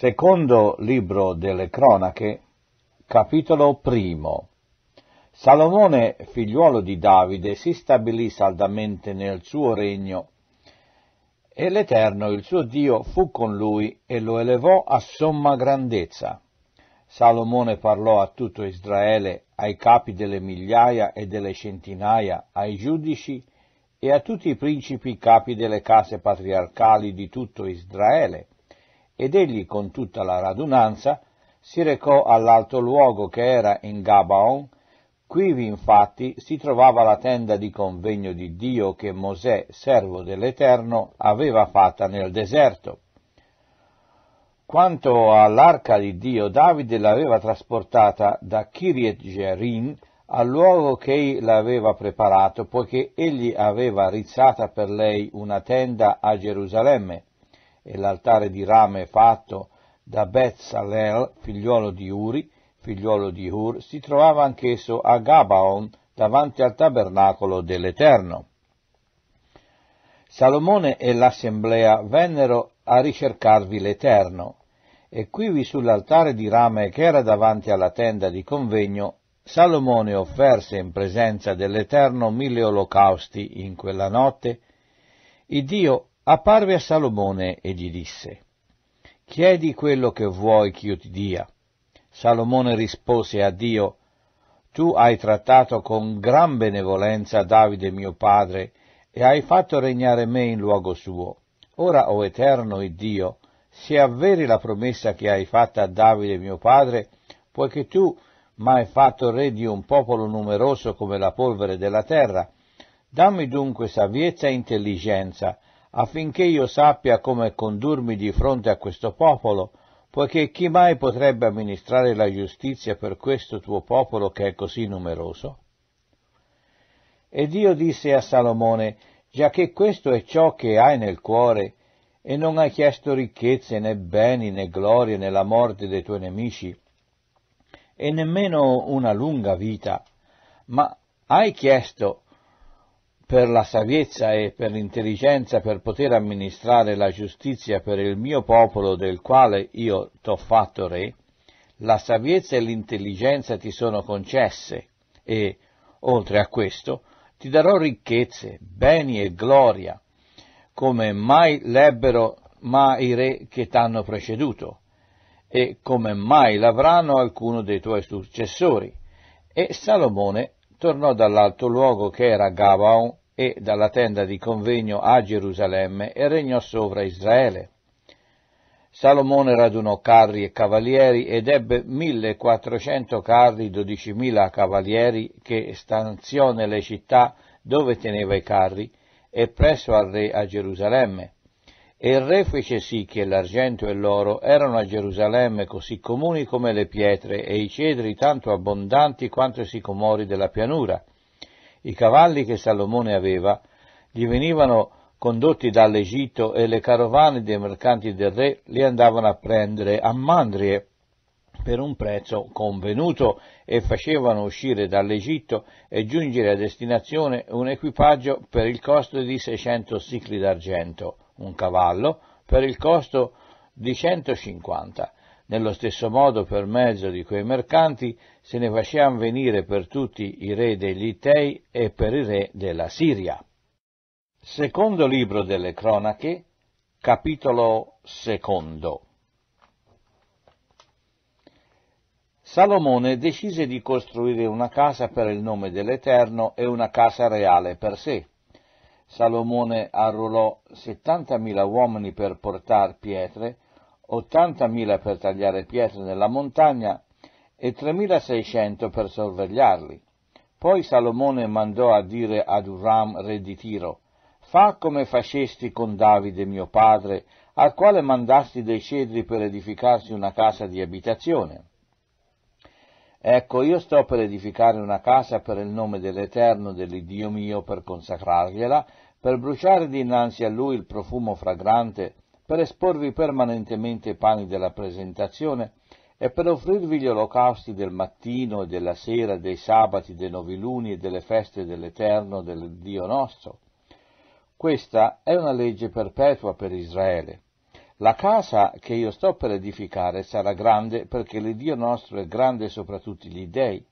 Secondo libro delle cronache, capitolo primo. Salomone, figliuolo di Davide, si stabilì saldamente nel suo regno e l'Eterno, il suo Dio, fu con lui e lo elevò a somma grandezza. Salomone parlò a tutto Israele, ai capi delle migliaia e delle centinaia, ai giudici e a tutti i principi capi delle case patriarcali di tutto Israele ed egli con tutta la radunanza si recò all'alto luogo che era in Gabaon, Quivi infatti si trovava la tenda di convegno di Dio che Mosè, servo dell'Eterno, aveva fatta nel deserto. Quanto all'arca di Dio, Davide l'aveva trasportata da Kiriet Gerin al luogo che ei l'aveva preparato, poiché egli aveva rizzata per lei una tenda a Gerusalemme e l'altare di rame fatto da Betzalel, figliuolo di Uri, figliuolo di Ur, si trovava anch'esso a Gabaon, davanti al tabernacolo dell'Eterno. Salomone e l'assemblea vennero a ricercarvi l'Eterno, e quivi sull'altare di rame che era davanti alla tenda di convegno, Salomone offerse in presenza dell'Eterno mille olocausti in quella notte, e Dio apparve a Salomone e gli disse, Chiedi quello che vuoi che io ti dia. Salomone rispose a Dio, Tu hai trattato con gran benevolenza Davide mio padre e hai fatto regnare me in luogo suo. Ora, o eterno Iddio, se avveri la promessa che hai fatta a Davide mio padre, poiché tu m'hai fatto re di un popolo numeroso come la polvere della terra, dammi dunque saviezza e intelligenza, affinché io sappia come condurmi di fronte a questo popolo, poiché chi mai potrebbe amministrare la giustizia per questo tuo popolo che è così numeroso? E Dio disse a Salomone, già che questo è ciò che hai nel cuore, e non hai chiesto ricchezze né beni né glorie nella morte dei tuoi nemici, e nemmeno una lunga vita, ma hai chiesto per la saviezza e per l'intelligenza per poter amministrare la giustizia per il mio popolo del quale io t'ho fatto re, la saviezza e l'intelligenza ti sono concesse e, oltre a questo, ti darò ricchezze, beni e gloria, come mai l'ebbero mai i re che t'hanno preceduto, e come mai l'avranno alcuno dei tuoi successori. E Salomone tornò dall'alto luogo che era Gabaon e dalla tenda di convegno a Gerusalemme e regnò sovra Israele. Salomone radunò carri e cavalieri ed ebbe 1400 carri, 12.000 cavalieri che stanziò nelle città dove teneva i carri e presso al re a Gerusalemme. E il re fece sì che l'argento e l'oro erano a Gerusalemme così comuni come le pietre e i cedri tanto abbondanti quanto i sicomori della pianura. I cavalli che Salomone aveva gli venivano condotti dall'Egitto e le carovane dei mercanti del re li andavano a prendere a mandrie per un prezzo convenuto e facevano uscire dall'Egitto e giungere a destinazione un equipaggio per il costo di 600 sicli d'argento un cavallo, per il costo di 150. Nello stesso modo, per mezzo di quei mercanti, se ne facevano venire per tutti i re degli Ittei e per i re della Siria. Secondo libro delle cronache, capitolo secondo. Salomone decise di costruire una casa per il nome dell'Eterno e una casa reale per sé. Salomone arruolò 70.000 uomini per portare pietre, 80.000 per tagliare pietre nella montagna e 3.600 per sorvegliarli. Poi Salomone mandò a dire ad Uram, re di Tiro, Fa come facesti con Davide mio padre, al quale mandasti dei cedri per edificarsi una casa di abitazione. Ecco, io sto per edificare una casa per il nome dell'Eterno, dell'Iddio mio, per consacrargliela, per bruciare dinanzi a lui il profumo fragrante, per esporvi permanentemente i pani della presentazione e per offrirvi gli olocausti del mattino e della sera, dei sabati, dei noviluni e delle feste dell'Eterno, del Dio nostro. Questa è una legge perpetua per Israele. La casa che io sto per edificare sarà grande perché il Dio nostro è grande sopra tutti gli dèi.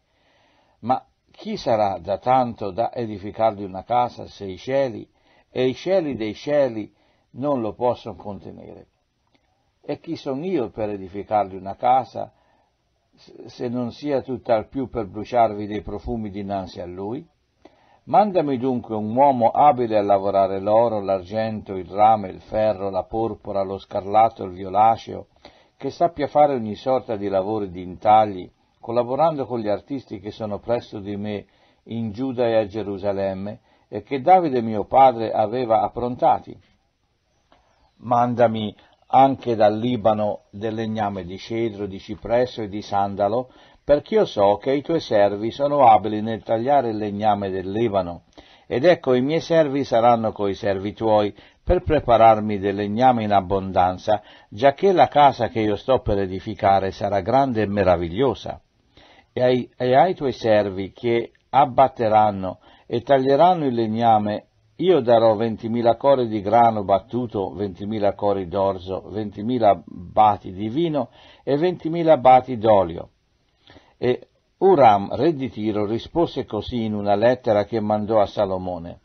Ma chi sarà da tanto da edificargli una casa se i cieli e i cieli dei cieli non lo possono contenere? E chi sono io per edificargli una casa se non sia tutt'al più per bruciarvi dei profumi dinanzi a lui? Mandami dunque un uomo abile a lavorare l'oro, l'argento, il rame, il ferro, la porpora, lo scarlato, il violaceo, che sappia fare ogni sorta di lavori di intagli, collaborando con gli artisti che sono presso di me in Giuda e a Gerusalemme, e che Davide mio padre aveva approntati. Mandami anche dal Libano del legname di cedro, di cipresso e di sandalo, perché io so che i tuoi servi sono abili nel tagliare il legname del Libano, ed ecco i miei servi saranno coi servi tuoi per prepararmi del legname in abbondanza, giacché la casa che io sto per edificare sarà grande e meravigliosa. E ai, e ai tuoi servi che abbatteranno e taglieranno il legname, io darò ventimila cori di grano battuto, ventimila cori d'orzo, ventimila bati di vino e ventimila bati d'olio e Uram, re di Tiro, rispose così in una lettera che mandò a Salomone.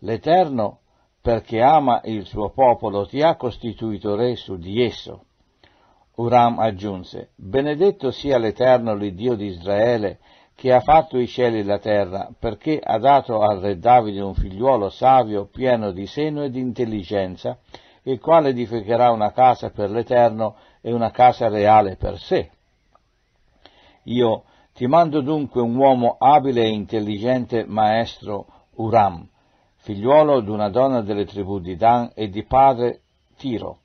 L'Eterno, perché ama il suo popolo, ti ha costituito re su di esso. Uram aggiunse, benedetto sia l'Eterno, l'Iddio di Israele, che ha fatto i cieli e la terra, perché ha dato al re Davide un figliuolo savio, pieno di seno e di intelligenza, il quale edificherà una casa per l'Eterno e una casa reale per sé. Io ti mando dunque un uomo abile e intelligente, maestro Uram, figliuolo d'una donna delle tribù di Dan e di padre Tiro,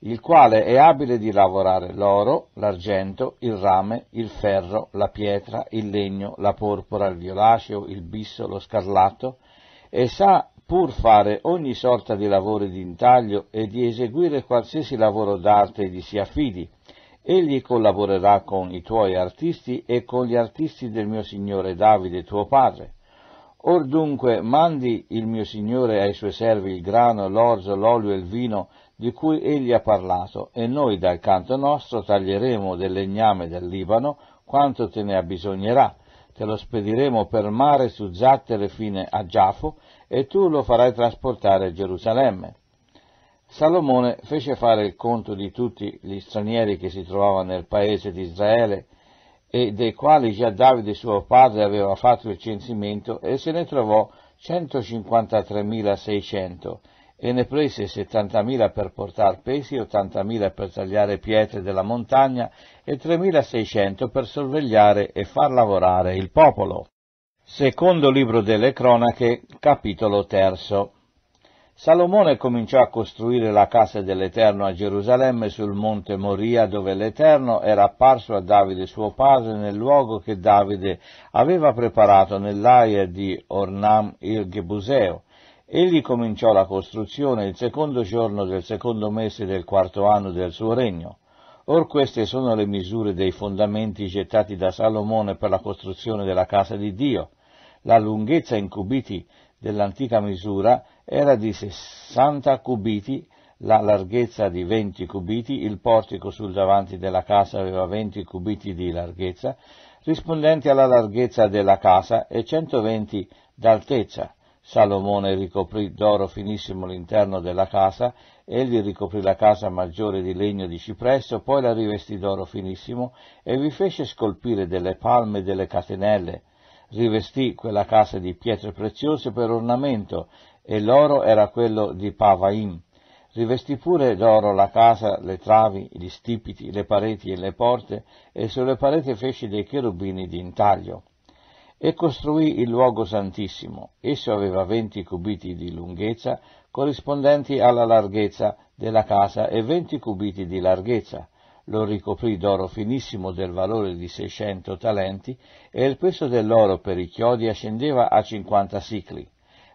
il quale è abile di lavorare l'oro, l'argento, il rame, il ferro, la pietra, il legno, la porpora, il violaceo, il bisso, lo scarlatto, e sa pur fare ogni sorta di lavori d'intaglio e di eseguire qualsiasi lavoro d'arte gli sia fidi. Egli collaborerà con i tuoi artisti e con gli artisti del mio Signore Davide tuo padre. Or dunque mandi il mio Signore ai suoi servi il grano, l'orzo, l'olio e il vino di cui egli ha parlato, e noi dal canto nostro taglieremo del legname del Libano quanto te ne abbisognerà, te lo spediremo per mare su Zattere fine a Giafo, e tu lo farai trasportare a Gerusalemme. Salomone fece fare il conto di tutti gli stranieri che si trovavano nel paese di Israele e dei quali già Davide suo padre aveva fatto il censimento e se ne trovò 153.600 e ne prese 70.000 per portare pesi, 80.000 per tagliare pietre della montagna e 3.600 per sorvegliare e far lavorare il popolo. Secondo libro delle cronache, capitolo terzo. Salomone cominciò a costruire la casa dell'Eterno a Gerusalemme sul monte Moria dove l'Eterno era apparso a Davide suo padre nel luogo che Davide aveva preparato nell'aia di Ornam il Gebuseo. Egli cominciò la costruzione il secondo giorno del secondo mese del quarto anno del suo regno. Or queste sono le misure dei fondamenti gettati da Salomone per la costruzione della casa di Dio la lunghezza in cubiti dell'antica misura era di 60 cubiti, la larghezza di 20 cubiti, il portico sul davanti della casa aveva 20 cubiti di larghezza, rispondenti alla larghezza della casa e 120 d'altezza. Salomone ricoprì d'oro finissimo l'interno della casa, egli ricoprì la casa maggiore di legno di cipresso, poi la rivestì d'oro finissimo e vi fece scolpire delle palme e delle catenelle rivestì quella casa di pietre preziose per ornamento e l'oro era quello di Pavaim. Rivestì pure d'oro la casa, le travi, gli stipiti, le pareti e le porte, e sulle pareti fece dei cherubini di intaglio. E costruì il luogo santissimo. Esso aveva venti cubiti di lunghezza, corrispondenti alla larghezza della casa, e venti cubiti di larghezza lo ricoprì d'oro finissimo del valore di 600 talenti e il peso dell'oro per i chiodi ascendeva a 50 sicli.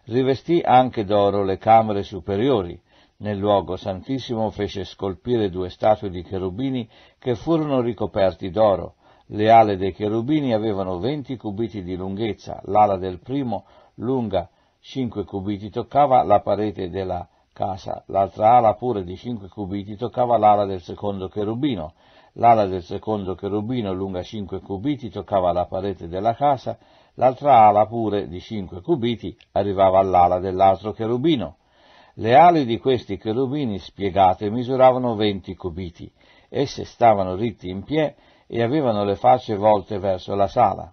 Rivestì anche d'oro le camere superiori. Nel luogo santissimo fece scolpire due statue di cherubini che furono ricoperti d'oro. Le ale dei cherubini avevano 20 cubiti di lunghezza, l'ala del primo lunga 5 cubiti toccava la parete della casa, l'altra ala pure di cinque cubiti toccava l'ala del secondo cherubino, l'ala del secondo cherubino lunga cinque cubiti toccava la parete della casa, l'altra ala pure di cinque cubiti arrivava all'ala dell'altro cherubino. Le ali di questi cherubini spiegate misuravano venti cubiti, esse stavano ritti in pie e avevano le facce volte verso la sala.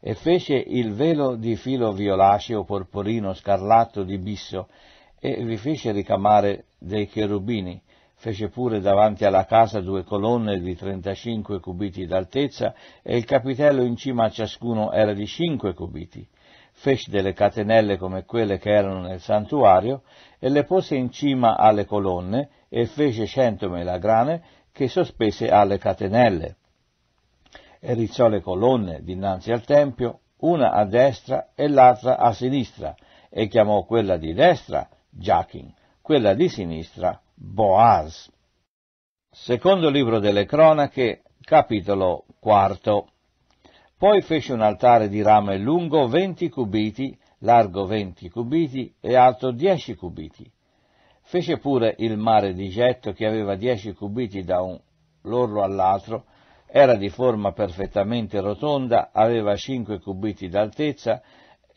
E fece il velo di filo violaceo, porporino, scarlatto, di bisso, e vi fece ricamare dei cherubini, fece pure davanti alla casa due colonne di 35 cubiti d'altezza e il capitello in cima a ciascuno era di 5 cubiti. Fece delle catenelle come quelle che erano nel santuario e le pose in cima alle colonne e fece cento melagrane che sospese alle catenelle. E rizzò le colonne dinanzi al tempio, una a destra e l'altra a sinistra, e chiamò quella di destra Giachin, quella di sinistra Boaz. Secondo libro delle cronache, capitolo quarto. Poi fece un altare di rame lungo 20 cubiti, largo 20 cubiti e alto 10 cubiti. Fece pure il mare di getto che aveva 10 cubiti da un l'orlo all'altro, era di forma perfettamente rotonda, aveva 5 cubiti d'altezza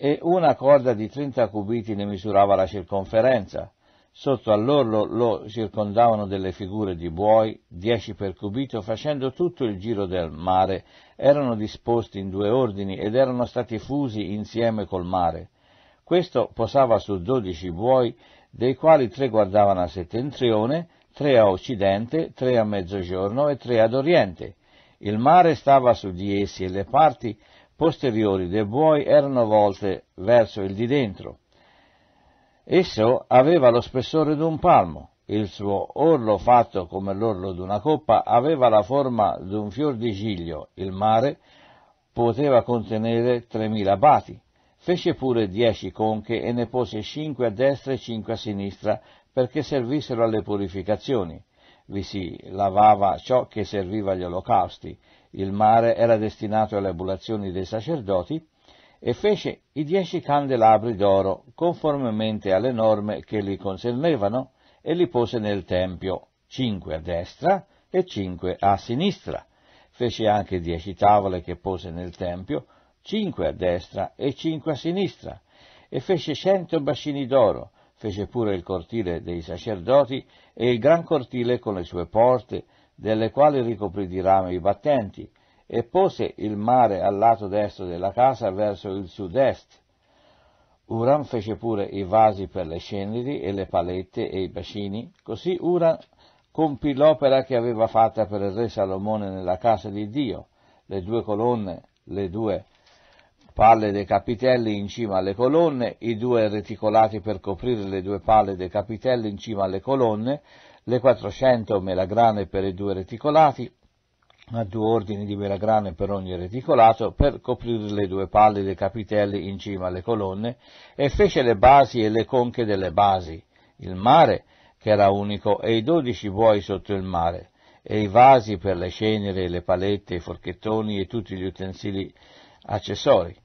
e una corda di 30 cubiti ne misurava la circonferenza. Sotto all'orlo lo circondavano delle figure di buoi, dieci per cubito, facendo tutto il giro del mare, erano disposti in due ordini ed erano stati fusi insieme col mare. Questo posava su dodici buoi, dei quali tre guardavano a settentrione, tre a occidente, tre a mezzogiorno e tre ad oriente. Il mare stava su di essi e le parti posteriori dei buoi erano volte verso il di dentro. Esso aveva lo spessore d'un palmo, il suo orlo fatto come l'orlo d'una coppa aveva la forma d'un fior di giglio, il mare poteva contenere tremila bati. Fece pure dieci conche e ne pose cinque a destra e cinque a sinistra perché servissero alle purificazioni. Vi si lavava ciò che serviva agli olocausti il mare era destinato alle abulazioni dei sacerdoti, e fece i dieci candelabri d'oro, conformemente alle norme che li concernevano, e li pose nel tempio, cinque a destra e cinque a sinistra. Fece anche dieci tavole che pose nel tempio, cinque a destra e cinque a sinistra, e fece cento bacini d'oro, fece pure il cortile dei sacerdoti e il gran cortile con le sue porte, delle quali ricoprì di rame i battenti, e pose il mare al lato destro della casa verso il sud-est. Uran fece pure i vasi per le ceneri e le palette e i bacini, così Uran compì l'opera che aveva fatta per il re Salomone nella casa di Dio, le due colonne, le due palle dei capitelli in cima alle colonne, i due reticolati per coprire le due palle dei capitelli in cima alle colonne, le 400 melagrane per i due reticolati, a due ordini di melagrane per ogni reticolato, per coprire le due palle dei capitelli in cima alle colonne, e fece le basi e le conche delle basi, il mare, che era unico, e i dodici buoi sotto il mare, e i vasi per le cenere, le palette, i forchettoni e tutti gli utensili accessori.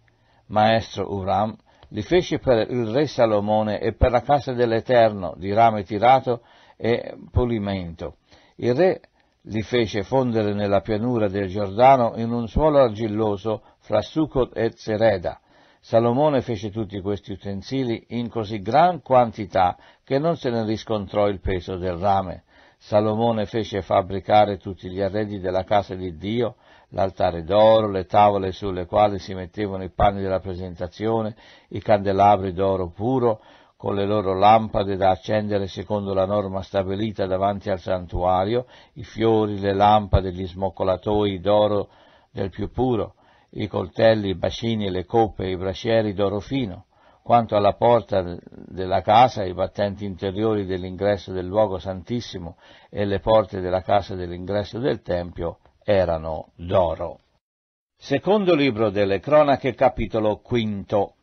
Maestro Uram li fece per il re Salomone e per la casa dell'Eterno, di rame tirato, e pulimento. Il re li fece fondere nella pianura del Giordano in un suolo argilloso fra Sucot e Zereda. Salomone fece tutti questi utensili in così gran quantità che non se ne riscontrò il peso del rame. Salomone fece fabbricare tutti gli arredi della casa di Dio, l'altare d'oro, le tavole sulle quali si mettevano i panni della presentazione, i candelabri d'oro puro, con le loro lampade da accendere secondo la norma stabilita davanti al santuario, i fiori, le lampade, gli smoccolatoi d'oro del più puro, i coltelli, i bacini, le coppe, i bracieri d'oro fino. Quanto alla porta della casa, i battenti interiori dell'ingresso del luogo santissimo e le porte della casa dell'ingresso del tempio erano d'oro. Secondo libro delle cronache, capitolo quinto.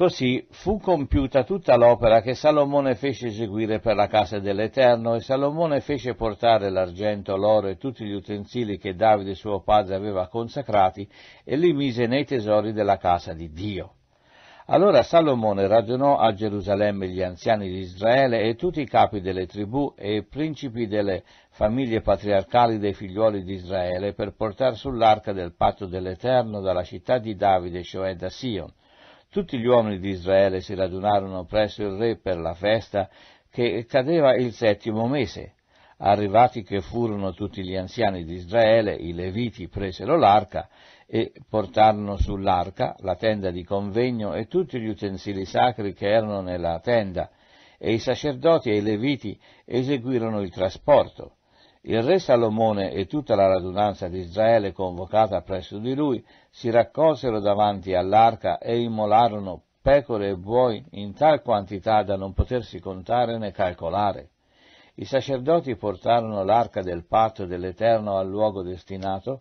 Così fu compiuta tutta l'opera che Salomone fece eseguire per la casa dell'Eterno e Salomone fece portare l'argento, l'oro e tutti gli utensili che Davide suo padre aveva consacrati e li mise nei tesori della casa di Dio. Allora Salomone radunò a Gerusalemme gli anziani di Israele e tutti i capi delle tribù e i principi delle famiglie patriarcali dei figlioli di Israele per portare sull'arca del patto dell'Eterno dalla città di Davide, cioè da Sion tutti gli uomini di Israele si radunarono presso il re per la festa che cadeva il settimo mese. Arrivati che furono tutti gli anziani di Israele, i leviti presero l'arca e portarono sull'arca la tenda di convegno e tutti gli utensili sacri che erano nella tenda, e i sacerdoti e i leviti eseguirono il trasporto. Il re Salomone e tutta la radunanza di Israele convocata presso di lui si raccolsero davanti all'arca e immolarono pecore e buoi in tal quantità da non potersi contare né calcolare. I sacerdoti portarono l'arca del patto dell'Eterno al luogo destinato,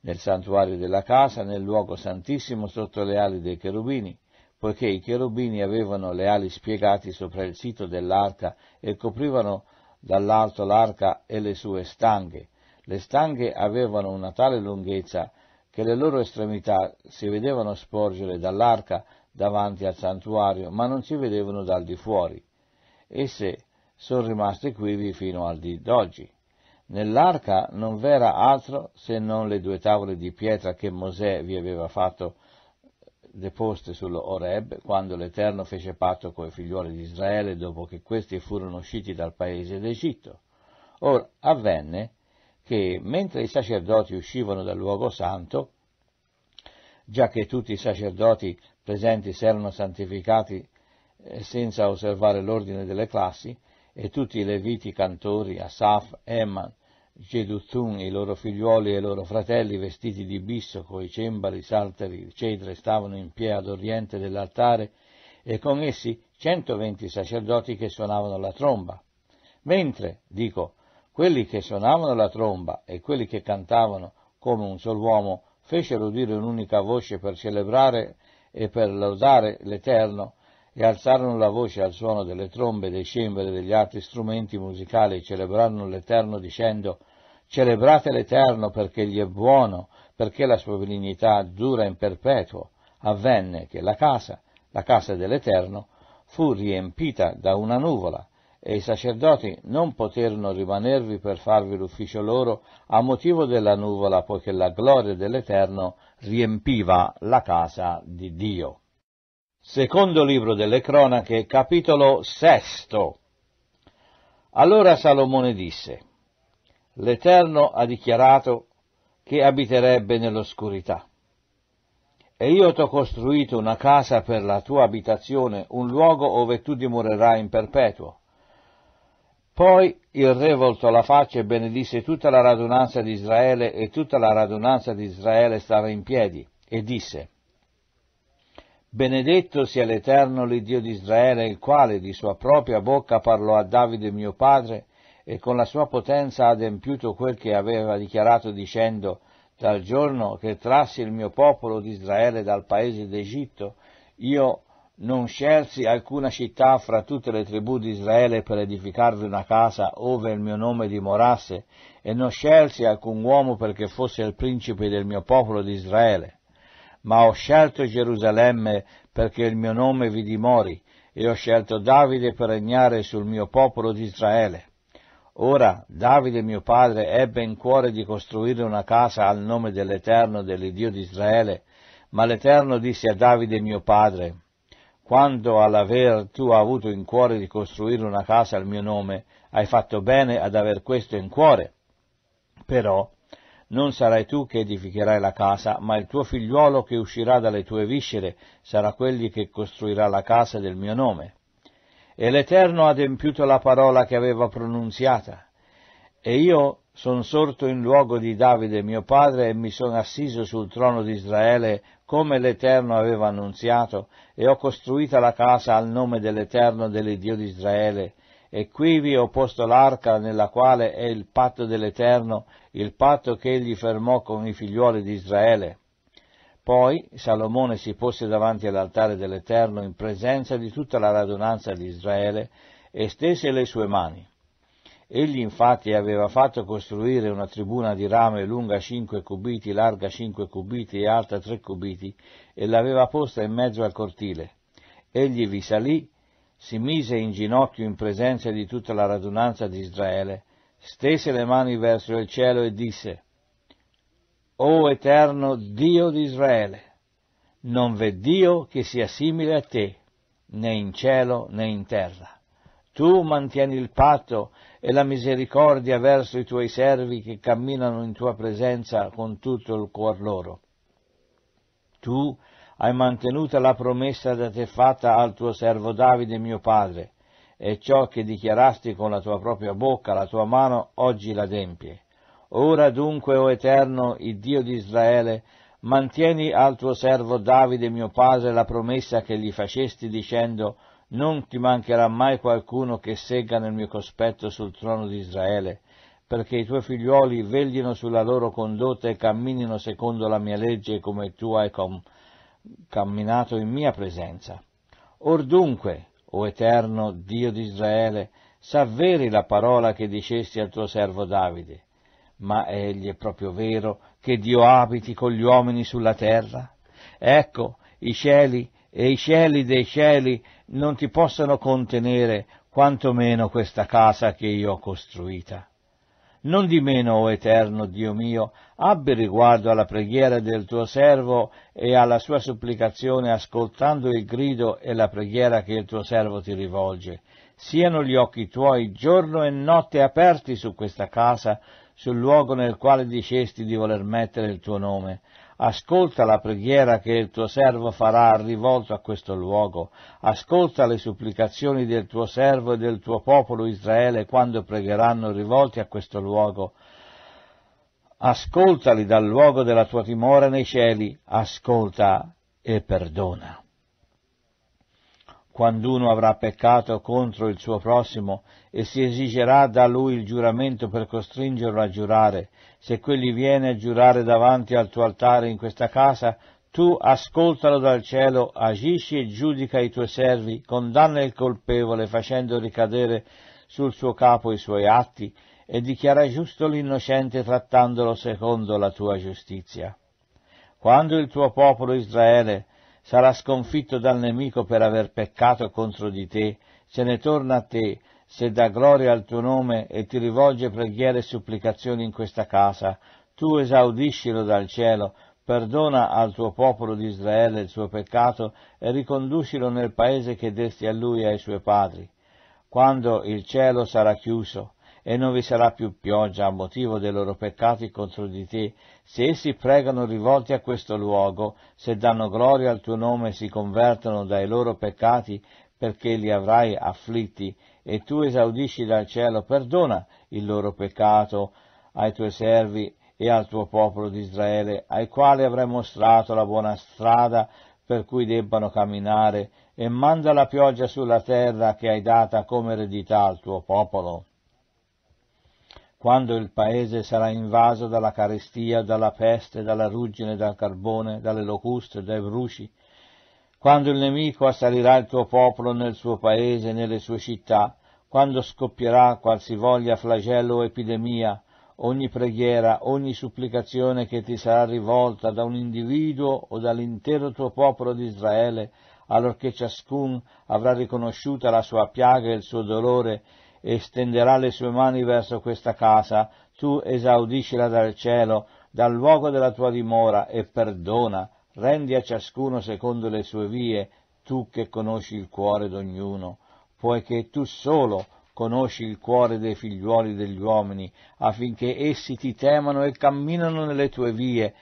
nel santuario della casa, nel luogo santissimo sotto le ali dei cherubini, poiché i cherubini avevano le ali spiegate sopra il sito dell'arca e coprivano dall'alto l'arca e le sue stanghe. Le stanghe avevano una tale lunghezza che le loro estremità si vedevano sporgere dall'arca davanti al santuario, ma non si vedevano dal di fuori. Esse sono rimaste quivi fino al di d'oggi. Nell'arca non v'era altro se non le due tavole di pietra che Mosè vi aveva fatto deposte sullo Horeb, quando l'Eterno fece patto coi figlioli di Israele dopo che questi furono usciti dal paese d'Egitto. Ora avvenne che mentre i sacerdoti uscivano dal luogo santo, già che tutti i sacerdoti presenti si erano santificati eh, senza osservare l'ordine delle classi, e tutti i leviti, cantori, Asaf, Eman Geduthun, i loro figliuoli e i loro fratelli, vestiti di bisso, coi cembali, salteri, cedre, stavano in pie ad oriente dell'altare, e con essi 120 sacerdoti che suonavano la tromba. Mentre, dico, quelli che suonavano la tromba e quelli che cantavano come un sol uomo fecero udire un'unica voce per celebrare e per lodare l'Eterno e alzarono la voce al suono delle trombe, dei cembali e degli altri strumenti musicali e celebrarono l'Eterno dicendo Celebrate l'Eterno perché gli è buono, perché la sua benignità dura in perpetuo. Avvenne che la casa, la casa dell'Eterno, fu riempita da una nuvola, e i sacerdoti non poterono rimanervi per farvi l'ufficio loro a motivo della nuvola, poiché la gloria dell'Eterno riempiva la casa di Dio. Secondo libro delle cronache, capitolo sesto. Allora Salomone disse, l'Eterno ha dichiarato che abiterebbe nell'oscurità. E io t'ho costruito una casa per la tua abitazione, un luogo dove tu dimorerai in perpetuo. Poi il re voltò la faccia e benedisse tutta la radunanza di Israele, e tutta la radunanza di Israele stava in piedi, e disse, Benedetto sia l'Eterno l'Iddio di Israele, il quale di sua propria bocca parlò a Davide mio padre, e con la sua potenza ha adempiuto quel che aveva dichiarato dicendo dal giorno che trassi il mio popolo di Israele dal paese d'Egitto, io non scelsi alcuna città fra tutte le tribù di Israele per edificarvi una casa ove il mio nome dimorasse, e non scelsi alcun uomo perché fosse il principe del mio popolo di Israele. Ma ho scelto Gerusalemme perché il mio nome vi dimori, e ho scelto Davide per regnare sul mio popolo di Israele. Ora Davide mio padre ebbe in cuore di costruire una casa al nome dell'Eterno, dell'Iddio di Israele, ma l'Eterno disse a Davide mio padre, quando all'aver tu avuto in cuore di costruire una casa al mio nome, hai fatto bene ad aver questo in cuore. Però non sarai tu che edificherai la casa, ma il tuo figliuolo che uscirà dalle tue viscere sarà quelli che costruirà la casa del mio nome e l'Eterno ha adempiuto la parola che aveva pronunziata. E io sono sorto in luogo di Davide mio padre e mi sono assiso sul trono di Israele come l'Eterno aveva annunziato e ho costruita la casa al nome dell'Eterno Dio di Israele e quivi ho posto l'arca nella quale è il patto dell'Eterno, il patto che egli fermò con i figliuoli di Israele. Poi Salomone si pose davanti all'altare dell'Eterno in presenza di tutta la radunanza di Israele e stese le sue mani. Egli infatti aveva fatto costruire una tribuna di rame lunga cinque cubiti, larga cinque cubiti e alta tre cubiti, e l'aveva posta in mezzo al cortile. Egli vi salì, si mise in ginocchio in presenza di tutta la radunanza di Israele, stese le mani verso il cielo e disse o eterno Dio di Israele, non v'è Dio che sia simile a te, né in cielo né in terra. Tu mantieni il patto e la misericordia verso i tuoi servi che camminano in tua presenza con tutto il cuor loro. Tu hai mantenuta la promessa da te fatta al tuo servo Davide mio padre, e ciò che dichiarasti con la tua propria bocca, la tua mano, oggi l'adempie. Ora dunque, o Eterno, il Dio di Israele, mantieni al tuo servo Davide mio padre la promessa che gli facesti dicendo non ti mancherà mai qualcuno che segga nel mio cospetto sul trono di Israele, perché i tuoi figliuoli veglino sulla loro condotta e camminino secondo la mia legge come tu hai com- camminato in mia presenza. Or dunque, o Eterno Dio di Israele, s'avveri la parola che dicesti al tuo servo Davide ma egli è proprio vero che Dio abiti con gli uomini sulla terra? Ecco, i cieli e i cieli dei cieli non ti possono contenere quantomeno questa casa che io ho costruita. Non di meno, o oh eterno Dio mio, abbi riguardo alla preghiera del tuo servo e alla sua supplicazione, ascoltando il grido e la preghiera che il tuo servo ti rivolge. Siano gli occhi tuoi giorno e notte aperti su questa casa, sul luogo nel quale dicesti di voler mettere il tuo nome. Ascolta la preghiera che il tuo servo farà rivolto a questo luogo. Ascolta le supplicazioni del tuo servo e del tuo popolo Israele quando pregheranno rivolti a questo luogo. Ascoltali dal luogo della tua timore nei cieli. Ascolta e perdona. Quando uno avrà peccato contro il suo prossimo e si esigerà da lui il giuramento per costringerlo a giurare. Se quelli viene a giurare davanti al tuo altare in questa casa, tu ascoltalo dal cielo, agisci e giudica i tuoi servi, condanna il colpevole facendo ricadere sul suo capo i suoi atti e dichiara giusto l'innocente trattandolo secondo la tua giustizia. Quando il tuo popolo Israele sarà sconfitto dal nemico per aver peccato contro di te, se ne torna a te, se dà gloria al tuo nome e ti rivolge preghiere e supplicazioni in questa casa, tu esaudiscilo dal cielo, perdona al tuo popolo di Israele il suo peccato e riconducilo nel paese che desti a lui e ai suoi padri. Quando il cielo sarà chiuso e non vi sarà più pioggia a motivo dei loro peccati contro di te, se essi pregano rivolti a questo luogo, se danno gloria al tuo nome e si convertono dai loro peccati, perché li avrai afflitti e tu esaudisci dal cielo, perdona il loro peccato ai tuoi servi e al tuo popolo di Israele, ai quali avrai mostrato la buona strada per cui debbano camminare, e manda la pioggia sulla terra che hai data come eredità al tuo popolo. Quando il paese sarà invaso dalla carestia, dalla peste, dalla ruggine, dal carbone, dalle locuste, dai bruci, quando il nemico assalirà il tuo popolo nel suo paese e nelle sue città, quando scoppierà qualsivoglia flagello o epidemia, ogni preghiera, ogni supplicazione che ti sarà rivolta da un individuo o dall'intero tuo popolo di Israele, allorché ciascun avrà riconosciuta la sua piaga e il suo dolore, e stenderà le sue mani verso questa casa, tu esaudiscila dal cielo, dal luogo della tua dimora, e perdona, Rendi a ciascuno secondo le sue vie, tu che conosci il cuore d'ognuno, poiché tu solo conosci il cuore dei figliuoli degli uomini, affinché essi ti temano e camminano nelle tue vie,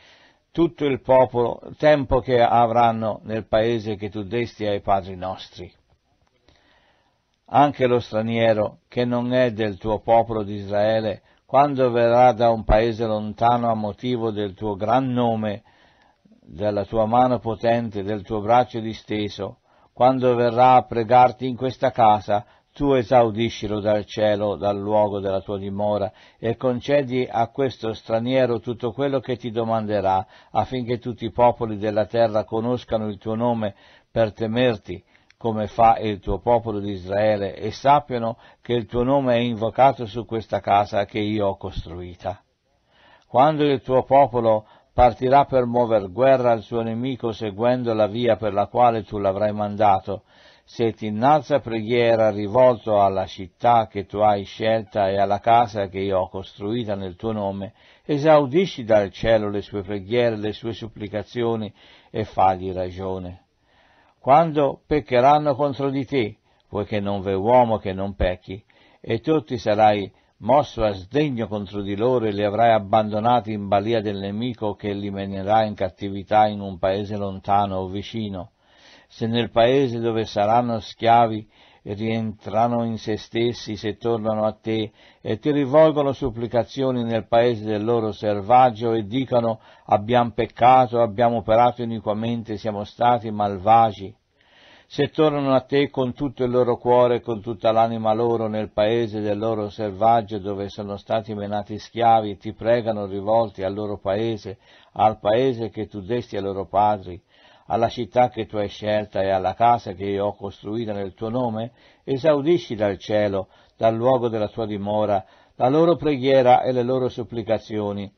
tutto il popolo, tempo che avranno nel paese che tu desti ai padri nostri. Anche lo straniero, che non è del tuo popolo di Israele, quando verrà da un paese lontano a motivo del tuo gran nome, della tua mano potente, del tuo braccio disteso, quando verrà a pregarti in questa casa, tu esaudiscilo dal cielo, dal luogo della tua dimora, e concedi a questo straniero tutto quello che ti domanderà, affinché tutti i popoli della terra conoscano il tuo nome per temerti, come fa il tuo popolo di Israele, e sappiano che il tuo nome è invocato su questa casa che io ho costruita. Quando il tuo popolo partirà per muover guerra al suo nemico seguendo la via per la quale tu l'avrai mandato. Se ti innalza preghiera rivolto alla città che tu hai scelta e alla casa che io ho costruita nel tuo nome, esaudisci dal cielo le sue preghiere, le sue supplicazioni e fagli ragione. Quando peccheranno contro di te, poiché non v'è uomo che non pecchi, e tu ti sarai mosso a sdegno contro di loro e li avrai abbandonati in balia del nemico che li menerà in cattività in un paese lontano o vicino. Se nel paese dove saranno schiavi rientrano in se stessi se tornano a te e ti rivolgono supplicazioni nel paese del loro servaggio e dicono abbiamo peccato, abbiamo operato iniquamente, siamo stati malvagi se tornano a te con tutto il loro cuore, e con tutta l'anima loro nel paese del loro selvaggio dove sono stati menati schiavi, ti pregano rivolti al loro paese, al paese che tu desti ai loro padri, alla città che tu hai scelta e alla casa che io ho costruita nel tuo nome, esaudisci dal cielo, dal luogo della tua dimora, la loro preghiera e le loro supplicazioni.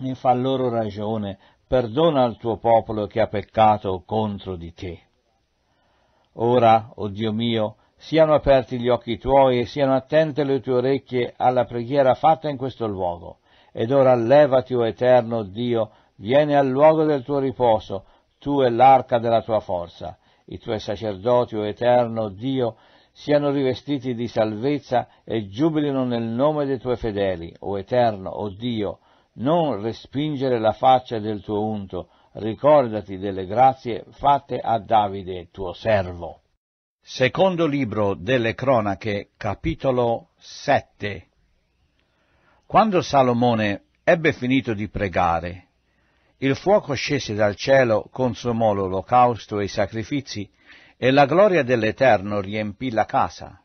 Ne fa loro ragione, perdona al tuo popolo che ha peccato contro di te. Ora, o oh Dio mio, siano aperti gli occhi tuoi e siano attente le tue orecchie alla preghiera fatta in questo luogo. Ed ora levati, o oh Eterno Dio, vieni al luogo del tuo riposo, tu e l'arca della tua forza. I tuoi sacerdoti, o oh Eterno Dio, siano rivestiti di salvezza e giubilino nel nome dei tuoi fedeli, o Eterno, o Dio, non respingere la faccia del tuo unto, ricordati delle grazie fatte a Davide tuo servo. Secondo libro delle cronache, capitolo 7. Quando Salomone ebbe finito di pregare, il fuoco scese dal cielo, consumò l'olocausto e i sacrifici, e la gloria dell'Eterno riempì la casa.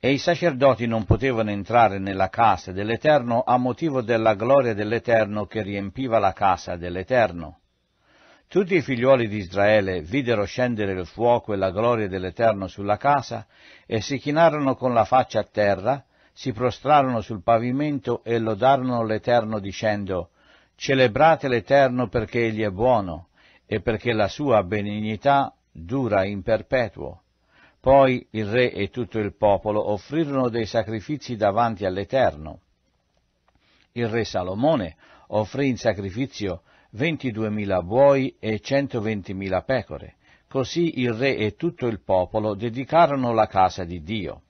E i sacerdoti non potevano entrare nella casa dell'Eterno a motivo della gloria dell'Eterno che riempiva la casa dell'Eterno. Tutti i figliuoli di Israele videro scendere il fuoco e la gloria dell'Eterno sulla casa e si chinarono con la faccia a terra, si prostrarono sul pavimento e lodarono l'Eterno dicendo Celebrate l'Eterno perché Egli è buono e perché la sua benignità dura in perpetuo. Poi il re e tutto il popolo offrirono dei sacrifici davanti all'Eterno. Il re Salomone offrì in sacrificio 22.000 buoi e 120.000 pecore. Così il re e tutto il popolo dedicarono la casa di Dio.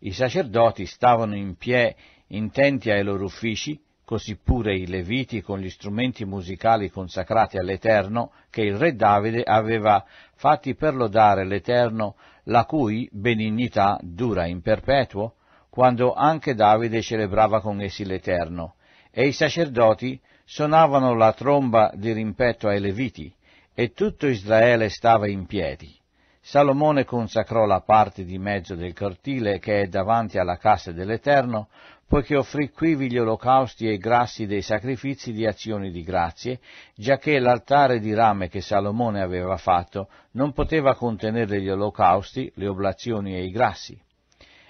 I sacerdoti stavano in pie intenti ai loro uffici, così pure i leviti con gli strumenti musicali consacrati all'Eterno che il re Davide aveva fatti per lodare l'Eterno, la cui benignità dura in perpetuo, quando anche Davide celebrava con essi l'Eterno. E i sacerdoti suonavano la tromba di rimpetto ai Leviti, e tutto Israele stava in piedi. Salomone consacrò la parte di mezzo del cortile che è davanti alla casa dell'Eterno, poiché offrì quivi gli olocausti e i grassi dei sacrifici di azioni di grazie, giacché l'altare di rame che Salomone aveva fatto non poteva contenere gli olocausti, le oblazioni e i grassi.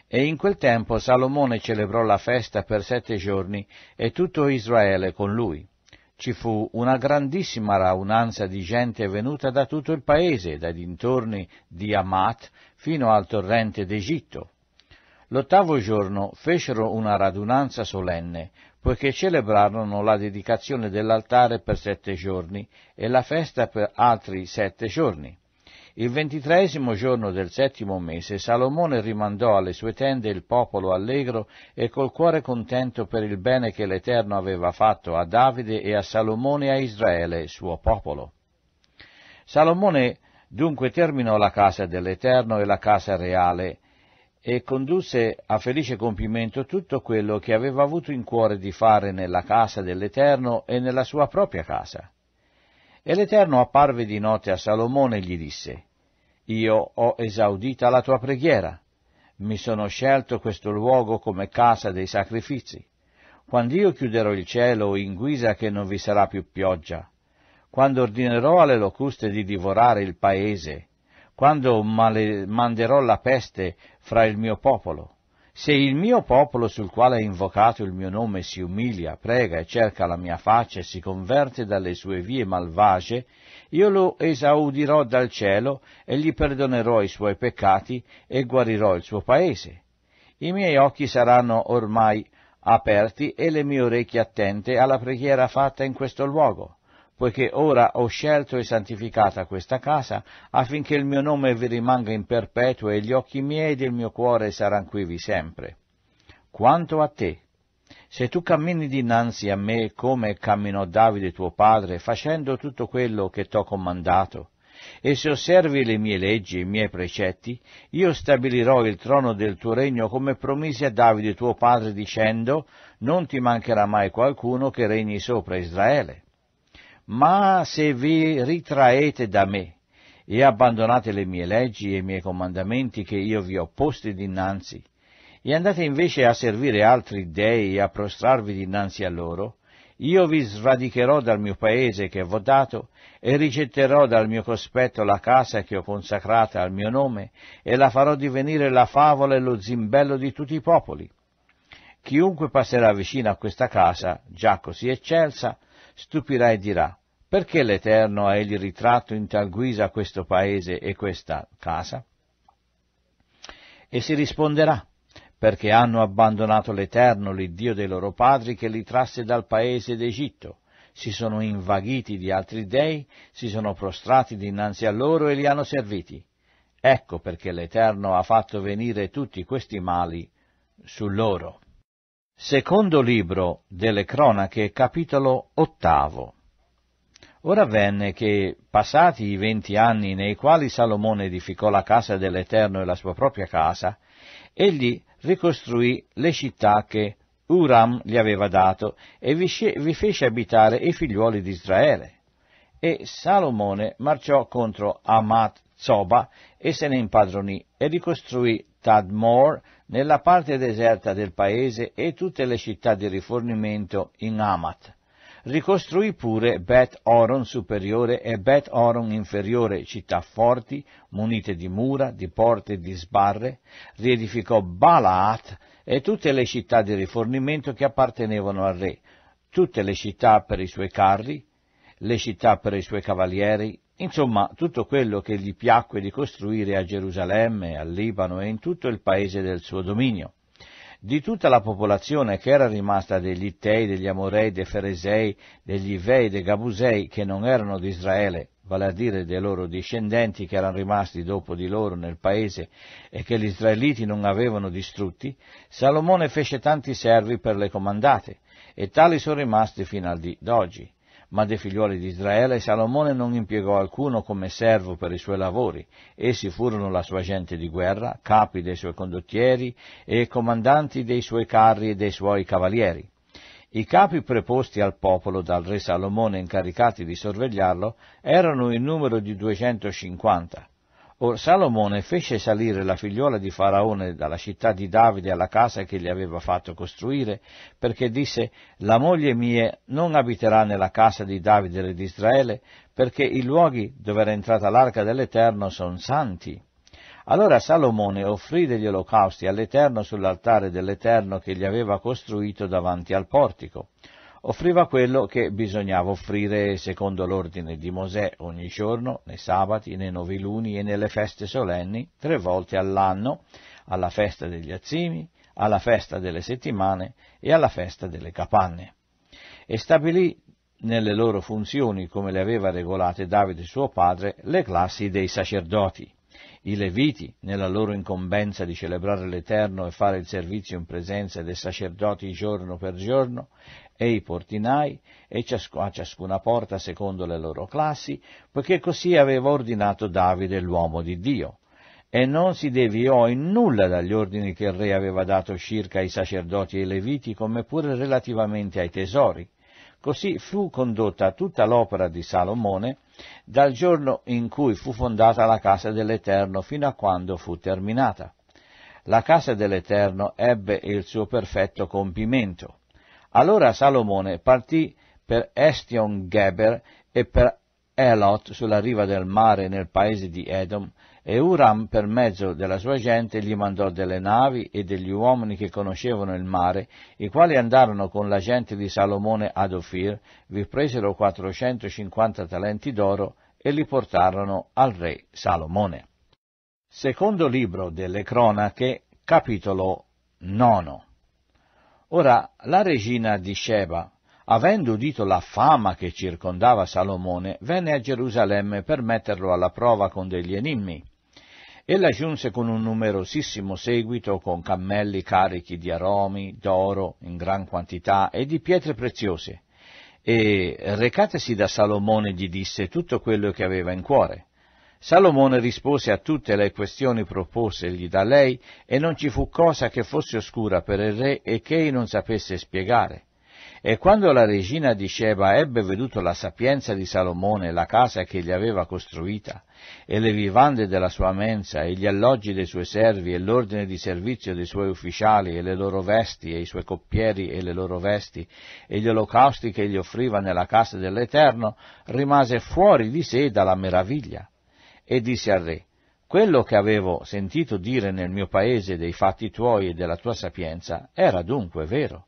E in quel tempo Salomone celebrò la festa per sette giorni e tutto Israele con lui. Ci fu una grandissima raunanza di gente venuta da tutto il paese, dai dintorni di Amat fino al torrente d'Egitto. L'ottavo giorno fecero una radunanza solenne, poiché celebrarono la dedicazione dell'altare per sette giorni e la festa per altri sette giorni. Il ventitreesimo giorno del settimo mese Salomone rimandò alle sue tende il popolo allegro e col cuore contento per il bene che l'Eterno aveva fatto a Davide e a Salomone e a Israele, suo popolo. Salomone dunque terminò la casa dell'Eterno e la casa reale e condusse a felice compimento tutto quello che aveva avuto in cuore di fare nella casa dell'Eterno e nella sua propria casa. E l'Eterno apparve di notte a Salomone e gli disse, Io ho esaudita la tua preghiera, mi sono scelto questo luogo come casa dei sacrifici. Quando io chiuderò il cielo in guisa che non vi sarà più pioggia, quando ordinerò alle locuste di divorare il paese, quando male- manderò la peste fra il mio popolo, se il mio popolo sul quale è invocato il mio nome si umilia, prega e cerca la mia faccia e si converte dalle sue vie malvagie, io lo esaudirò dal cielo e gli perdonerò i suoi peccati e guarirò il suo paese. I miei occhi saranno ormai aperti e le mie orecchie attente alla preghiera fatta in questo luogo poiché ora ho scelto e santificata questa casa, affinché il mio nome vi rimanga in perpetuo e gli occhi miei ed il mio cuore saranno quivi sempre. Quanto a te, se tu cammini dinanzi a me come camminò Davide tuo padre, facendo tutto quello che t'ho comandato, e se osservi le mie leggi e i miei precetti, io stabilirò il trono del tuo regno come promisi a Davide tuo padre dicendo, non ti mancherà mai qualcuno che regni sopra Israele. Ma se vi ritraete da me e abbandonate le mie leggi e i miei comandamenti che io vi ho posti dinanzi, e andate invece a servire altri dei e a prostrarvi dinanzi a loro, io vi sradicherò dal mio paese che v'ho dato, e rigetterò dal mio cospetto la casa che ho consacrata al mio nome, e la farò divenire la favola e lo zimbello di tutti i popoli. Chiunque passerà vicino a questa casa, già così eccelsa, stupirà e dirà perché l'Eterno ha egli ritratto in tal guisa questo paese e questa casa? E si risponderà, perché hanno abbandonato l'Eterno, l'Iddio dei loro padri, che li trasse dal paese d'Egitto, si sono invaghiti di altri dei, si sono prostrati dinanzi a loro e li hanno serviti. Ecco perché l'Eterno ha fatto venire tutti questi mali su loro. Secondo libro delle cronache, capitolo ottavo. Ora avvenne che, passati i venti anni nei quali Salomone edificò la casa dell'Eterno e la sua propria casa, egli ricostruì le città che Uram gli aveva dato e vi fece abitare i figliuoli di Israele. E Salomone marciò contro Amat Zoba e se ne impadronì e ricostruì Tadmor nella parte deserta del paese e tutte le città di rifornimento in Amat. Ricostruì pure Bet Oron superiore e Bet Oron inferiore, città forti, munite di mura, di porte e di sbarre. Riedificò Balaat e tutte le città di rifornimento che appartenevano al re, tutte le città per i suoi carri, le città per i suoi cavalieri, Insomma, tutto quello che gli piacque di costruire a Gerusalemme, al Libano e in tutto il paese del suo dominio. Di tutta la popolazione che era rimasta degli Ittei, degli Amorei, dei Feresei, degli Ivei, dei Gabusei, che non erano di Israele, vale a dire dei loro discendenti che erano rimasti dopo di loro nel paese e che gli israeliti non avevano distrutti, Salomone fece tanti servi per le comandate, e tali sono rimasti fino al di oggi. Ma dei figlioli di Israele Salomone non impiegò alcuno come servo per i suoi lavori, essi furono la sua gente di guerra, capi dei suoi condottieri e comandanti dei suoi carri e dei suoi cavalieri. I capi preposti al popolo dal re Salomone incaricati di sorvegliarlo erano in numero di 250. Or Salomone fece salire la figliuola di Faraone dalla città di Davide alla casa che gli aveva fatto costruire, perché disse, la moglie mia non abiterà nella casa di Davide re di Israele, perché i luoghi dove era entrata l'arca dell'Eterno sono santi. Allora Salomone offrì degli olocausti all'Eterno sull'altare dell'Eterno che gli aveva costruito davanti al portico offriva quello che bisognava offrire secondo l'ordine di Mosè ogni giorno, nei sabati, nei noviluni e nelle feste solenni, tre volte all'anno, alla festa degli azzimi, alla festa delle settimane e alla festa delle capanne. E stabilì nelle loro funzioni, come le aveva regolate Davide suo padre, le classi dei sacerdoti. I Leviti, nella loro incombenza di celebrare l'Eterno e fare il servizio in presenza dei sacerdoti giorno per giorno, e i portinai, e a ciascuna porta secondo le loro classi, poiché così aveva ordinato Davide l'uomo di Dio. E non si deviò in nulla dagli ordini che il re aveva dato circa ai sacerdoti e ai leviti, come pure relativamente ai tesori. Così fu condotta tutta l'opera di Salomone dal giorno in cui fu fondata la casa dell'Eterno fino a quando fu terminata. La casa dell'Eterno ebbe il suo perfetto compimento allora Salomone partì per Estion Geber e per Elot sulla riva del mare nel paese di Edom, e Uram per mezzo della sua gente gli mandò delle navi e degli uomini che conoscevano il mare, i quali andarono con la gente di Salomone ad Ophir, vi presero 450 talenti d'oro e li portarono al re Salomone. Secondo libro delle cronache, capitolo 9. Ora la regina di Sheba, avendo udito la fama che circondava Salomone, venne a Gerusalemme per metterlo alla prova con degli enimmi. Ella giunse con un numerosissimo seguito, con cammelli carichi di aromi, d'oro in gran quantità e di pietre preziose. E, recatesi da Salomone, gli disse tutto quello che aveva in cuore. Salomone rispose a tutte le questioni proposegli da lei e non ci fu cosa che fosse oscura per il re e che ei non sapesse spiegare. E quando la regina di Sheba ebbe veduto la sapienza di Salomone, la casa che gli aveva costruita, e le vivande della sua mensa, e gli alloggi dei suoi servi, e l'ordine di servizio dei suoi ufficiali, e le loro vesti, e i suoi coppieri, e le loro vesti, e gli olocausti che gli offriva nella casa dell'Eterno, rimase fuori di sé dalla meraviglia e disse al re, quello che avevo sentito dire nel mio paese dei fatti tuoi e della tua sapienza era dunque vero.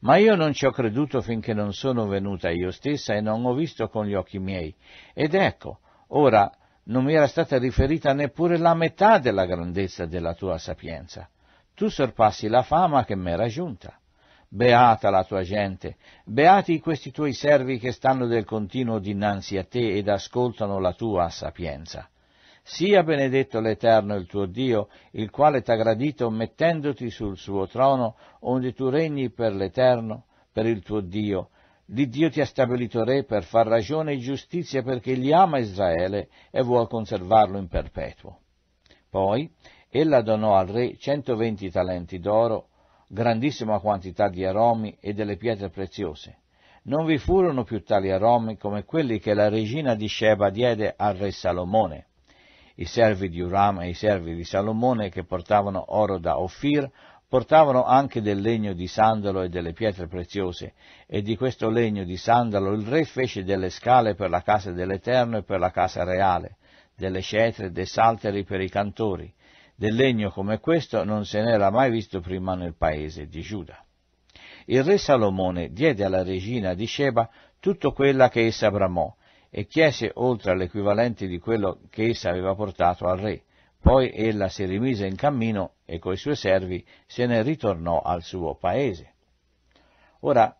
Ma io non ci ho creduto finché non sono venuta io stessa e non ho visto con gli occhi miei. Ed ecco, ora non mi era stata riferita neppure la metà della grandezza della tua sapienza. Tu sorpassi la fama che m'era giunta beata la tua gente, beati questi tuoi servi che stanno del continuo dinanzi a te ed ascoltano la tua sapienza. Sia benedetto l'Eterno il tuo Dio, il quale t'ha gradito mettendoti sul suo trono, onde tu regni per l'Eterno, per il tuo Dio. L'Iddio ti ha stabilito re per far ragione e giustizia perché gli ama Israele e vuol conservarlo in perpetuo. Poi ella donò al re centoventi talenti d'oro, grandissima quantità di aromi e delle pietre preziose. Non vi furono più tali aromi come quelli che la regina di Sheba diede al re Salomone. I servi di Uram e i servi di Salomone che portavano oro da Ophir portavano anche del legno di sandalo e delle pietre preziose, e di questo legno di sandalo il re fece delle scale per la casa dell'Eterno e per la casa reale, delle cetre e dei salteri per i cantori, del legno come questo non se n'era mai visto prima nel paese di Giuda. Il re Salomone diede alla regina di Sheba tutto quella che essa bramò e chiese oltre all'equivalente di quello che essa aveva portato al re. Poi ella si rimise in cammino e coi suoi servi se ne ritornò al suo paese. Ora,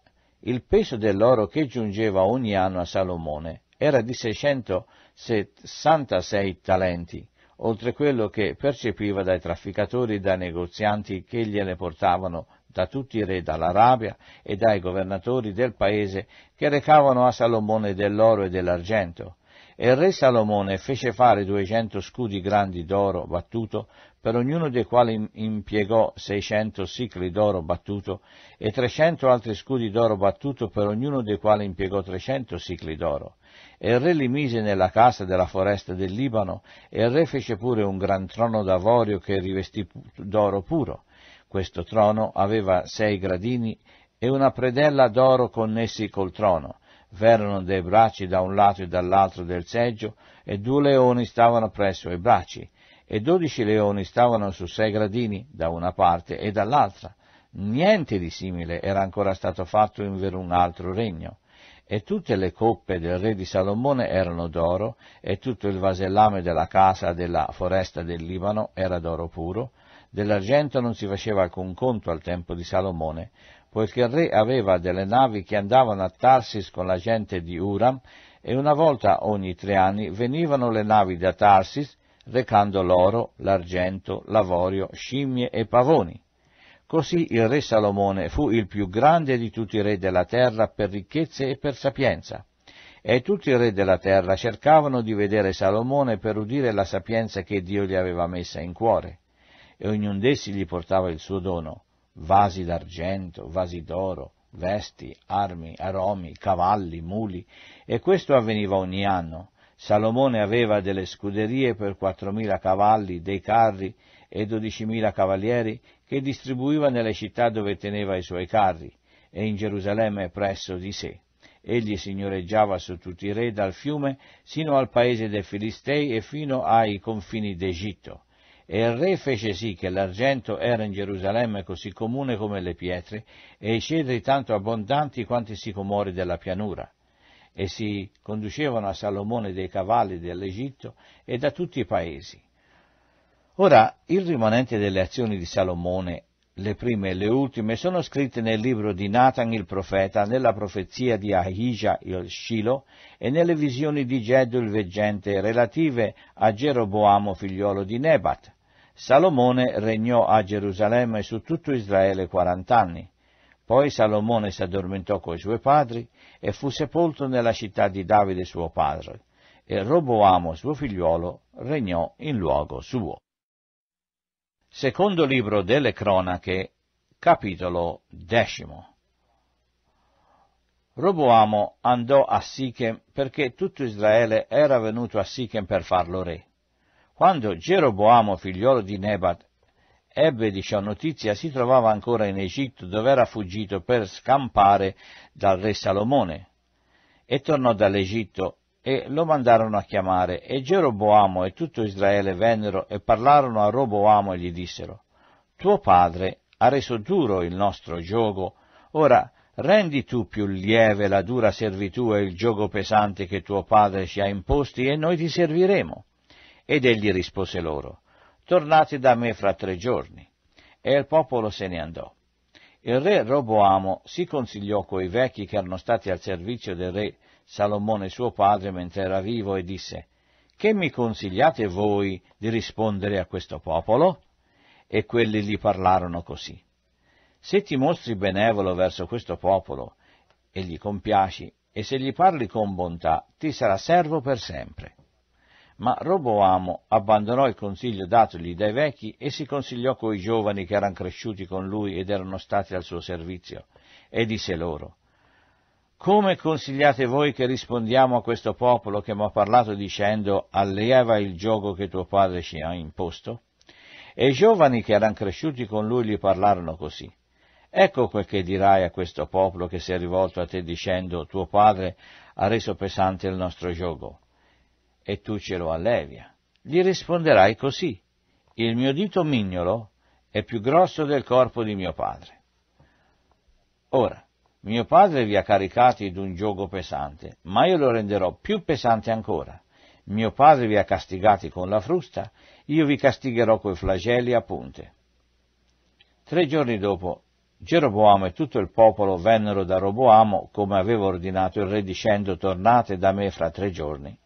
il peso dell'oro che giungeva ogni anno a Salomone era di 666 talenti, oltre quello che percepiva dai trafficatori e dai negozianti che gliele portavano da tutti i re dall'Arabia e dai governatori del paese che recavano a Salomone dell'oro e dell'argento. E il re Salomone fece fare duecento scudi grandi d'oro battuto, per ognuno dei quali impiegò seicento sicli d'oro battuto, e trecento altri scudi d'oro battuto per ognuno dei quali impiegò trecento sicli d'oro e il re li mise nella casa della foresta del Libano, e il re fece pure un gran trono d'avorio che rivestì d'oro puro. Questo trono aveva sei gradini e una predella d'oro connessi col trono. V'erano dei bracci da un lato e dall'altro del seggio, e due leoni stavano presso i bracci, e dodici leoni stavano su sei gradini da una parte e dall'altra. Niente di simile era ancora stato fatto in un altro regno e tutte le coppe del re di Salomone erano d'oro, e tutto il vasellame della casa della foresta del Libano era d'oro puro, dell'argento non si faceva alcun conto al tempo di Salomone, poiché il re aveva delle navi che andavano a Tarsis con la gente di Uram, e una volta ogni tre anni venivano le navi da Tarsis recando l'oro, l'argento, l'avorio, scimmie e pavoni. Così il re Salomone fu il più grande di tutti i re della terra per ricchezze e per sapienza. E tutti i re della terra cercavano di vedere Salomone per udire la sapienza che Dio gli aveva messa in cuore. E ognun d'essi gli portava il suo dono, vasi d'argento, vasi d'oro, vesti, armi, aromi, cavalli, muli, e questo avveniva ogni anno. Salomone aveva delle scuderie per quattromila cavalli, dei carri e dodicimila cavalieri che distribuiva nelle città dove teneva i suoi carri e in Gerusalemme presso di sé. Egli signoreggiava su tutti i re dal fiume sino al paese dei Filistei e fino ai confini d'Egitto. E il re fece sì che l'argento era in Gerusalemme così comune come le pietre, e i cedri tanto abbondanti quanti i sicomori della pianura. E si conducevano a Salomone dei cavalli dell'Egitto e da tutti i paesi. Ora, il rimanente delle azioni di Salomone, le prime e le ultime, sono scritte nel libro di Nathan il profeta, nella profezia di Ahija il Shilo e nelle visioni di Geddo il veggente relative a Geroboamo figliolo di Nebat. Salomone regnò a Gerusalemme su tutto Israele quarant'anni. Poi Salomone si addormentò coi suoi padri e fu sepolto nella città di Davide suo padre, e Roboamo suo figliuolo regnò in luogo suo. Secondo libro delle cronache, capitolo decimo. Roboamo andò a Sichem perché tutto Israele era venuto a Sichem per farlo re. Quando Geroboamo, figliolo di Nebat, ebbe di ciò notizia, si trovava ancora in Egitto dove era fuggito per scampare dal re Salomone. E tornò dall'Egitto e lo mandarono a chiamare. E Geroboamo e tutto Israele vennero e parlarono a Roboamo e gli dissero, Tuo padre ha reso duro il nostro gioco, ora rendi tu più lieve la dura servitù e il gioco pesante che tuo padre ci ha imposti e noi ti serviremo. Ed egli rispose loro, Tornate da me fra tre giorni. E il popolo se ne andò. Il re Roboamo si consigliò coi vecchi che erano stati al servizio del re Salomone suo padre mentre era vivo e disse, Che mi consigliate voi di rispondere a questo popolo? E quelli gli parlarono così. Se ti mostri benevolo verso questo popolo e gli compiaci, e se gli parli con bontà, ti sarà servo per sempre. Ma Roboamo abbandonò il consiglio datogli dai vecchi e si consigliò coi giovani che erano cresciuti con lui ed erano stati al suo servizio, e disse loro, come consigliate voi che rispondiamo a questo popolo che mi ha parlato dicendo alleva il gioco che tuo padre ci ha imposto? E i giovani che erano cresciuti con lui gli parlarono così. Ecco quel che dirai a questo popolo che si è rivolto a te dicendo tuo padre ha reso pesante il nostro gioco e tu ce lo allevia. Gli risponderai così. Il mio dito mignolo è più grosso del corpo di mio padre. Ora, mio padre vi ha caricati d'un gioco pesante, ma io lo renderò più pesante ancora. Mio padre vi ha castigati con la frusta, io vi castigherò coi flagelli a punte. Tre giorni dopo, Geroboamo e tutto il popolo vennero da Roboamo, come aveva ordinato il re, dicendo tornate da me fra tre giorni.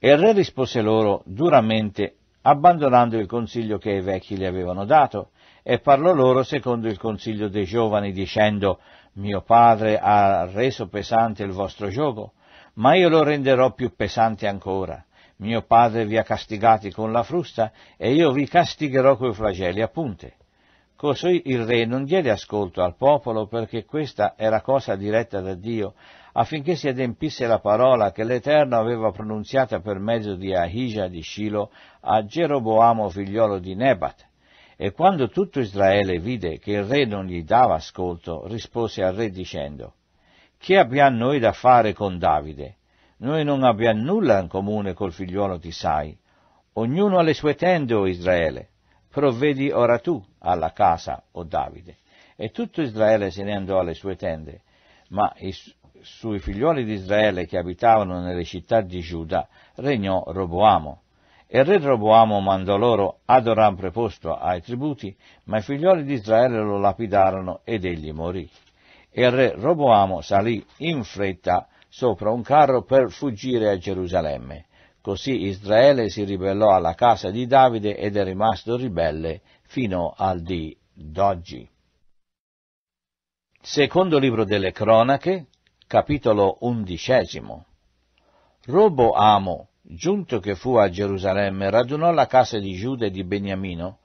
E il re rispose loro duramente, abbandonando il consiglio che i vecchi gli avevano dato, e parlò loro secondo il consiglio dei giovani, dicendo mio padre ha reso pesante il vostro gioco, ma io lo renderò più pesante ancora. Mio padre vi ha castigati con la frusta e io vi castigherò coi flagelli a punte. Così il re non diede ascolto al popolo perché questa era cosa diretta da Dio affinché si adempisse la parola che l'Eterno aveva pronunziata per mezzo di Ahija di Shilo a Geroboamo figliolo di Nebat e quando tutto Israele vide che il re non gli dava ascolto, rispose al re dicendo, Che abbiamo noi da fare con Davide? Noi non abbiamo nulla in comune col figliuolo di Sai. Ognuno ha le sue tende, o Israele. Provvedi ora tu alla casa, o Davide. E tutto Israele se ne andò alle sue tende, ma i, sui figliuoli di Israele che abitavano nelle città di Giuda regnò Roboamo e il re Roboamo mandò loro Adoram preposto ai tributi, ma i figlioli di Israele lo lapidarono ed egli morì. E il re Roboamo salì in fretta sopra un carro per fuggire a Gerusalemme. Così Israele si ribellò alla casa di Davide ed è rimasto ribelle fino al dì d'oggi. Secondo libro delle cronache, capitolo undicesimo. Roboamo, Giunto che fu a Gerusalemme, radunò la casa di Giuda e di Beniamino,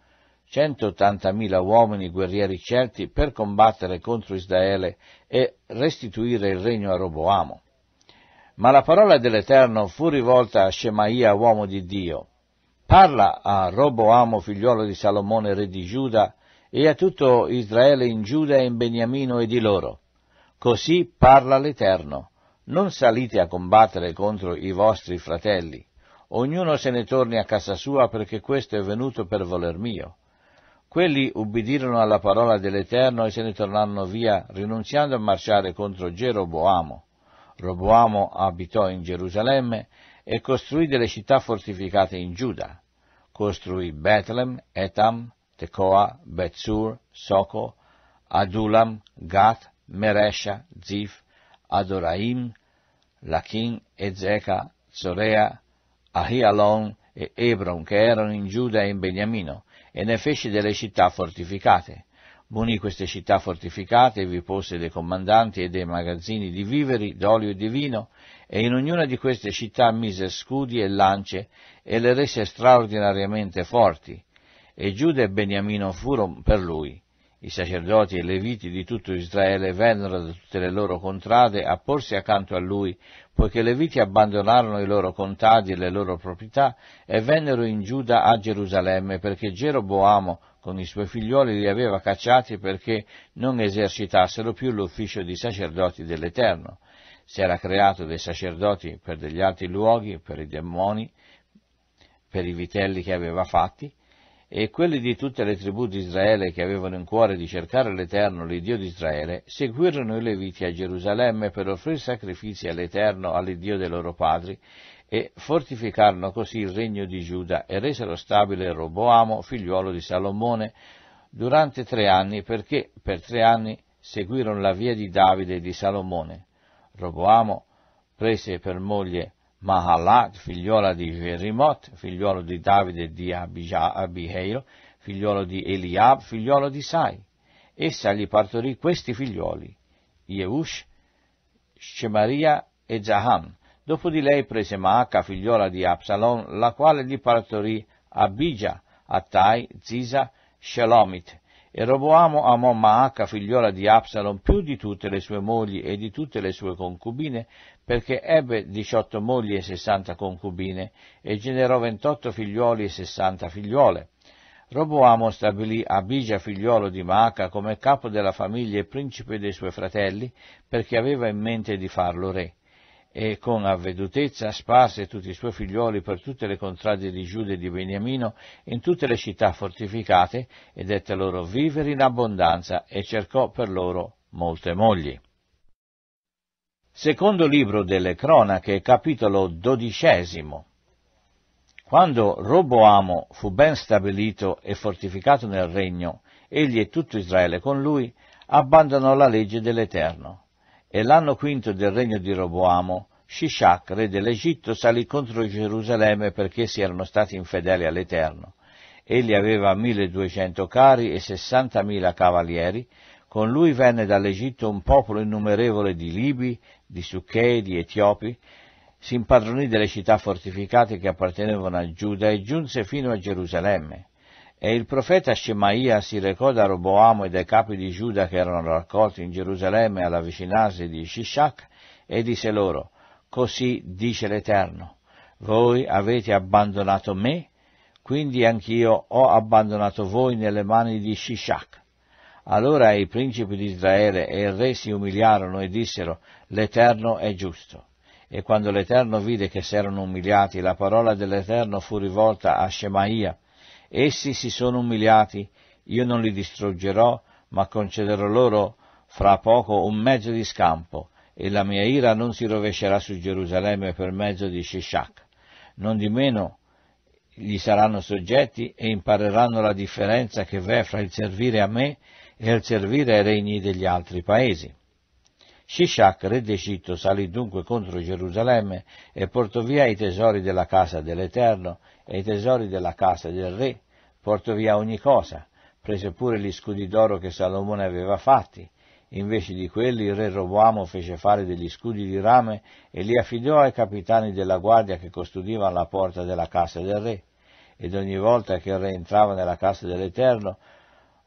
180.000 uomini guerrieri celti per combattere contro Israele e restituire il regno a Roboamo. Ma la parola dell'Eterno fu rivolta a Shemaia, uomo di Dio. Parla a Roboamo, figliuolo di Salomone, re di Giuda, e a tutto Israele in Giuda e in Beniamino e di loro. Così parla l'Eterno. Non salite a combattere contro i vostri fratelli. Ognuno se ne torni a casa sua perché questo è venuto per voler mio. Quelli ubbidirono alla parola dell'Eterno e se ne tornarono via, rinunziando a marciare contro Geroboamo. Roboamo abitò in Gerusalemme e costruì delle città fortificate in Giuda. Costruì Betlem, Etam, Tecoa, Betzur, Soco, Adulam, Gath, Meresha, Zif, Adoraim, Lachin, Ezeca, Zorea, Ahialon e Ebron, che erano in Giuda e in Beniamino, e ne fece delle città fortificate. Munì queste città fortificate e vi pose dei comandanti e dei magazzini di viveri, d'olio e di vino, e in ognuna di queste città mise scudi e lance e le rese straordinariamente forti. E Giuda e Beniamino furono per lui i sacerdoti e leviti di tutto Israele vennero da tutte le loro contrade a porsi accanto a lui, poiché i leviti abbandonarono i loro contadi e le loro proprietà e vennero in Giuda a Gerusalemme, perché Geroboamo con i suoi figlioli li aveva cacciati perché non esercitassero più l'ufficio di sacerdoti dell'Eterno. Si era creato dei sacerdoti per degli altri luoghi, per i demoni, per i vitelli che aveva fatti, e quelli di tutte le tribù di Israele che avevano in cuore di cercare l'Eterno, l'Iddio di Israele, seguirono i Leviti a Gerusalemme per offrire sacrifici all'Eterno, all'Iddio dei loro padri, e fortificarono così il regno di Giuda e resero stabile Roboamo, figliuolo di Salomone, durante tre anni, perché per tre anni seguirono la via di Davide e di Salomone. Roboamo prese per moglie Mahalat, figliuola di Jerimot, figliuolo di Davide e di Abihail, figliuolo di Eliab, figliuolo di Sai. Essa gli partorì questi figliuoli, Yehush, Shemaria e Zaham. Dopo di lei prese Maaca, figliuola di Absalom, la quale gli partorì Abija, Attai, Ziza, Shelomit, e Roboamo amò Maaca, figliola di Absalom, più di tutte le sue mogli e di tutte le sue concubine, perché ebbe diciotto mogli e sessanta concubine, e generò ventotto figlioli e sessanta figliuole. Roboamo stabilì Abigia, figliuolo di Maaca, come capo della famiglia e principe dei suoi fratelli, perché aveva in mente di farlo re e con avvedutezza sparse tutti i suoi figlioli per tutte le contrade di Giuda e di Beniamino in tutte le città fortificate e dette loro vivere in abbondanza e cercò per loro molte mogli. Secondo libro delle cronache, capitolo dodicesimo. Quando Roboamo fu ben stabilito e fortificato nel regno, egli e tutto Israele con lui, abbandonò la legge dell'Eterno e l'anno quinto del regno di Roboamo, Shishak, re dell'Egitto, salì contro Gerusalemme perché si erano stati infedeli all'Eterno. Egli aveva 1200 cari e 60.000 cavalieri, con lui venne dall'Egitto un popolo innumerevole di Libi, di Succhei, di Etiopi, si impadronì delle città fortificate che appartenevano a Giuda e giunse fino a Gerusalemme. E il profeta Shemaia si recò da Roboamo e dai capi di Giuda che erano raccolti in Gerusalemme alla vicinanza di Shishak e disse loro, Così dice l'Eterno, voi avete abbandonato me, quindi anch'io ho abbandonato voi nelle mani di Shishak. Allora i principi di Israele e il re si umiliarono e dissero, L'Eterno è giusto. E quando l'Eterno vide che s'erano umiliati, la parola dell'Eterno fu rivolta a Shemaia, Essi si sono umiliati, io non li distruggerò, ma concederò loro fra poco un mezzo di scampo, e la mia ira non si rovescerà su Gerusalemme per mezzo di Shishak. Non di meno gli saranno soggetti e impareranno la differenza che v'è fra il servire a me e il servire ai regni degli altri paesi. Shishak, re d'Egitto, salì dunque contro Gerusalemme e portò via i tesori della casa dell'Eterno e i tesori della casa del re, portò via ogni cosa, prese pure gli scudi d'oro che Salomone aveva fatti. Invece di quelli il re Roboamo fece fare degli scudi di rame e li affidò ai capitani della guardia che custodivano la porta della casa del re. Ed ogni volta che il re entrava nella casa dell'Eterno,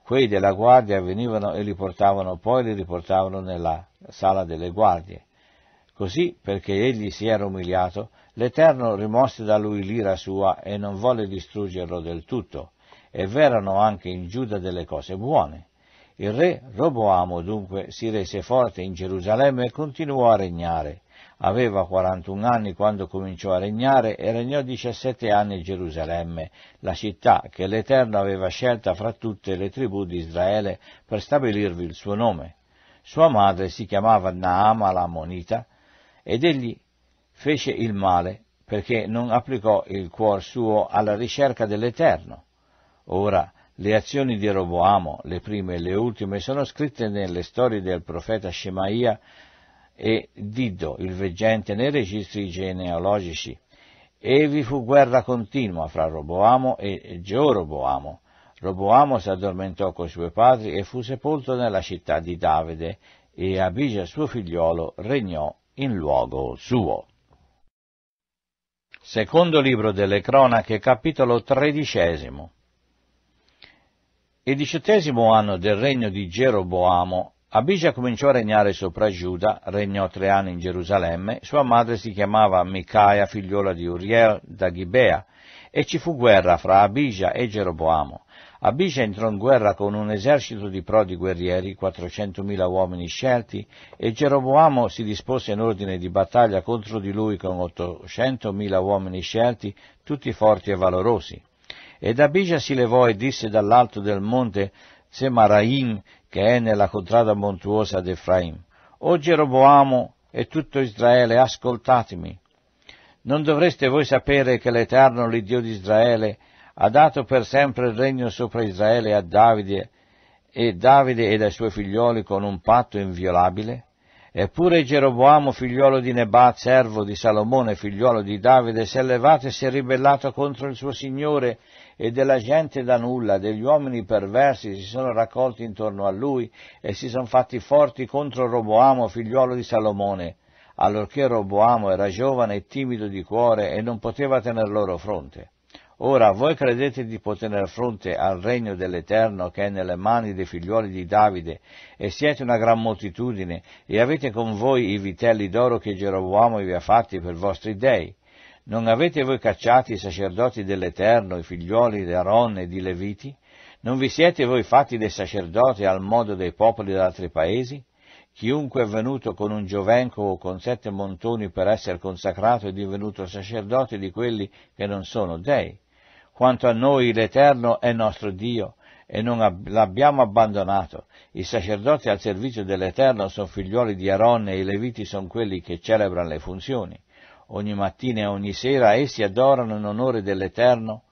quei della guardia venivano e li portavano, poi li riportavano nella sala delle guardie. Così, perché egli si era umiliato, L'Eterno rimosse da lui l'ira sua e non volle distruggerlo del tutto, e v'erano anche in Giuda delle cose buone. Il re Roboamo dunque si rese forte in Gerusalemme e continuò a regnare. Aveva 41 anni quando cominciò a regnare e regnò 17 anni in Gerusalemme, la città che l'Eterno aveva scelta fra tutte le tribù di Israele per stabilirvi il suo nome. Sua madre si chiamava Naama la Monita ed egli fece il male perché non applicò il cuor suo alla ricerca dell'Eterno. Ora, le azioni di Roboamo, le prime e le ultime, sono scritte nelle storie del profeta Shemaia e Diddo, il veggente, nei registri genealogici. E vi fu guerra continua fra Roboamo e Georoboamo. Roboamo si addormentò coi suoi padri e fu sepolto nella città di Davide, e Abigia, suo figliolo, regnò in luogo suo. Secondo libro delle cronache, capitolo tredicesimo. Il diciottesimo anno del regno di Geroboamo, Abija cominciò a regnare sopra Giuda, regnò tre anni in Gerusalemme, sua madre si chiamava Micaia, figliuola di Uriel da Gibea, e ci fu guerra fra Abija e Geroboamo. Abice entrò in guerra con un esercito di prodi guerrieri, 400.000 uomini scelti, e Geroboamo si dispose in ordine di battaglia contro di lui con 800.000 uomini scelti, tutti forti e valorosi. Ed Abice si levò e disse dall'alto del monte Semaraim, che è nella contrada montuosa d'Efraim, O Geroboamo e tutto Israele, ascoltatemi. Non dovreste voi sapere che l'Eterno, l'Iddio di Israele, ha dato per sempre il regno sopra Israele a Davide e Davide ed ai suoi figlioli con un patto inviolabile? Eppure Geroboamo, figliolo di Nebat, servo di Salomone, figliolo di Davide, si è levato e si è ribellato contro il suo Signore e della gente da nulla, degli uomini perversi si sono raccolti intorno a lui e si sono fatti forti contro Roboamo, figliolo di Salomone, allorché Roboamo era giovane e timido di cuore e non poteva tener loro fronte. Ora voi credete di poter fronte al regno dell'Eterno che è nelle mani dei figlioli di Davide, e siete una gran moltitudine, e avete con voi i vitelli d'oro che Geroboamo vi ha fatti per vostri dei. Non avete voi cacciati i sacerdoti dell'Eterno, i figlioli di Aaron e di Leviti? Non vi siete voi fatti dei sacerdoti al modo dei popoli d'altri paesi? Chiunque è venuto con un giovenco o con sette montoni per essere consacrato è divenuto sacerdote di quelli che non sono dei quanto a noi l'Eterno è nostro Dio e non ab- l'abbiamo abbandonato. I sacerdoti al servizio dell'Eterno sono figlioli di Aronne e i Leviti sono quelli che celebrano le funzioni. Ogni mattina e ogni sera essi adorano in onore dell'Eterno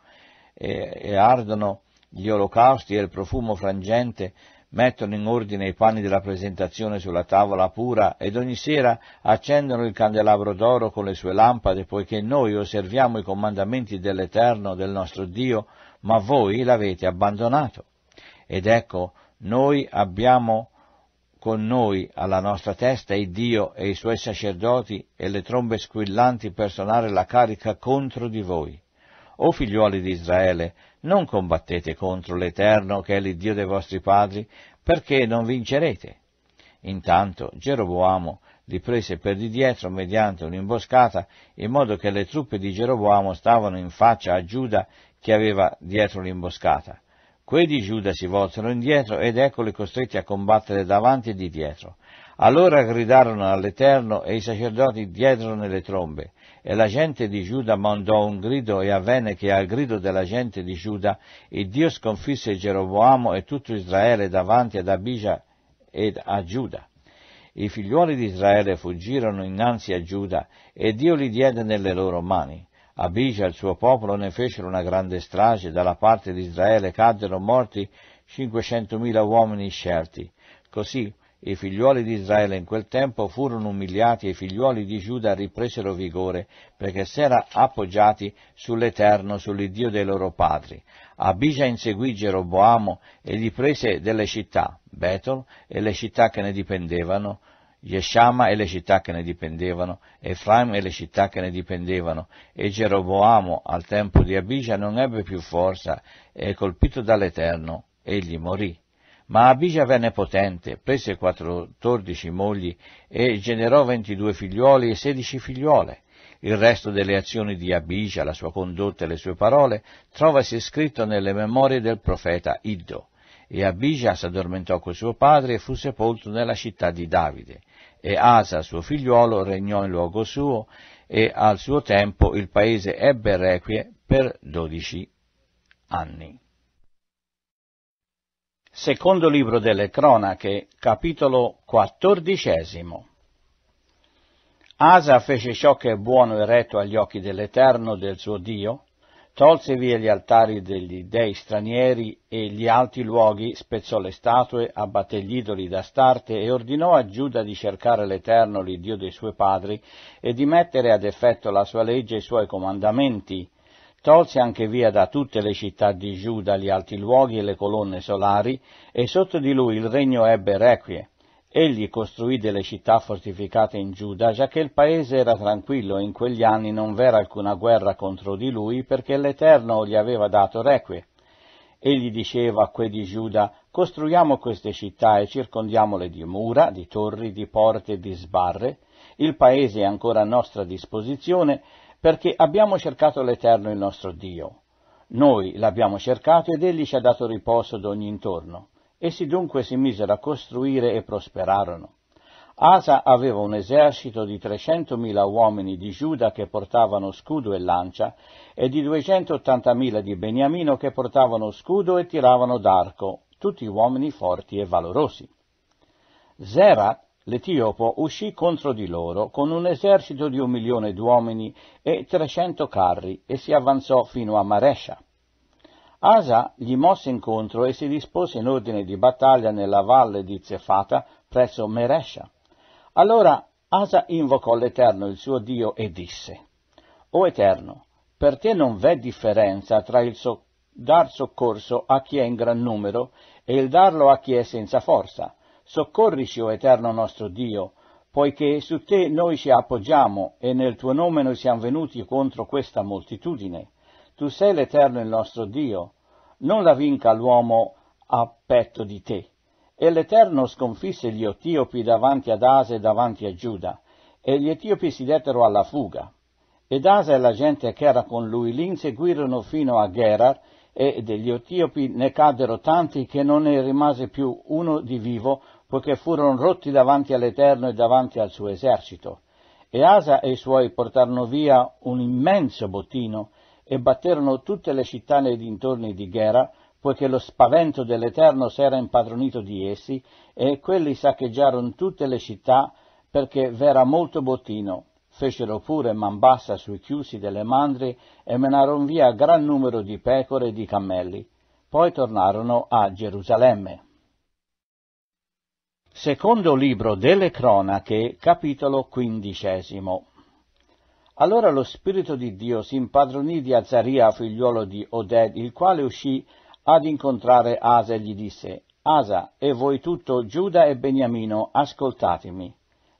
e, eh, e ardono gli olocausti e il profumo frangente mettono in ordine i panni della presentazione sulla tavola pura ed ogni sera accendono il candelabro d'oro con le sue lampade, poiché noi osserviamo i comandamenti dell'Eterno, del nostro Dio, ma voi l'avete abbandonato. Ed ecco, noi abbiamo con noi alla nostra testa il Dio e i suoi sacerdoti e le trombe squillanti per suonare la carica contro di voi. O figliuoli di Israele, non combattete contro l'Eterno che è l'Iddio dei vostri padri, perché non vincerete. Intanto Geroboamo li prese per di dietro mediante un'imboscata, in modo che le truppe di Geroboamo stavano in faccia a Giuda che aveva dietro l'imboscata. Quei di Giuda si volsero indietro ed eccoli costretti a combattere davanti e di dietro. Allora gridarono all'Eterno e i sacerdoti diedero nelle trombe. E la gente di Giuda mandò un grido e avvenne che al grido della gente di Giuda il Dio sconfisse Geroboamo e tutto Israele davanti ad Abija ed a Giuda. I figliuoli di Israele fuggirono innanzi a Giuda e Dio li diede nelle loro mani. Abija e il suo popolo ne fecero una grande strage, dalla parte di Israele caddero morti 500.000 uomini scelti. Così i figliuoli di Israele in quel tempo furono umiliati e i figliuoli di Giuda ripresero vigore, perché s'era appoggiati sull'Eterno, sull'Iddio dei loro padri. Abija inseguì Geroboamo e gli prese delle città, Betel e le città che ne dipendevano, Yeshama e le città che ne dipendevano, Efraim e le città che ne dipendevano, e Geroboamo al tempo di Abija non ebbe più forza e colpito dall'Eterno egli morì. Ma Abija venne potente, prese quattordici mogli e generò ventidue figliuoli e sedici figliuole. Il resto delle azioni di Abija, la sua condotta e le sue parole, trovasi scritto nelle memorie del profeta Iddo. E Abija s'addormentò con suo padre e fu sepolto nella città di Davide. E Asa, suo figliuolo, regnò in luogo suo, e al suo tempo il paese ebbe requie per dodici anni. Secondo libro delle cronache, capitolo quattordicesimo. Asa fece ciò che è buono e retto agli occhi dell'Eterno del suo Dio, tolse via gli altari degli dei stranieri e gli alti luoghi, spezzò le statue, abbatté gli idoli da starte e ordinò a Giuda di cercare l'Eterno, l'Iddio dei suoi padri, e di mettere ad effetto la sua legge e i suoi comandamenti, Tolse anche via da tutte le città di Giuda gli alti luoghi e le colonne solari, e sotto di lui il regno ebbe requie. Egli costruì delle città fortificate in Giuda, già che il paese era tranquillo e in quegli anni non v'era alcuna guerra contro di lui, perché l'Eterno gli aveva dato requie. Egli diceva a quei di Giuda, costruiamo queste città e circondiamole di mura, di torri, di porte e di sbarre, il paese è ancora a nostra disposizione perché abbiamo cercato l'Eterno il nostro Dio. Noi l'abbiamo cercato ed egli ci ha dato riposo d'ogni intorno. Essi dunque si misero a costruire e prosperarono. Asa aveva un esercito di 300.000 uomini di Giuda che portavano scudo e lancia e di 280.000 di Beniamino che portavano scudo e tiravano d'arco, tutti uomini forti e valorosi. Zera l'Etiopo uscì contro di loro con un esercito di un milione d'uomini e trecento carri e si avanzò fino a Marescia. Asa gli mosse incontro e si dispose in ordine di battaglia nella valle di Zefata presso Merescia. Allora Asa invocò l'Eterno, il suo Dio, e disse, O Eterno, per te non v'è differenza tra il so- dar soccorso a chi è in gran numero e il darlo a chi è senza forza, Soccorrici, o eterno nostro Dio, poiché su te noi ci appoggiamo e nel tuo nome noi siamo venuti contro questa moltitudine. Tu sei l'Eterno il nostro Dio, non la vinca l'uomo a petto di te. E l'Eterno sconfisse gli etiopi davanti ad Asa e davanti a Giuda, e gli etiopi si dettero alla fuga. Ed Asa e la gente che era con lui li inseguirono fino a Gerar, e degli etiopi ne caddero tanti che non ne rimase più uno di vivo, poiché furono rotti davanti all'Eterno e davanti al suo esercito. E Asa e i suoi portarono via un immenso bottino e batterono tutte le città nei dintorni di Gera, poiché lo spavento dell'Eterno s'era impadronito di essi, e quelli saccheggiarono tutte le città, perché v'era molto bottino. Fecero pure man bassa sui chiusi delle mandrie e menarono via gran numero di pecore e di cammelli. Poi tornarono a Gerusalemme. Secondo libro delle cronache, capitolo quindicesimo. Allora lo Spirito di Dio si impadronì di Azzaria, figliuolo di Oded, il quale uscì ad incontrare Asa e gli disse, Asa, e voi tutto, Giuda e Beniamino, ascoltatemi.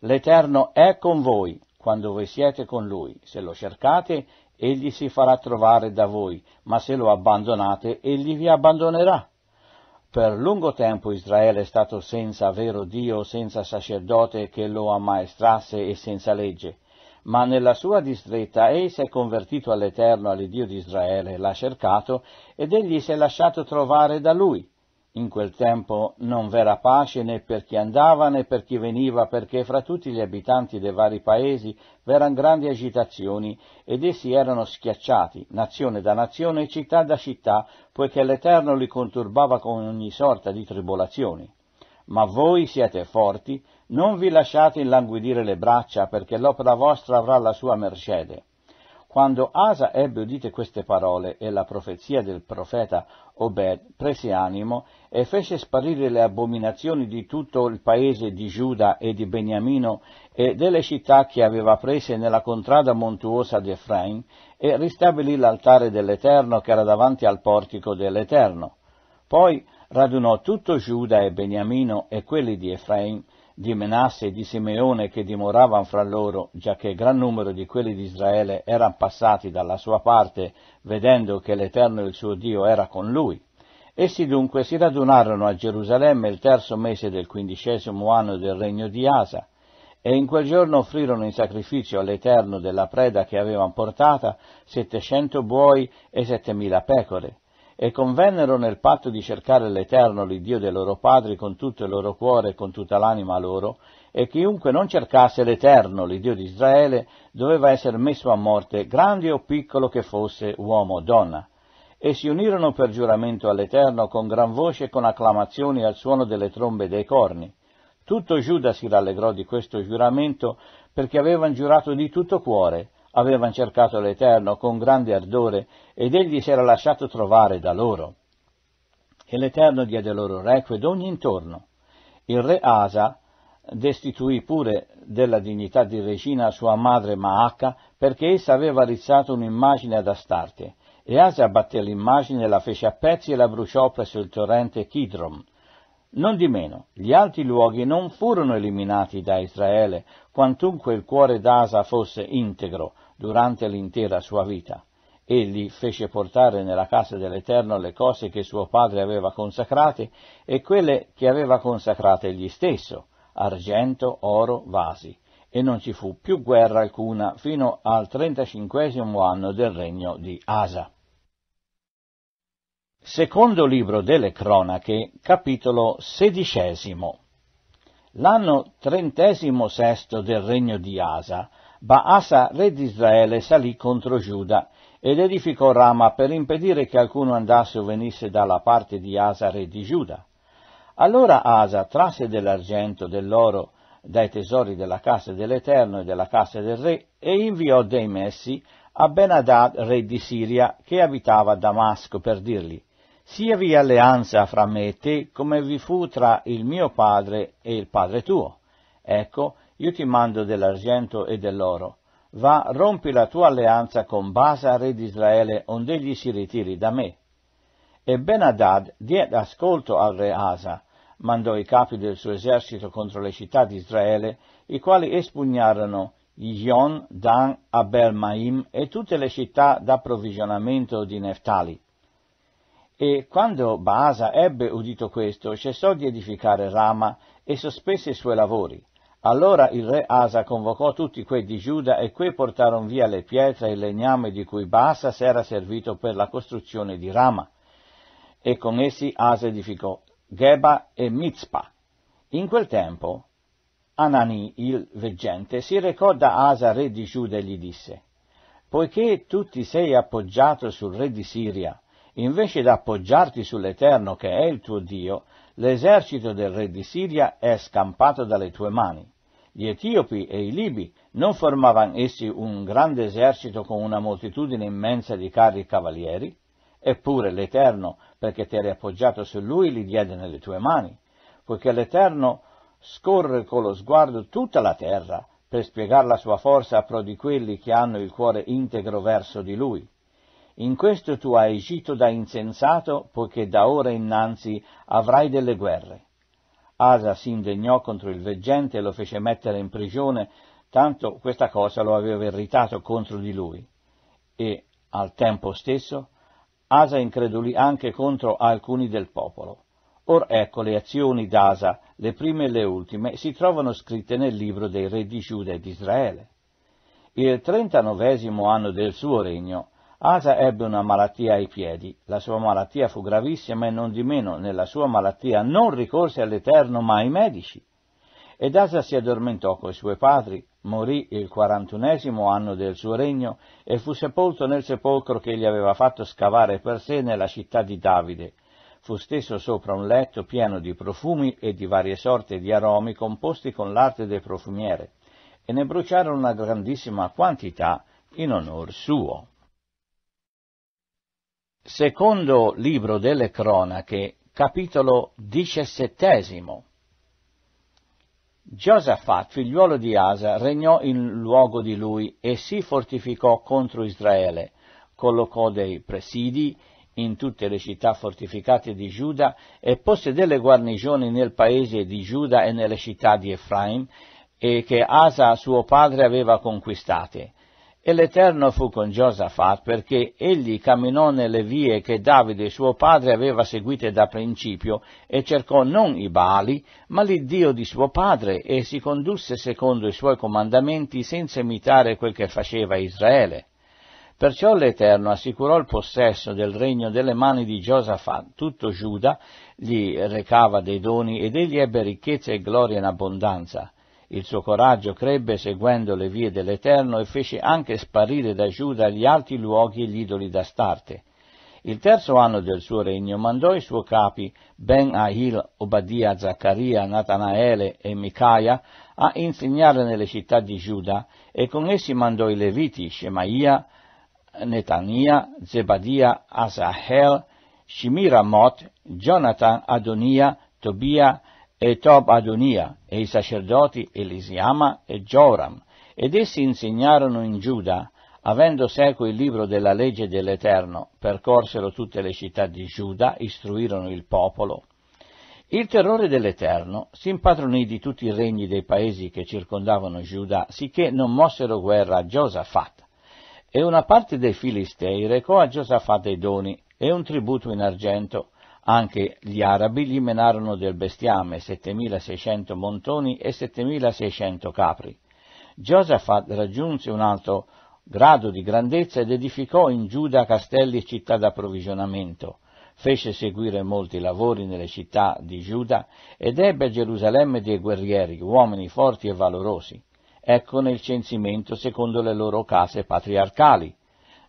L'Eterno è con voi quando voi siete con lui. Se lo cercate, egli si farà trovare da voi, ma se lo abbandonate, egli vi abbandonerà. Per lungo tempo Israele è stato senza vero Dio, senza sacerdote che lo ammaestrasse e senza legge. Ma nella sua distretta egli si è convertito all'Eterno, all'Iddio di Israele, l'ha cercato ed egli si è lasciato trovare da lui. In quel tempo non v'era pace né per chi andava né per chi veniva, perché fra tutti gli abitanti dei vari paesi v'eran grandi agitazioni, ed essi erano schiacciati, nazione da nazione e città da città, poiché l'Eterno li conturbava con ogni sorta di tribolazioni. Ma voi siete forti, non vi lasciate illanguidire le braccia, perché l'opera vostra avrà la sua mercede quando Asa ebbe udite queste parole e la profezia del profeta Obed, prese animo e fece sparire le abominazioni di tutto il paese di Giuda e di Beniamino e delle città che aveva prese nella contrada montuosa di Efraim e ristabilì l'altare dell'Eterno che era davanti al portico dell'Eterno. Poi radunò tutto Giuda e Beniamino e quelli di Efraim di Menasse e di Simeone che dimoravano fra loro, già che gran numero di quelli di Israele erano passati dalla sua parte, vedendo che l'Eterno il suo Dio era con lui. Essi dunque si radunarono a Gerusalemme il terzo mese del quindicesimo anno del regno di Asa, e in quel giorno offrirono in sacrificio all'Eterno della preda che avevano portata settecento buoi e settemila pecore, e convennero nel patto di cercare l'Eterno, l'Iddio dei loro padri, con tutto il loro cuore e con tutta l'anima loro, e chiunque non cercasse l'Eterno, l'Iddio di Israele, doveva essere messo a morte, grande o piccolo che fosse, uomo o donna. E si unirono per giuramento all'Eterno con gran voce e con acclamazioni al suono delle trombe e dei corni. Tutto Giuda si rallegrò di questo giuramento perché avevano giurato di tutto cuore, avevano cercato l'Eterno con grande ardore ed egli si era lasciato trovare da loro. E l'Eterno diede loro requie d'ogni intorno. Il re Asa destituì pure della dignità di regina sua madre Maacca perché essa aveva rizzato un'immagine ad Astarte. E Asa batté l'immagine, la fece a pezzi e la bruciò presso il torrente Chidrom. Nondimeno, gli altri luoghi non furono eliminati da Israele, quantunque il cuore d'Asa fosse integro durante l'intera sua vita. Egli fece portare nella casa dell'Eterno le cose che suo padre aveva consacrate e quelle che aveva consacrate egli stesso, argento, oro, vasi, e non ci fu più guerra alcuna fino al trentacinquesimo anno del regno di Asa. Secondo libro delle cronache, capitolo XVI. L'anno trentesimo sesto del regno di Asa, Baasa, re di Israele, salì contro Giuda ed edificò Rama per impedire che alcuno andasse o venisse dalla parte di Asa, re di Giuda. Allora Asa trasse dell'argento, dell'oro, dai tesori della casa dell'Eterno e della casa del re e inviò dei messi a Benadad, re di Siria, che abitava a Damasco, per dirgli siavi alleanza fra me e te come vi fu tra il mio padre e il padre tuo. Ecco, io ti mando dell'argento e dell'oro. Va, rompi la tua alleanza con Basa, re di Israele, onde egli si ritiri da me. E Ben-Hadad diede ascolto al re Asa, mandò i capi del suo esercito contro le città di Israele, i quali espugnarono Ion, Dan, Abel Maim e tutte le città d'approvvigionamento di Neftali e quando Baasa ebbe udito questo, cessò di edificare Rama e sospese i suoi lavori. Allora il re Asa convocò tutti quei di Giuda e quei portarono via le pietre e il legname di cui Baasa s'era servito per la costruzione di Rama. E con essi Asa edificò Geba e Mizpa. In quel tempo Anani, il veggente, si recò da Asa, re di Giuda, e gli disse, Poiché tu ti sei appoggiato sul re di Siria, invece d'appoggiarti sull'Eterno che è il tuo Dio, l'esercito del re di Siria è scampato dalle tue mani. Gli Etiopi e i Libi non formavano essi un grande esercito con una moltitudine immensa di carri e cavalieri? Eppure l'Eterno, perché ti eri appoggiato su lui, li diede nelle tue mani, poiché l'Eterno scorre con lo sguardo tutta la terra per spiegare la sua forza a pro di quelli che hanno il cuore integro verso di lui in questo tu hai agito da insensato, poiché da ora innanzi avrai delle guerre. Asa si indegnò contro il veggente e lo fece mettere in prigione, tanto questa cosa lo aveva irritato contro di lui. E, al tempo stesso, Asa incredulì anche contro alcuni del popolo. Or ecco le azioni d'Asa, le prime e le ultime, si trovano scritte nel libro dei re di Giuda e di Israele. Il trentanovesimo anno del suo regno, Asa ebbe una malattia ai piedi, la sua malattia fu gravissima e non di meno nella sua malattia non ricorse all'Eterno ma ai medici. Ed Asa si addormentò coi suoi padri, morì il quarantunesimo anno del suo regno e fu sepolto nel sepolcro che gli aveva fatto scavare per sé nella città di Davide. Fu stesso sopra un letto pieno di profumi e di varie sorte di aromi composti con l'arte del profumiere, e ne bruciarono una grandissima quantità in onor suo. Secondo libro delle cronache, capitolo diciassettesimo. Giosafat, figliuolo di Asa, regnò in luogo di lui e si fortificò contro Israele, collocò dei presidi in tutte le città fortificate di Giuda e posse delle guarnigioni nel paese di Giuda e nelle città di Efraim, e che Asa suo padre aveva conquistate. E l'Eterno fu con Giosafat perché egli camminò nelle vie che Davide suo padre aveva seguite da principio e cercò non i Bali, ma l'Iddio di suo padre e si condusse secondo i suoi comandamenti senza imitare quel che faceva Israele. Perciò l'Eterno assicurò il possesso del regno delle mani di Giosafat, tutto Giuda gli recava dei doni ed egli ebbe ricchezza e gloria in abbondanza. Il suo coraggio crebbe seguendo le vie dell'Eterno e fece anche sparire da Giuda gli alti luoghi e gli idoli d'Astarte. Il terzo anno del suo regno mandò i suoi capi Ben Ahil, Obadia, Zaccaria, Natanaele e Micaia a insegnare nelle città di Giuda e con essi mandò i Leviti, Shemaia, Netania, Zebadia, Asahel, Shimiramot, Jonathan, Adonia, Tobia, e Tob Adonia, e i sacerdoti Elisiama e Joram, ed essi insegnarono in Giuda, avendo seco il libro della legge dell'Eterno, percorsero tutte le città di Giuda, istruirono il popolo. Il terrore dell'Eterno si impadronì di tutti i regni dei paesi che circondavano Giuda, sicché non mossero guerra a Giosafat. E una parte dei Filistei recò a Giosafat dei doni e un tributo in argento, anche gli arabi gli menarono del bestiame 7600 montoni e 7600 capri. Giosafat raggiunse un alto grado di grandezza ed edificò in Giuda castelli e città d'approvvigionamento. Fece seguire molti lavori nelle città di Giuda ed ebbe a Gerusalemme dei guerrieri, uomini forti e valorosi. Ecco nel censimento secondo le loro case patriarcali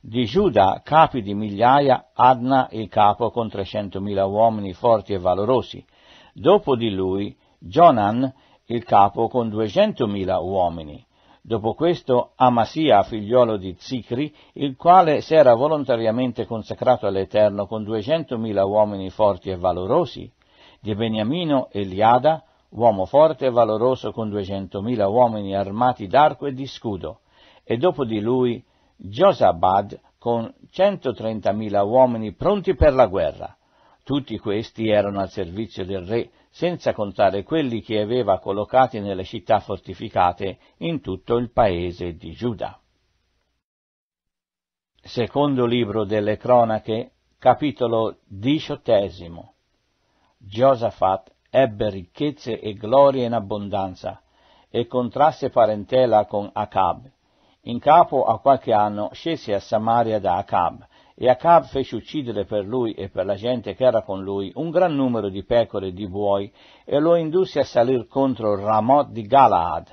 di Giuda capi di migliaia, Adna il capo con 300.000 uomini forti e valorosi, dopo di lui Jonan il capo con 200.000 uomini. Dopo questo Amasia, figliolo di Zicri, il quale si era volontariamente consacrato all'Eterno con 200.000 uomini forti e valorosi, di Beniamino Eliada, uomo forte e valoroso con 200.000 uomini armati d'arco e di scudo, e dopo di lui Josabad con 130.000 uomini pronti per la guerra. Tutti questi erano al servizio del re, senza contare quelli che aveva collocati nelle città fortificate in tutto il paese di Giuda. Secondo libro delle cronache, capitolo diciottesimo. Giosafat ebbe ricchezze e gloria in abbondanza e contrasse parentela con Acab, in capo a qualche anno scese a Samaria da Acab, e Acab fece uccidere per lui e per la gente che era con lui un gran numero di pecore e di buoi, e lo indusse a salir contro Ramot di Galaad.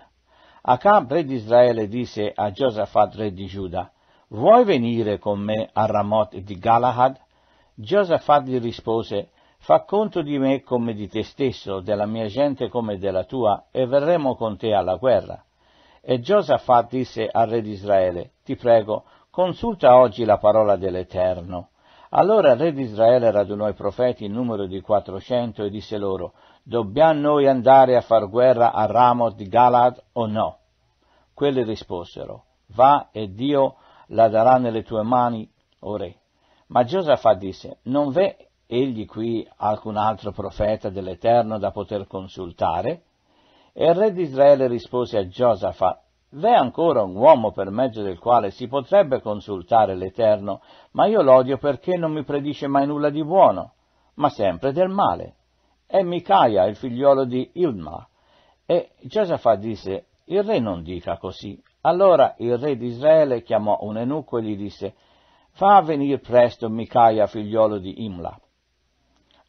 Acab, re di Israele, disse a Josaphat, re di Giuda, Vuoi venire con me a Ramot di Galaad? Josaphat gli rispose, Fa conto di me come di te stesso, della mia gente come della tua, e verremo con te alla guerra. E Giosafat disse al re di Israele, ti prego, consulta oggi la parola dell'Eterno. Allora il re di Israele radunò i profeti in numero di quattrocento e disse loro, dobbiamo noi andare a far guerra a Ramoth di Galad o no? Quelli risposero, va e Dio la darà nelle tue mani, o re. Ma Giosafat disse, non v'è egli qui alcun altro profeta dell'Eterno da poter consultare? E il re di Israele rispose a Giosafat, V'è ancora un uomo per mezzo del quale si potrebbe consultare l'Eterno, ma io l'odio perché non mi predice mai nulla di buono, ma sempre del male. È Micaia, il figliuolo di Ilma. E Giosafat disse, il re non dica così. Allora il re di Israele chiamò un enuco e gli disse, fa venire presto Micaia, figliuolo di Imla.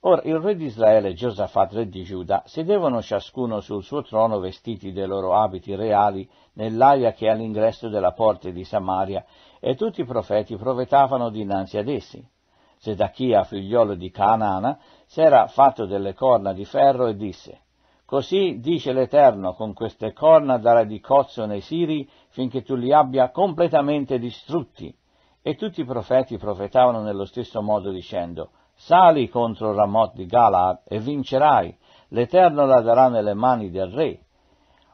Ora il re di Israele e Giosafat re di Giuda sedevano ciascuno sul suo trono vestiti dei loro abiti reali nell'aia che è all'ingresso della porta di Samaria e tutti i profeti profetavano dinanzi ad essi. Sedachia, figliolo di Canana, s'era fatto delle corna di ferro e disse Così dice l'Eterno, con queste corna darà di cozzo nei siri finché tu li abbia completamente distrutti. E tutti i profeti profetavano nello stesso modo dicendo Sali contro Ramot di Galaad e vincerai, l'Eterno la darà nelle mani del re.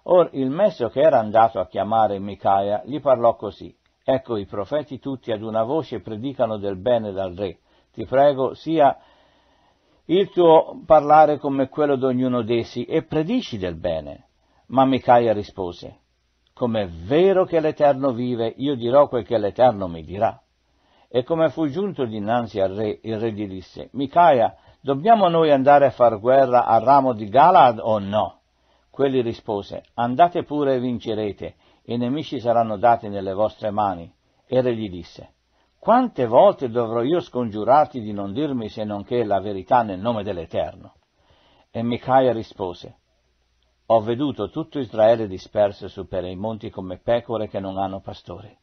Or il messo che era andato a chiamare Micaia gli parlò così. Ecco i profeti tutti ad una voce predicano del bene dal re. Ti prego, sia il tuo parlare come quello d'ognuno d'essi e predici del bene. Ma Micaia rispose, Com'è vero che l'Eterno vive, io dirò quel che l'Eterno mi dirà. E come fu giunto dinanzi al re, il re gli disse, Micaia, dobbiamo noi andare a far guerra al ramo di Galad o no? Quelli rispose, andate pure e vincerete, i nemici saranno dati nelle vostre mani. E re gli disse, quante volte dovrò io scongiurarti di non dirmi se non che la verità nel nome dell'Eterno? E Micaia rispose, ho veduto tutto Israele disperso su per i monti come pecore che non hanno pastore.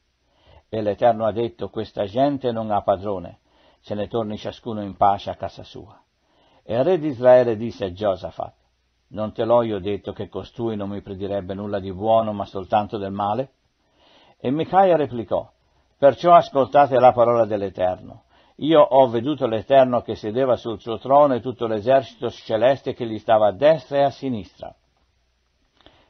E l'Eterno ha detto, questa gente non ha padrone, se ne torni ciascuno in pace a casa sua. E il re di Israele disse a Giosafat, non te l'ho io detto che costui non mi predirebbe nulla di buono, ma soltanto del male? E Micaia replicò, perciò ascoltate la parola dell'Eterno. Io ho veduto l'Eterno che sedeva sul suo trono e tutto l'esercito celeste che gli stava a destra e a sinistra.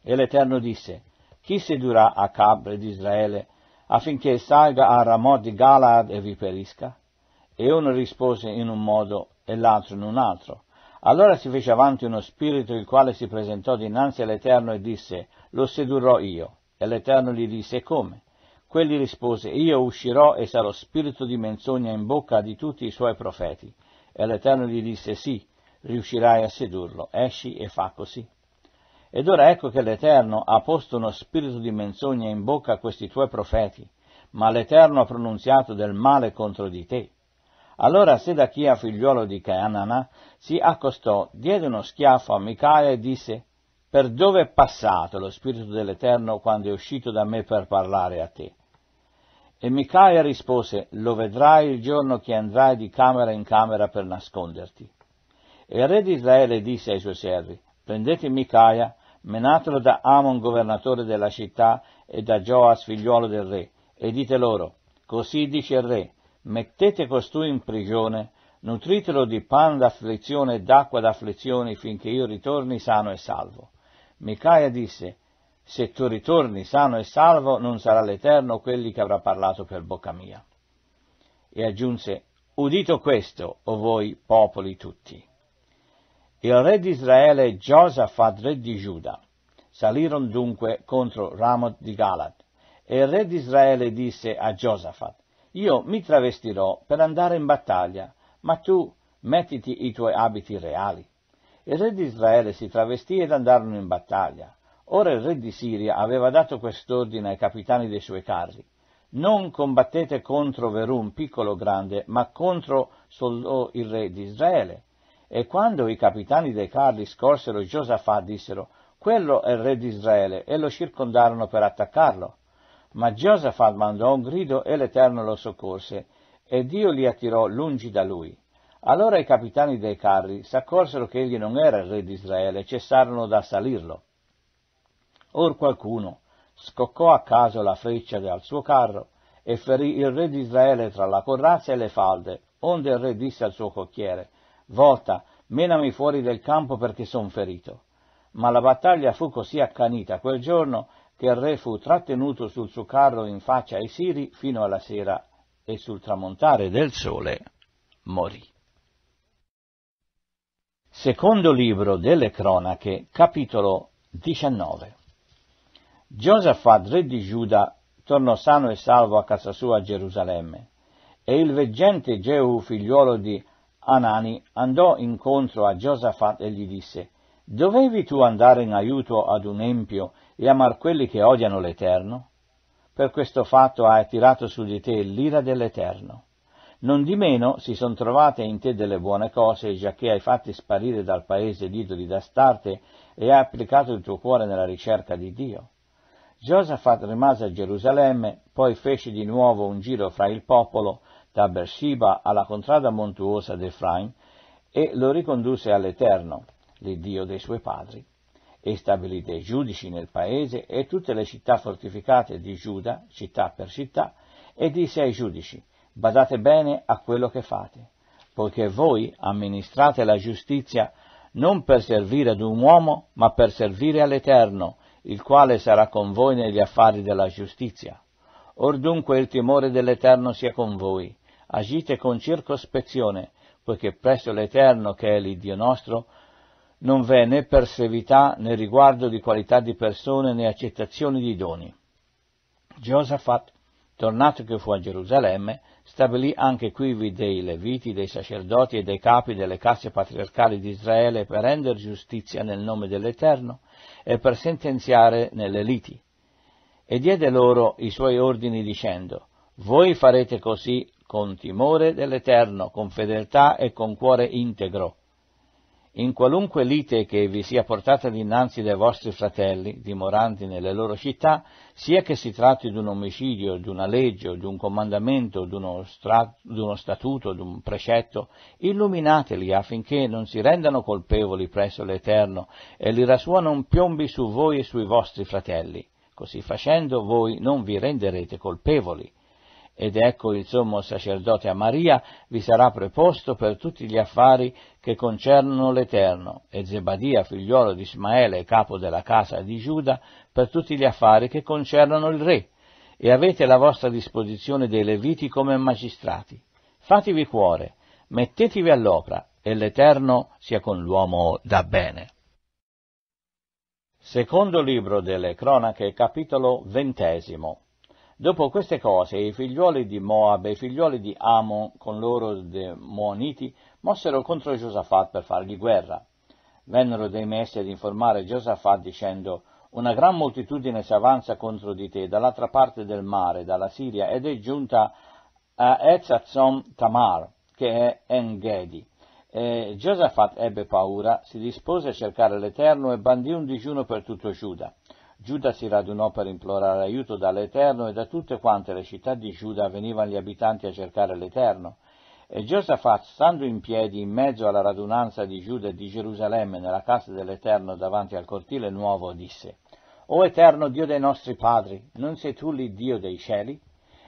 E l'Eterno disse, chi sedurà a Acab di Israele affinché salga a Ramò di Galaad e vi perisca? E uno rispose in un modo e l'altro in un altro. Allora si fece avanti uno spirito il quale si presentò dinanzi all'Eterno e disse, lo sedurrò io. E l'Eterno gli disse, come? Quelli rispose, io uscirò e sarò spirito di menzogna in bocca di tutti i suoi profeti. E l'Eterno gli disse, sì, riuscirai a sedurlo, esci e fa così. Ed ora ecco che l'Eterno ha posto uno spirito di menzogna in bocca a questi tuoi profeti, ma l'Eterno ha pronunziato del male contro di te. Allora Sedachia, figliuolo di Caanana, si accostò, diede uno schiaffo a Micaia e disse, per dove è passato lo Spirito dell'Eterno quando è uscito da me per parlare a te? E Micaia rispose, lo vedrai il giorno che andrai di camera in camera per nasconderti. E il re di Israele disse ai suoi servi, prendete Micaia menatelo da Amon governatore della città e da Joas figliuolo del re, e dite loro, così dice il re, mettete costui in prigione, nutritelo di pan d'afflizione e d'acqua d'afflizione finché io ritorni sano e salvo. Micaia disse, se tu ritorni sano e salvo non sarà l'Eterno quelli che avrà parlato per bocca mia. E aggiunse, udito questo, o voi popoli tutti. Il re di Israele Giosafat, re di Giuda, salirono dunque contro Ramoth di Galat. E il re di Israele disse a Giosafat, io mi travestirò per andare in battaglia, ma tu mettiti i tuoi abiti reali. Il re di Israele si travestì ed andarono in battaglia. Ora il re di Siria aveva dato quest'ordine ai capitani dei suoi carri. Non combattete contro Verun, piccolo o grande, ma contro solo il re di Israele. E quando i capitani dei carri scorsero Giosafà dissero, quello è il re di Israele, e lo circondarono per attaccarlo. Ma Giosafà mandò un grido e l'Eterno lo soccorse, e Dio li attirò lungi da lui. Allora i capitani dei carri s'accorsero che egli non era il re di Israele e cessarono d'assalirlo. Or qualcuno scoccò a caso la freccia dal suo carro e ferì il re di Israele tra la corazza e le falde, onde il re disse al suo cocchiere, Volta, menami fuori del campo perché son ferito. Ma la battaglia fu così accanita quel giorno che il re fu trattenuto sul suo carro in faccia ai Siri fino alla sera e sul tramontare del sole morì. Secondo libro delle cronache, capitolo 19. Giosafat, re di Giuda, tornò sano e salvo a casa sua a Gerusalemme, e il veggente Geu, figliuolo di Anani andò incontro a Giosafat e gli disse Dovevi tu andare in aiuto ad un empio e amar quelli che odiano l'Eterno? Per questo fatto hai attirato su di te l'ira dell'Eterno. Non di meno si sono trovate in te delle buone cose, giacché hai fatti sparire dal paese gli idoli d'Astarte e hai applicato il tuo cuore nella ricerca di Dio. Giosafat rimase a Gerusalemme, poi fece di nuovo un giro fra il popolo, da Beersheba alla contrada montuosa d'Efraim e lo ricondusse all'Eterno, l'Iddio dei suoi padri, e stabilì dei giudici nel paese e tutte le città fortificate di Giuda, città per città, e disse ai giudici, badate bene a quello che fate, poiché voi amministrate la giustizia non per servire ad un uomo, ma per servire all'Eterno, il quale sarà con voi negli affari della giustizia. Or dunque il timore dell'Eterno sia con voi, agite con circospezione, poiché presso l'Eterno che è l'Iddio nostro, non v'è né persevità né riguardo di qualità di persone né accettazione di doni. Giosafat, tornato che fu a Gerusalemme, stabilì anche quivi dei leviti, dei sacerdoti e dei capi delle casse patriarcali di Israele per rendere giustizia nel nome dell'Eterno e per sentenziare nelle liti. E diede loro i suoi ordini dicendo, voi farete così con timore dell'Eterno, con fedeltà e con cuore integro. In qualunque lite che vi sia portata dinanzi dai vostri fratelli, dimoranti nelle loro città, sia che si tratti di un omicidio, di una legge, di un comandamento, di uno, stra- di uno statuto, di un precetto, illuminateli affinché non si rendano colpevoli presso l'Eterno e li sua piombi su voi e sui vostri fratelli. Così facendo voi non vi renderete colpevoli ed ecco il sommo sacerdote a Maria vi sarà preposto per tutti gli affari che concernono l'Eterno, e Zebadia, figliuolo di Ismaele, capo della casa di Giuda, per tutti gli affari che concernono il re, e avete alla vostra disposizione dei Leviti come magistrati. Fatevi cuore, mettetevi all'opra, e l'Eterno sia con l'uomo da bene. Secondo libro delle cronache, capitolo ventesimo. Dopo queste cose i figliuoli di Moab e i figliuoli di Amon con loro dei Mooniti mossero contro Giosafat per fargli guerra. Vennero dei messi ad informare Giosafat dicendo una gran moltitudine si avanza contro di te dall'altra parte del mare, dalla Siria, ed è giunta a Ezazzom Tamar, che è Engedi. E Giosafat ebbe paura, si dispose a cercare l'Eterno e bandì un digiuno per tutto Giuda. Giuda si radunò per implorare aiuto dall'Eterno e da tutte quante le città di Giuda venivano gli abitanti a cercare l'Eterno. E Giosafat, stando in piedi in mezzo alla radunanza di Giuda e di Gerusalemme nella casa dell'Eterno davanti al cortile nuovo, disse O Eterno Dio dei nostri padri, non sei tu l'Iddio dei cieli?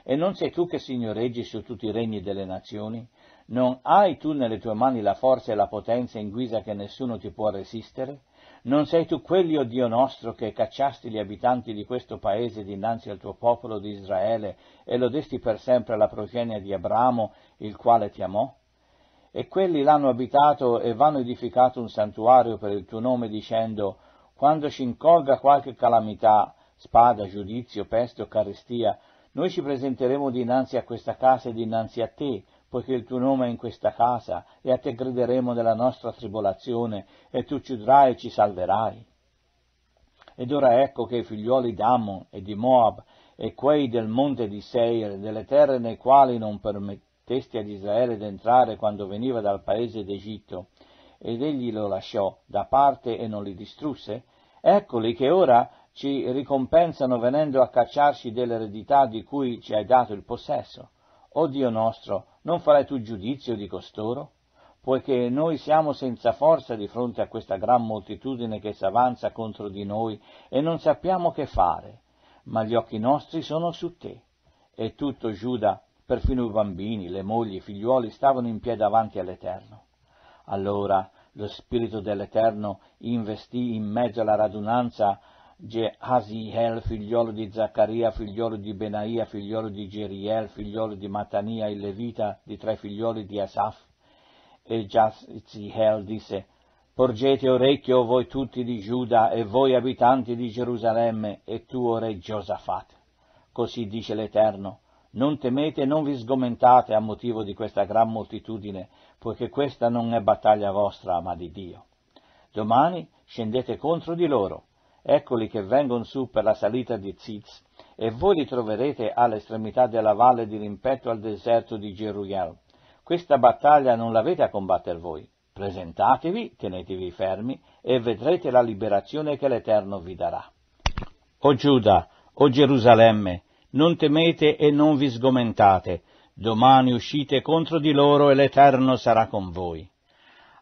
E non sei tu che signoreggi su tutti i regni delle nazioni? Non hai tu nelle tue mani la forza e la potenza in guisa che nessuno ti può resistere? Non sei tu quelli, o Dio nostro, che cacciasti gli abitanti di questo paese dinanzi al tuo popolo di Israele e lodesti per sempre la progenie di Abramo, il quale ti amò? E quelli l'hanno abitato e vanno edificato un santuario per il tuo nome, dicendo, quando ci incolga qualche calamità, spada, giudizio, peste o carestia, noi ci presenteremo dinanzi a questa casa e dinanzi a te, poiché il tuo nome è in questa casa, e a te grideremo della nostra tribolazione, e tu ci udrai e ci salverai. Ed ora ecco che i figliuoli d'Ammon e di Moab e quei del monte di Seir, delle terre nei quali non permettesti ad Israele d'entrare quando veniva dal paese d'Egitto, ed egli lo lasciò da parte e non li distrusse, eccoli che ora ci ricompensano venendo a cacciarci dell'eredità di cui ci hai dato il possesso. O Dio nostro, non farai tu giudizio di costoro? Poiché noi siamo senza forza di fronte a questa gran moltitudine che s'avanza contro di noi e non sappiamo che fare, ma gli occhi nostri sono su te. E tutto Giuda, perfino i bambini, le mogli, i figliuoli, stavano in piedi davanti all'Eterno. Allora lo Spirito dell'Eterno investì in mezzo alla radunanza Jehasiel, figliolo di Zaccaria, figliolo di Benaia, figliolo di Geriel, figliolo di Matania, il Levita, di tre figlioli di Asaf. E Jaziel disse, Porgete orecchio voi tutti di Giuda e voi abitanti di Gerusalemme e tu, o re Giosafat. Così dice l'Eterno, non temete e non vi sgomentate a motivo di questa gran moltitudine, poiché questa non è battaglia vostra, ma di Dio. Domani scendete contro di loro eccoli che vengono su per la salita di Ziz, e voi li troverete all'estremità della valle di rimpetto al deserto di Geruel. Questa battaglia non l'avete a combattere voi. Presentatevi, tenetevi fermi, e vedrete la liberazione che l'Eterno vi darà. O Giuda, o Gerusalemme, non temete e non vi sgomentate, domani uscite contro di loro e l'Eterno sarà con voi.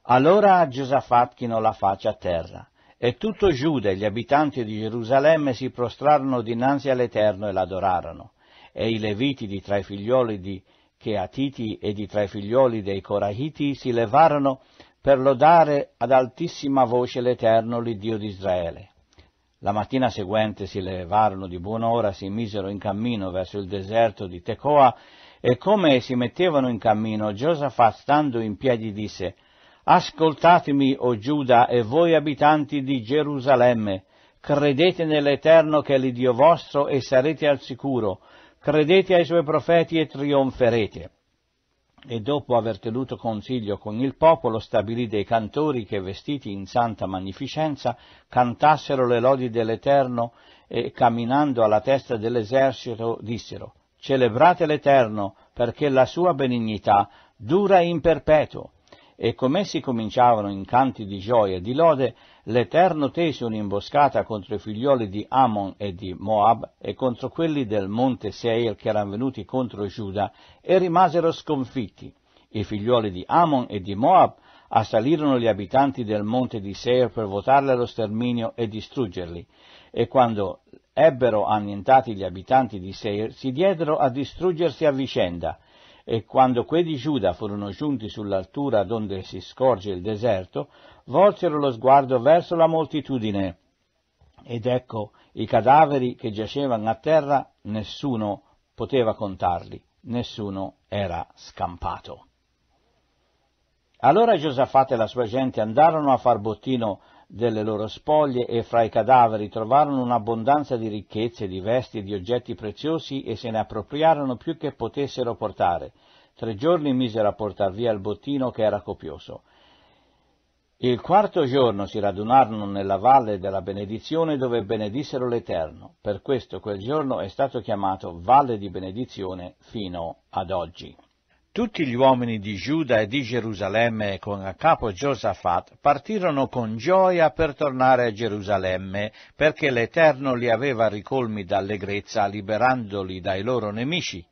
Allora Giosafat chinò la faccia a terra e tutto Giuda e gli abitanti di Gerusalemme si prostrarono dinanzi all'Eterno e l'adorarono. E i leviti di tra i figlioli di Cheatiti e di tra i figlioli dei Corahiti si levarono per lodare ad altissima voce l'Eterno, l'Iddio di Israele. La mattina seguente si levarono di buon'ora, si misero in cammino verso il deserto di Tecoa e come si mettevano in cammino, Giosafat stando in piedi disse, Ascoltatemi, o Giuda, e voi abitanti di Gerusalemme, credete nell'Eterno che è l'Idio vostro e sarete al sicuro, credete ai suoi profeti e trionferete. E dopo aver tenuto consiglio con il popolo, stabilì dei cantori che, vestiti in santa magnificenza, cantassero le lodi dell'Eterno e, camminando alla testa dell'esercito, dissero, Celebrate l'Eterno, perché la sua benignità dura in perpetuo e commessi cominciavano in canti di gioia e di lode, l'Eterno tese un'imboscata contro i figlioli di Ammon e di Moab e contro quelli del monte Seir che erano venuti contro Giuda e rimasero sconfitti. I figlioli di Ammon e di Moab assalirono gli abitanti del monte di Seir per votarli allo sterminio e distruggerli. E quando ebbero annientati gli abitanti di Seir, si diedero a distruggersi a vicenda, e quando quei di Giuda furono giunti sull'altura donde si scorge il deserto, volsero lo sguardo verso la moltitudine, ed ecco i cadaveri che giacevano a terra, nessuno poteva contarli, nessuno era scampato. Allora Giosafate e la sua gente andarono a far bottino delle loro spoglie e fra i cadaveri trovarono un'abbondanza di ricchezze, di vesti e di oggetti preziosi e se ne appropriarono più che potessero portare. Tre giorni misero a portar via il bottino che era copioso. Il quarto giorno si radunarono nella valle della benedizione dove benedissero l'Eterno. Per questo quel giorno è stato chiamato valle di benedizione fino ad oggi. Tutti gli uomini di Giuda e di Gerusalemme con a capo Giosafat partirono con gioia per tornare a Gerusalemme, perché l'Eterno li aveva ricolmi d'allegrezza, liberandoli dai loro nemici.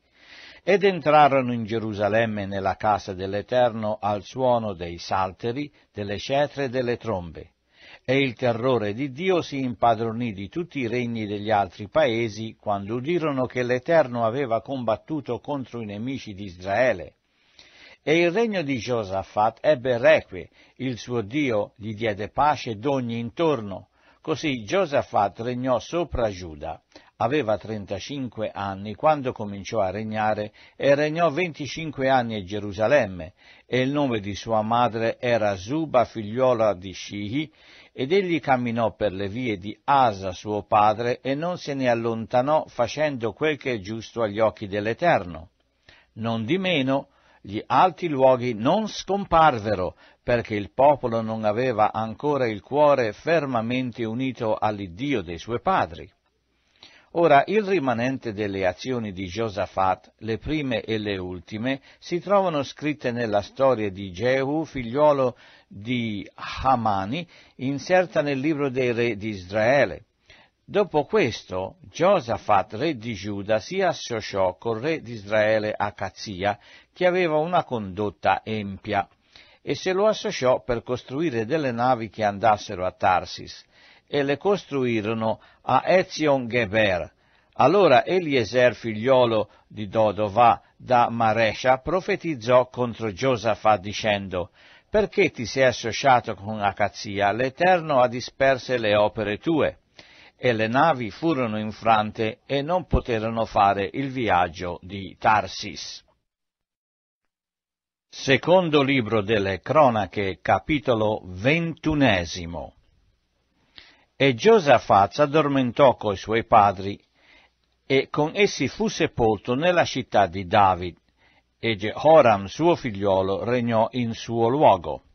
Ed entrarono in Gerusalemme nella casa dell'Eterno al suono dei salteri, delle cetre e delle trombe e il terrore di Dio si impadronì di tutti i regni degli altri paesi quando udirono che l'Eterno aveva combattuto contro i nemici di Israele. E il regno di Giosafat ebbe requie, il suo Dio gli diede pace d'ogni intorno. Così Giosafat regnò sopra Giuda. Aveva trentacinque anni quando cominciò a regnare e regnò venticinque anni a Gerusalemme e il nome di sua madre era Zuba figliuola di Shihi ed egli camminò per le vie di Asa suo padre e non se ne allontanò facendo quel che è giusto agli occhi dell'Eterno. Non di meno gli alti luoghi non scomparvero, perché il popolo non aveva ancora il cuore fermamente unito all'Iddio dei suoi padri. Ora, il rimanente delle azioni di Giosafat, le prime e le ultime, si trovano scritte nella storia di Jehu, figliuolo di Hamani, inserta nel libro dei re di Israele. Dopo questo, Giosafat, re di Giuda, si associò col re di Israele Acazia, che aveva una condotta empia, e se lo associò per costruire delle navi che andassero a Tarsis e le costruirono a Ezion Geber. Allora Eliezer, figliolo di Dodova, da Marescia, profetizzò contro Giosafat dicendo «Perché ti sei associato con Acazia? L'Eterno ha disperse le opere tue» e le navi furono infrante e non poterono fare il viaggio di Tarsis. Secondo libro delle cronache, capitolo ventunesimo. E Giosafat s'addormentò coi suoi padri e con essi fu sepolto nella città di David, e Jehoram suo figliolo regnò in suo luogo.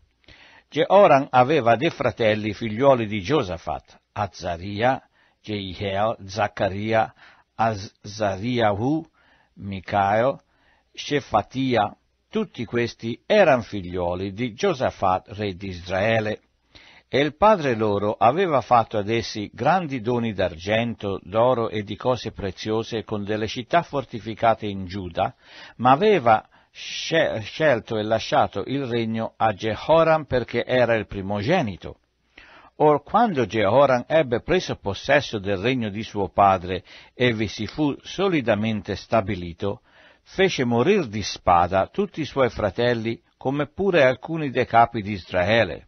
Jehoram aveva dei fratelli figlioli di Giosafat, Azzaria, Jehiel, Zaccaria, Azzariahu, Micael, Shefatia. Tutti questi erano figlioli di Giosafat, re di Israele. E il padre loro aveva fatto ad essi grandi doni d'argento, d'oro e di cose preziose con delle città fortificate in Giuda, ma aveva scelto e lasciato il regno a Jehoram perché era il primogenito. Or quando Jehoram ebbe preso possesso del regno di suo padre e vi si fu solidamente stabilito, fece morir di spada tutti i suoi fratelli, come pure alcuni dei capi di Israele.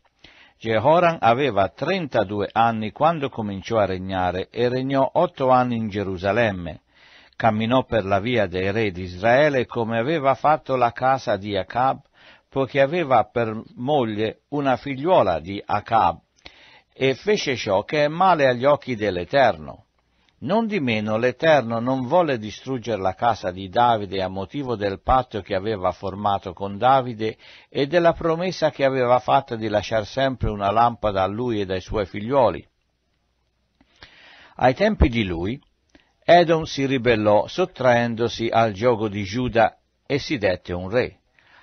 Jehoram aveva 32 anni quando cominciò a regnare e regnò otto anni in Gerusalemme. Camminò per la via dei re di Israele come aveva fatto la casa di Acab, poiché aveva per moglie una figliuola di Acab, e fece ciò che è male agli occhi dell'Eterno. Non di meno l'Eterno non volle distruggere la casa di Davide a motivo del patto che aveva formato con Davide e della promessa che aveva fatta di lasciare sempre una lampada a lui e ai suoi figlioli. Ai tempi di lui, Edom si ribellò sottraendosi al gioco di Giuda e si dette un re.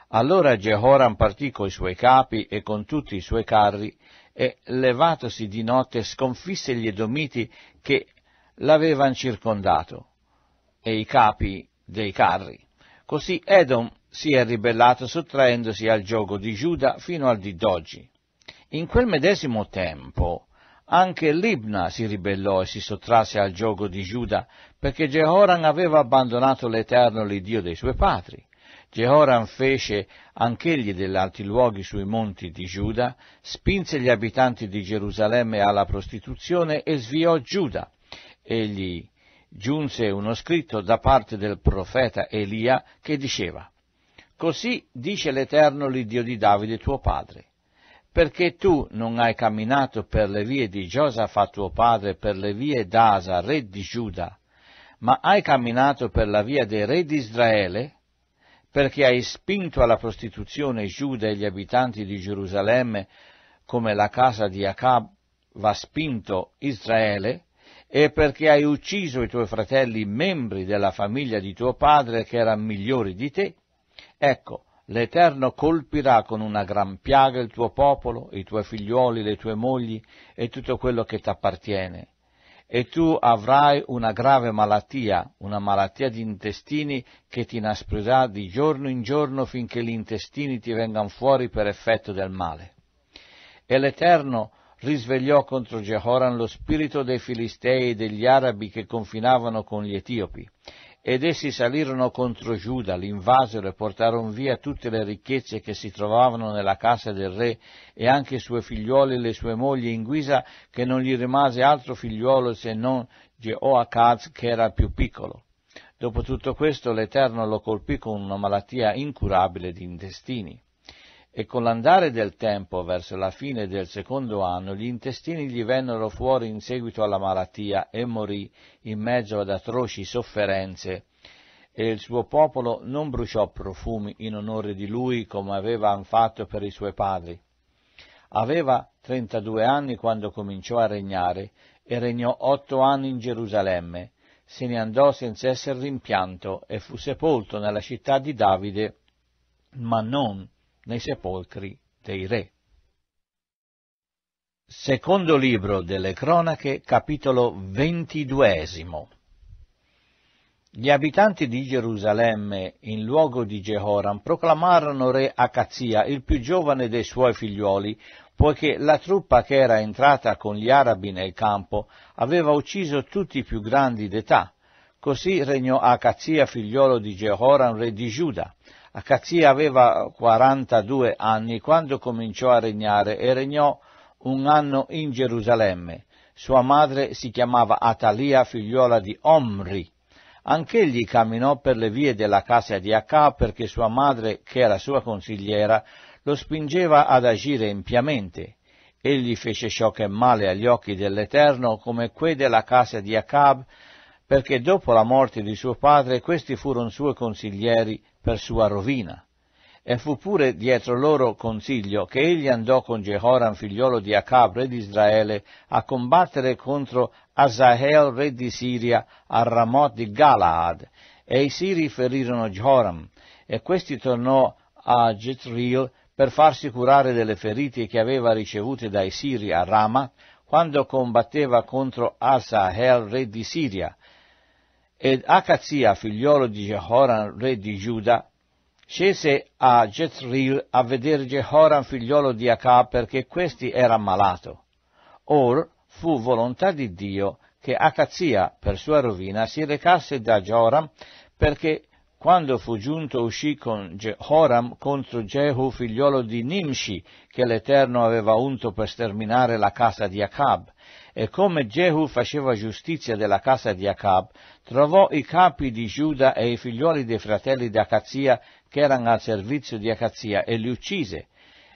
Allora Jehoram partì coi suoi capi e con tutti i suoi carri e, levatosi di notte, sconfisse gli Edomiti che l'avevano circondato e i capi dei carri. Così Edom si è ribellato sottraendosi al gioco di Giuda fino al di d'oggi. In quel medesimo tempo anche Libna si ribellò e si sottrasse al gioco di Giuda perché Jehoram aveva abbandonato l'Eterno, l'Iddio dei suoi padri. Jehoram fece anch'egli degli alti luoghi sui monti di Giuda, spinse gli abitanti di Gerusalemme alla prostituzione e sviò Giuda, egli giunse uno scritto da parte del profeta Elia che diceva, Così dice l'Eterno l'Iddio di Davide tuo padre, perché tu non hai camminato per le vie di Giosafa tuo padre, per le vie d'Asa, re di Giuda, ma hai camminato per la via dei re di Israele, perché hai spinto alla prostituzione Giuda e gli abitanti di Gerusalemme, come la casa di Acab va spinto Israele, e perché hai ucciso i tuoi fratelli membri della famiglia di tuo padre che erano migliori di te, ecco, l'Eterno colpirà con una gran piaga il tuo popolo, i tuoi figlioli, le tue mogli e tutto quello che t'appartiene. E tu avrai una grave malattia, una malattia di intestini che ti inasprirà di giorno in giorno finché gli intestini ti vengano fuori per effetto del male. E l'Eterno risvegliò contro Gehoran lo spirito dei Filistei e degli Arabi che confinavano con gli Etiopi. Ed essi salirono contro Giuda, l'invasero e portarono via tutte le ricchezze che si trovavano nella casa del re e anche i suoi figliuoli e le sue mogli in guisa che non gli rimase altro figliuolo se non Jehoacaz che era più piccolo. Dopo tutto questo l'Eterno lo colpì con una malattia incurabile di intestini e con l'andare del tempo verso la fine del secondo anno gli intestini gli vennero fuori in seguito alla malattia e morì in mezzo ad atroci sofferenze e il suo popolo non bruciò profumi in onore di lui come avevano fatto per i suoi padri. Aveva 32 anni quando cominciò a regnare e regnò otto anni in Gerusalemme. Se ne andò senza essere rimpianto e fu sepolto nella città di Davide, ma non nei sepolcri dei re. Secondo libro delle cronache, capitolo ventiduesimo. Gli abitanti di Gerusalemme, in luogo di Jehoram, proclamarono re Acazia, il più giovane dei suoi figliuoli, poiché la truppa che era entrata con gli arabi nel campo aveva ucciso tutti i più grandi d'età. Così regnò Acazia, figliuolo di Jehoram, re di Giuda. Acazia aveva 42 anni quando cominciò a regnare e regnò un anno in Gerusalemme. Sua madre si chiamava Atalia, figliuola di Omri. Anch'egli camminò per le vie della casa di Acab perché sua madre, che era sua consigliera, lo spingeva ad agire impiamente. Egli fece ciò che è male agli occhi dell'Eterno, come quei della casa di Acab, perché dopo la morte di suo padre questi furono suoi consiglieri per sua rovina. E fu pure dietro loro consiglio che egli andò con Jehoram figliolo di Acab, re di Israele, a combattere contro Asahel, re di Siria, a Ramot di Galaad. E i Siri ferirono Jehoram, e questi tornò a Getril per farsi curare delle ferite che aveva ricevute dai Siri a Rama, quando combatteva contro Asahel, re di Siria, ed Acazia, figliolo di Jehoram, re di Giuda, scese a Jezreel a vedere Jehoram, figliolo di Acab, perché questi era malato. Or fu volontà di Dio che Acazia, per sua rovina, si recasse da Joram, perché quando fu giunto uscì con Jehoram contro Jehu, figliolo di Nimshi, che l'Eterno aveva unto per sterminare la casa di Acab. E come Jehu faceva giustizia della casa di Acab, trovò i capi di Giuda e i figlioli dei fratelli di Acazia che erano al servizio di Acazia e li uccise.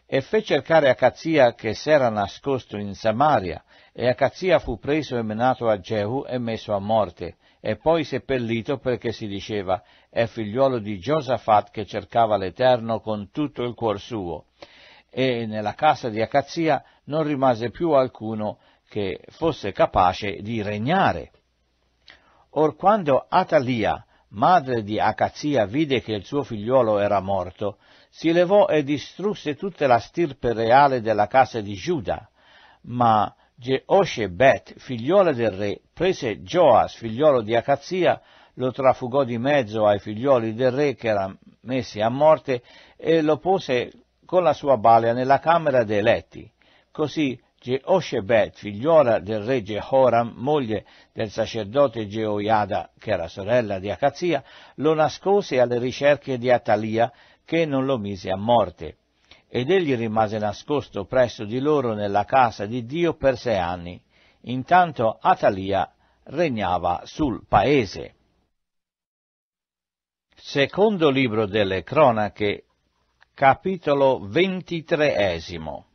E fe cercare Acazia che s'era nascosto in Samaria, e Acazia fu preso e menato a Jehu e messo a morte, e poi seppellito perché si diceva è figliuolo di Giosafat che cercava l'Eterno con tutto il cuor suo. E nella casa di Acazia non rimase più alcuno che fosse capace di regnare. Or quando Atalia, madre di Acazia, vide che il suo figliuolo era morto, si levò e distrusse tutta la stirpe reale della casa di Giuda, ma Jehoshebet, figliuolo del re, prese Joas, figliuolo di Acazia, lo trafugò di mezzo ai figlioli del re che erano messi a morte e lo pose con la sua balia nella camera dei letti. Così Geoshebet, figliuola del re Jehoram, moglie del sacerdote Geoiada, che era sorella di Acazia, lo nascose alle ricerche di Atalia, che non lo mise a morte. Ed egli rimase nascosto presso di loro nella casa di Dio per sei anni. Intanto Atalia regnava sul paese. Secondo libro delle cronache, capitolo ventitreesimo.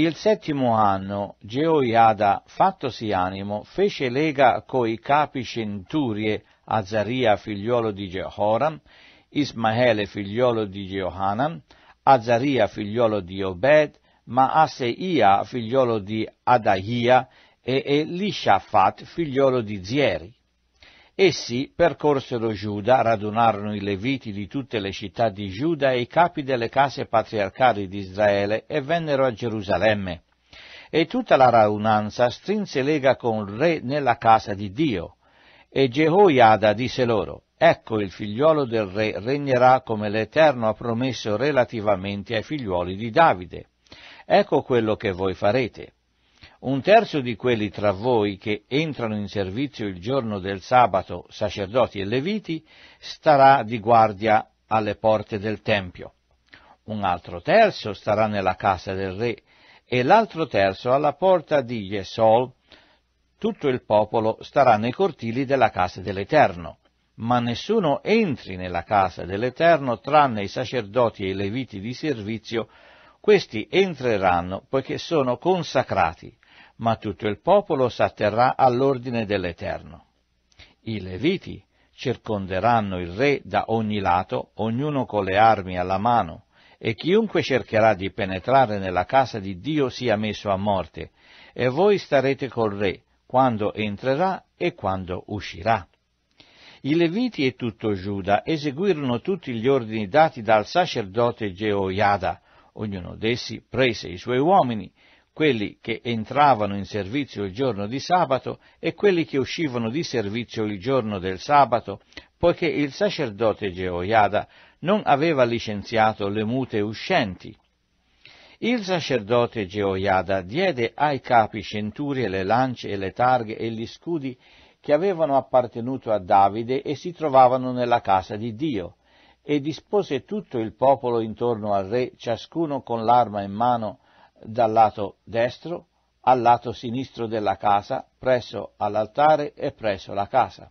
Il settimo anno Geoiada, fattosi animo, fece lega coi capi centurie Azaria figliuolo di Jehoram, Ismaele figliuolo di Jeohanan, Azaria figliuolo di Obed, Maaseia figliuolo di Adahia e Elishaphat figliolo di Zieri. Essi percorsero Giuda, radunarono i leviti di tutte le città di Giuda e i capi delle case patriarcali di Israele e vennero a Gerusalemme. E tutta la radunanza strinse lega con il re nella casa di Dio. E Jehoiada disse loro, Ecco il figliuolo del re regnerà come l'Eterno ha promesso relativamente ai figliuoli di Davide. Ecco quello che voi farete un terzo di quelli tra voi che entrano in servizio il giorno del sabato, sacerdoti e leviti, starà di guardia alle porte del Tempio, un altro terzo starà nella casa del re e l'altro terzo alla porta di Jesol, tutto il popolo starà nei cortili della casa dell'Eterno. Ma nessuno entri nella casa dell'Eterno tranne i sacerdoti e i leviti di servizio, questi entreranno poiché sono consacrati ma tutto il popolo s'atterrà all'ordine dell'Eterno. I Leviti circonderanno il re da ogni lato, ognuno con le armi alla mano, e chiunque cercherà di penetrare nella casa di Dio sia messo a morte, e voi starete col re, quando entrerà e quando uscirà. I Leviti e tutto Giuda eseguirono tutti gli ordini dati dal sacerdote Geoiada, ognuno d'essi prese i suoi uomini quelli che entravano in servizio il giorno di sabato e quelli che uscivano di servizio il giorno del sabato, poiché il sacerdote Geoiada non aveva licenziato le mute uscenti. Il sacerdote Geoiada diede ai capi centurie le lance e le targhe e gli scudi che avevano appartenuto a Davide e si trovavano nella casa di Dio, e dispose tutto il popolo intorno al re, ciascuno con l'arma in mano, dal lato destro al lato sinistro della casa, presso all'altare e presso la casa.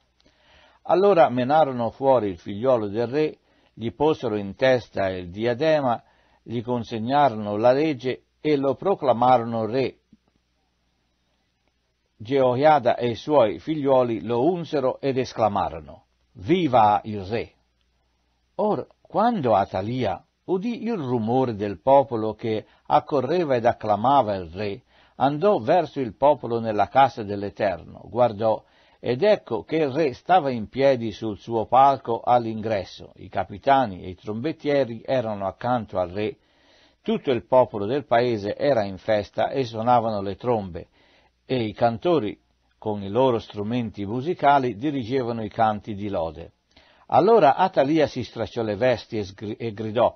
Allora menarono fuori il figliuolo del re, gli posero in testa il diadema, gli consegnarono la legge e lo proclamarono re. Geoiada e i suoi figliuoli lo unsero ed esclamarono Viva il re! Or, quando Atalia udì il rumore del popolo che accorreva ed acclamava il re, andò verso il popolo nella casa dell'Eterno, guardò, ed ecco che il re stava in piedi sul suo palco all'ingresso, i capitani e i trombettieri erano accanto al re, tutto il popolo del paese era in festa e suonavano le trombe, e i cantori, con i loro strumenti musicali, dirigevano i canti di lode. Allora Atalia si stracciò le vesti e, sgr- e gridò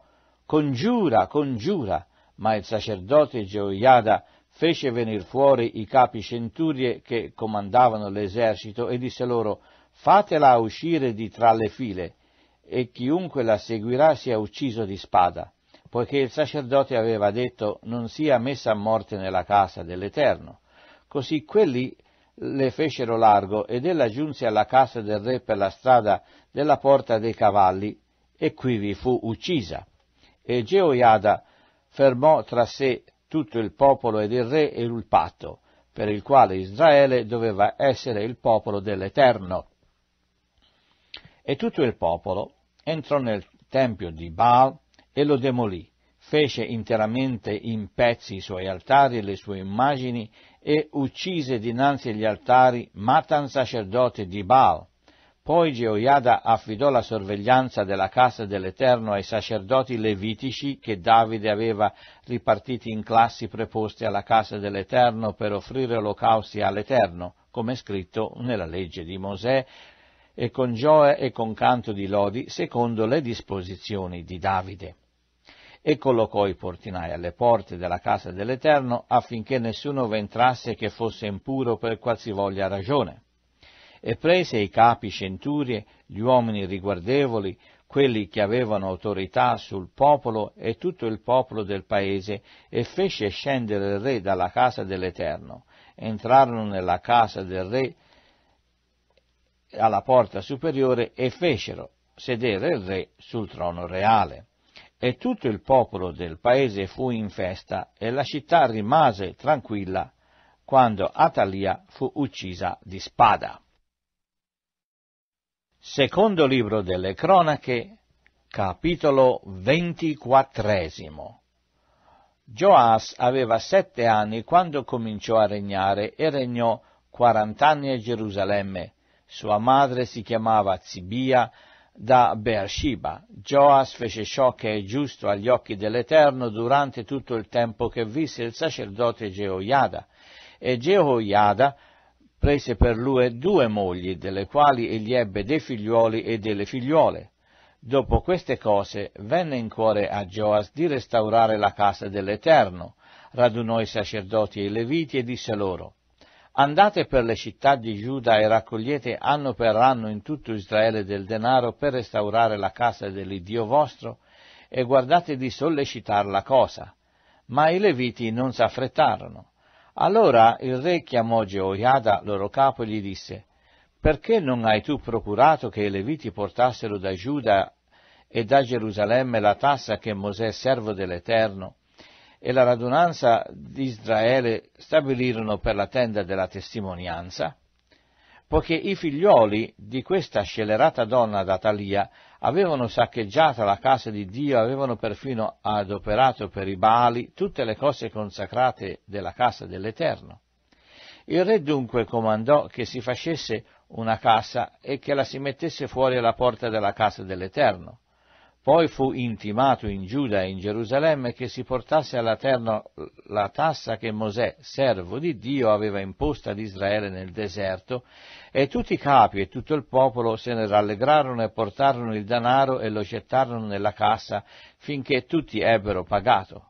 congiura, congiura, ma il sacerdote Gioiada fece venir fuori i capi centurie che comandavano l'esercito e disse loro fatela uscire di tra le file e chiunque la seguirà sia ucciso di spada, poiché il sacerdote aveva detto non sia messa a morte nella casa dell'Eterno. Così quelli le fecero largo ed ella giunse alla casa del re per la strada della porta dei cavalli e qui vi fu uccisa e Geoiada fermò tra sé tutto il popolo ed il re e il patto, per il quale Israele doveva essere il popolo dell'Eterno. E tutto il popolo entrò nel tempio di Baal e lo demolì, fece interamente in pezzi i suoi altari e le sue immagini e uccise dinanzi agli altari Matan sacerdote di Baal poi Geoiada affidò la sorveglianza della casa dell'Eterno ai sacerdoti levitici che Davide aveva ripartiti in classi preposte alla casa dell'Eterno per offrire olocausti all'Eterno, come scritto nella legge di Mosè, e con gioia e con canto di lodi, secondo le disposizioni di Davide. E collocò i portinai alle porte della casa dell'Eterno affinché nessuno ventrasse che fosse impuro per qualsivoglia ragione e prese i capi centurie, gli uomini riguardevoli, quelli che avevano autorità sul popolo e tutto il popolo del paese, e fece scendere il re dalla casa dell'Eterno. Entrarono nella casa del re alla porta superiore e fecero sedere il re sul trono reale. E tutto il popolo del paese fu in festa e la città rimase tranquilla quando Atalia fu uccisa di spada. Secondo libro delle cronache, capitolo ventiquattresimo. Joas aveva sette anni quando cominciò a regnare e regnò quarant'anni a Gerusalemme. Sua madre si chiamava Zibia da Beersheba. Joas fece ciò che è giusto agli occhi dell'Eterno durante tutto il tempo che visse il sacerdote Geoiada. E Geoiada prese per lui due mogli, delle quali egli ebbe dei figliuoli e delle figliuole. Dopo queste cose venne in cuore a Gioas di restaurare la casa dell'Eterno, radunò i sacerdoti e i leviti e disse loro, Andate per le città di Giuda e raccogliete anno per anno in tutto Israele del denaro per restaurare la casa dell'Iddio vostro e guardate di sollecitar la cosa. Ma i leviti non s'affrettarono allora il re chiamò Geoiada, loro capo, e gli disse, perché non hai tu procurato che i Leviti portassero da Giuda e da Gerusalemme la tassa che Mosè, servo dell'Eterno, e la radunanza di Israele stabilirono per la tenda della testimonianza? poiché i figlioli di questa scelerata donna da d'Atalia avevano saccheggiata la casa di Dio, avevano perfino adoperato per i Baali tutte le cose consacrate della casa dell'Eterno. Il re dunque comandò che si facesse una casa e che la si mettesse fuori alla porta della casa dell'Eterno. Poi fu intimato in Giuda e in Gerusalemme che si portasse alla terra la tassa che Mosè, servo di Dio, aveva imposta ad Israele nel deserto, e tutti i capi e tutto il popolo se ne rallegrarono e portarono il danaro e lo gettarono nella cassa finché tutti ebbero pagato.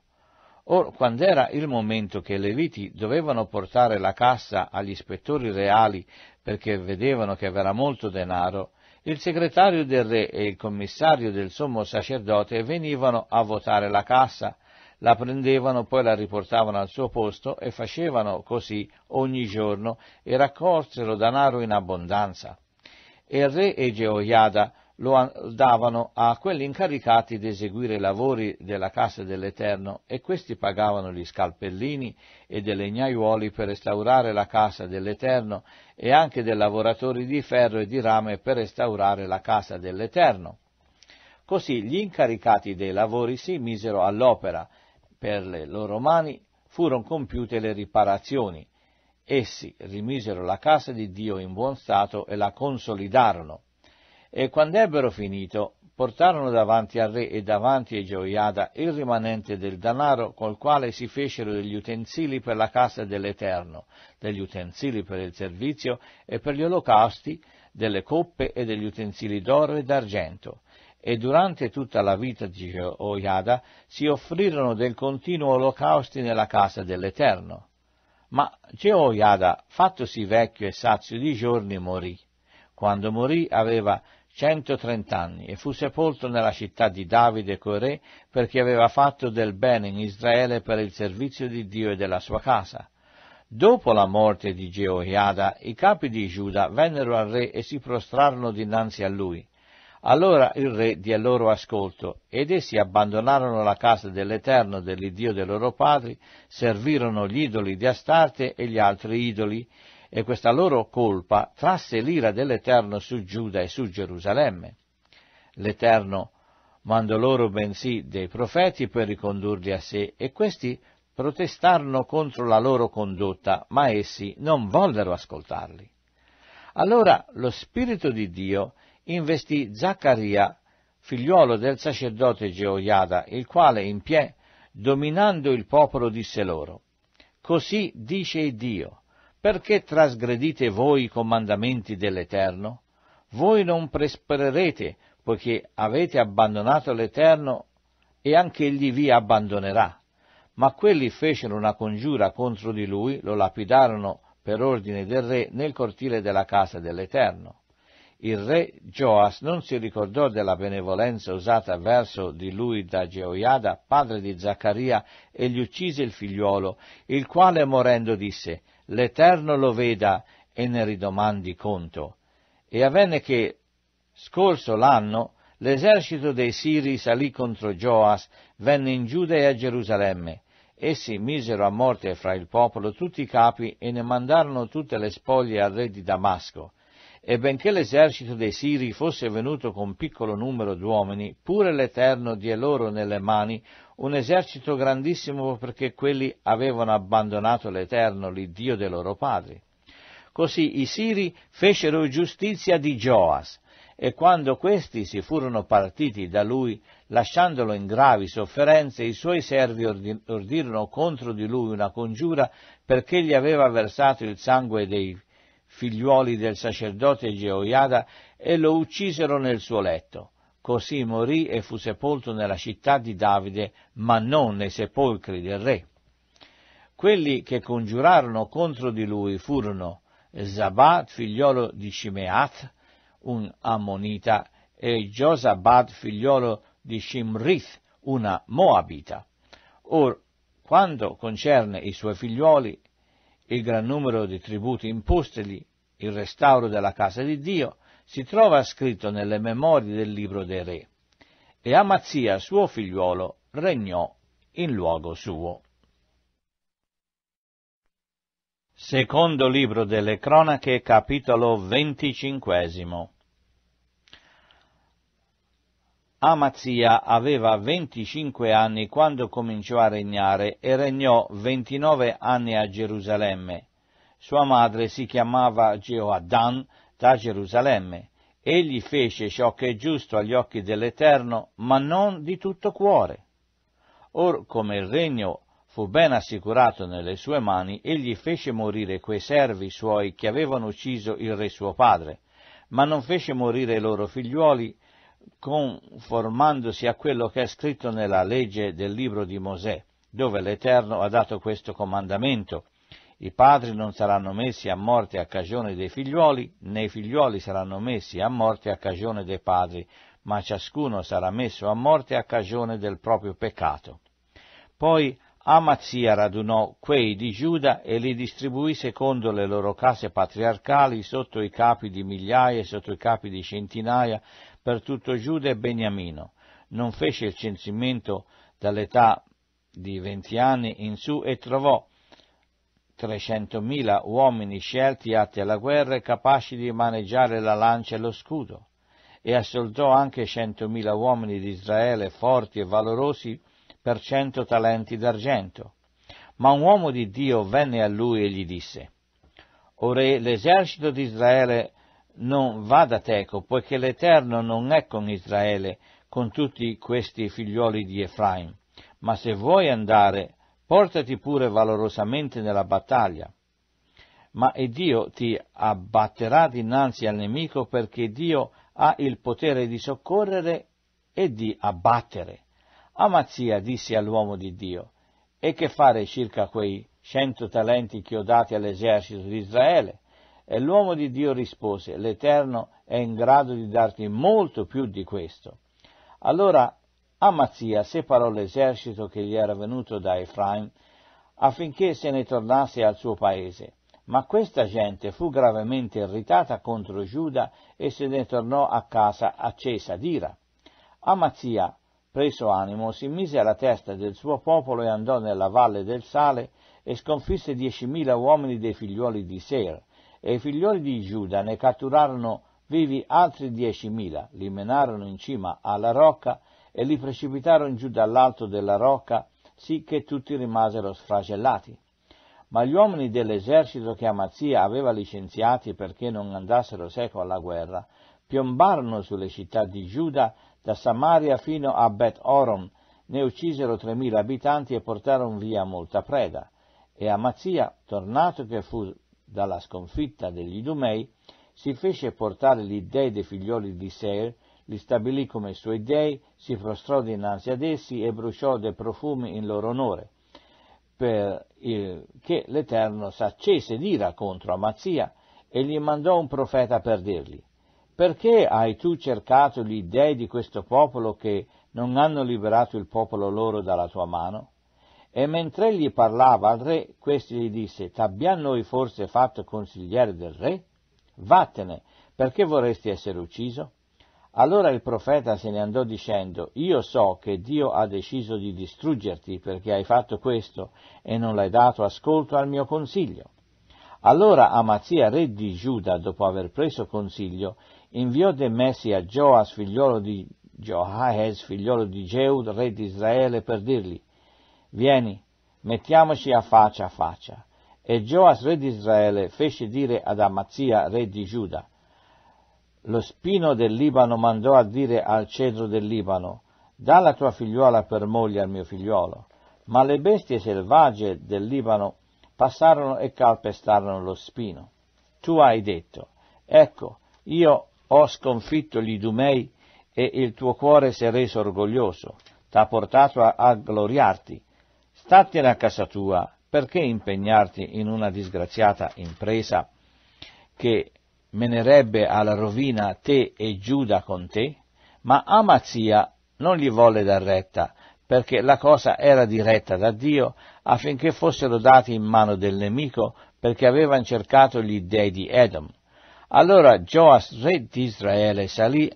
Or, quando era il momento che i Leviti dovevano portare la cassa agli ispettori reali perché vedevano che aveva molto denaro, il segretario del re e il commissario del sommo sacerdote venivano a votare la cassa, la prendevano, poi la riportavano al suo posto e facevano così ogni giorno e raccolsero danaro in abbondanza. E il re e Geoiada lo davano a quelli incaricati di eseguire i lavori della casa dell'Eterno e questi pagavano gli scalpellini e dei legnaiuoli per restaurare la casa dell'Eterno e anche dei lavoratori di ferro e di rame per restaurare la casa dell'Eterno. Così gli incaricati dei lavori si misero all'opera, per le loro mani furono compiute le riparazioni. Essi rimisero la casa di Dio in buon stato e la consolidarono. E quando ebbero finito, portarono davanti al re e davanti a Gioiada il rimanente del danaro col quale si fecero degli utensili per la casa dell'Eterno, degli utensili per il servizio e per gli olocausti, delle coppe e degli utensili d'oro e d'argento. E durante tutta la vita di Gioiada si offrirono del continuo olocausti nella casa dell'Eterno. Ma Geoiada, fattosi vecchio e sazio di giorni, morì. Quando morì aveva 130 anni e fu sepolto nella città di Davide Corè perché aveva fatto del bene in Israele per il servizio di Dio e della sua casa. Dopo la morte di Geoiada, i capi di Giuda vennero al re e si prostrarono dinanzi a lui. Allora il re diè loro ascolto, ed essi abbandonarono la casa dell'Eterno, dell'Iddio dei loro padri, servirono gli idoli di Astarte e gli altri idoli, e questa loro colpa trasse l'ira dell'Eterno su Giuda e su Gerusalemme. L'Eterno mandò loro bensì dei profeti per ricondurli a sé e questi protestarono contro la loro condotta, ma essi non vollero ascoltarli. Allora lo Spirito di Dio investì Zaccaria, figliuolo del sacerdote Geoiada, il quale in pie, dominando il popolo, disse loro, Così dice Dio, perché trasgredite voi i comandamenti dell'Eterno? Voi non prospererete, poiché avete abbandonato l'Eterno e anche egli vi abbandonerà. Ma quelli fecero una congiura contro di lui, lo lapidarono per ordine del re nel cortile della casa dell'Eterno. Il re Joas non si ricordò della benevolenza usata verso di lui da Geoiada, padre di Zaccaria, e gli uccise il figliuolo, il quale morendo disse l'Eterno lo veda e ne ridomandi conto. E avvenne che, scorso l'anno, l'esercito dei Siri salì contro Joas, venne in Giuda e a Gerusalemme. Essi misero a morte fra il popolo tutti i capi e ne mandarono tutte le spoglie al re di Damasco. E benché l'esercito dei Siri fosse venuto con piccolo numero d'uomini, pure l'Eterno die loro nelle mani un esercito grandissimo perché quelli avevano abbandonato l'Eterno, l'Iddio dei loro padri. Così i Siri fecero giustizia di Joas, e quando questi si furono partiti da lui, lasciandolo in gravi sofferenze, i suoi servi ordirono contro di lui una congiura perché gli aveva versato il sangue dei figliuoli del sacerdote Geoiada e lo uccisero nel suo letto. Così morì e fu sepolto nella città di Davide, ma non nei sepolcri del re. Quelli che congiurarono contro di lui furono Zabat, figliolo di Cimeat, un ammonita, e Josabad, figliolo di Shimrith, una moabita. Or, quando concerne i suoi figlioli, il gran numero di tributi impostegli, il restauro della casa di Dio, si trova scritto nelle memorie del libro dei re, e Amazia, suo figliuolo, regnò in luogo suo. Secondo libro delle cronache, capitolo venticinquesimo. Amazia aveva 25 anni quando cominciò a regnare e regnò 29 anni a Gerusalemme. Sua madre si chiamava Geoaddan, da Gerusalemme. Egli fece ciò che è giusto agli occhi dell'Eterno, ma non di tutto cuore. Or come il regno fu ben assicurato nelle sue mani, egli fece morire quei servi suoi che avevano ucciso il re suo padre, ma non fece morire i loro figliuoli, conformandosi a quello che è scritto nella legge del libro di Mosè, dove l'Eterno ha dato questo comandamento. I padri non saranno messi a morte a cagione dei figliuoli, né i figliuoli saranno messi a morte a cagione dei padri, ma ciascuno sarà messo a morte a cagione del proprio peccato. Poi Amazia radunò quei di Giuda e li distribuì secondo le loro case patriarcali sotto i capi di migliaia e sotto i capi di centinaia per tutto Giuda e Beniamino. Non fece il censimento dall'età di venti anni in su e trovò 300.000 uomini scelti atti alla guerra e capaci di maneggiare la lancia e lo scudo, e assoldò anche 100.000 uomini di Israele forti e valorosi per cento talenti d'argento. Ma un uomo di Dio venne a lui e gli disse, O re, l'esercito di Israele non va da teco, poiché l'Eterno non è con Israele, con tutti questi figlioli di Efraim. Ma se vuoi andare, portati pure valorosamente nella battaglia. Ma e Dio ti abbatterà dinanzi al nemico perché Dio ha il potere di soccorrere e di abbattere. Amazia disse all'uomo di Dio, e che fare circa quei cento talenti che ho dati all'esercito di Israele? E l'uomo di Dio rispose, l'Eterno è in grado di darti molto più di questo. Allora Amazia separò l'esercito che gli era venuto da Efraim affinché se ne tornasse al suo paese. Ma questa gente fu gravemente irritata contro Giuda e se ne tornò a casa accesa d'ira. Amazia, preso animo, si mise alla testa del suo popolo e andò nella valle del sale e sconfisse diecimila uomini dei figliuoli di Seir, e i figlioli di Giuda ne catturarono vivi altri diecimila, li menarono in cima alla rocca e li precipitarono giù dall'alto della rocca, sì che tutti rimasero sfragellati. Ma gli uomini dell'esercito che Amazia aveva licenziati perché non andassero seco alla guerra, piombarono sulle città di Giuda da Samaria fino a Bet Orom, ne uccisero tremila abitanti e portarono via molta preda. E Amazia, tornato che fu dalla sconfitta degli Idumei, si fece portare gli dei dei figlioli di Seir li stabilì come suoi dei, si prostrò dinanzi ad essi e bruciò dei profumi in loro onore, che l'Eterno s'accese d'ira contro Amazia e gli mandò un profeta per dirgli, perché hai tu cercato gli dei di questo popolo che non hanno liberato il popolo loro dalla tua mano? E mentre egli parlava al re, questi gli disse, t'abbiamo noi forse fatto consigliere del re? Vattene, perché vorresti essere ucciso? Allora il profeta se ne andò dicendo, io so che Dio ha deciso di distruggerti perché hai fatto questo e non l'hai dato ascolto al mio consiglio. Allora Amazia, re di Giuda, dopo aver preso consiglio, inviò dei Messi a Joas, figliolo di Joahes, figliolo di Geud, re di Israele, per dirgli, vieni, mettiamoci a faccia a faccia. E Joas, re di Israele, fece dire ad Amazia, re di Giuda, lo spino del Libano mandò a dire al cedro del Libano, dà la tua figliuola per moglie al mio figliuolo. Ma le bestie selvagge del Libano passarono e calpestarono lo spino. Tu hai detto, ecco, io ho sconfitto gli Dumei e il tuo cuore si è reso orgoglioso, t'ha portato a, a gloriarti. Stattene a casa tua, perché impegnarti in una disgraziata impresa che menerebbe alla rovina te e Giuda con te? Ma Amazia non gli volle dar retta, perché la cosa era diretta da Dio affinché fossero dati in mano del nemico, perché avevano cercato gli dei di Edom. Allora Joas, re di Israele, salì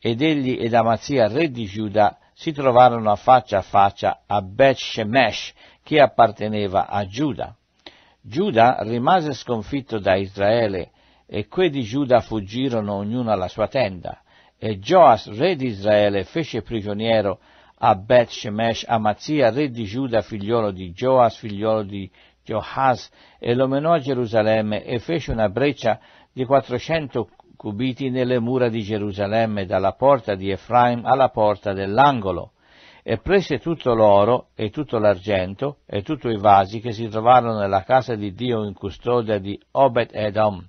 ed egli ed Amazia, re di Giuda, si trovarono a faccia a faccia a Beth Shemesh, che apparteneva a Giuda. Giuda rimase sconfitto da Israele e quei di Giuda fuggirono ognuno alla sua tenda. E Joas, re di Israele, fece prigioniero a Beth Shemesh Amazia, re di Giuda, figliolo di Joas, figliolo di Johaz, e lo menò a Gerusalemme e fece una breccia di quattrocento cubiti nelle mura di Gerusalemme, dalla porta di Efraim alla porta dell'angolo, e prese tutto l'oro e tutto l'argento e tutti i vasi che si trovarono nella casa di Dio in custodia di Obed Edom,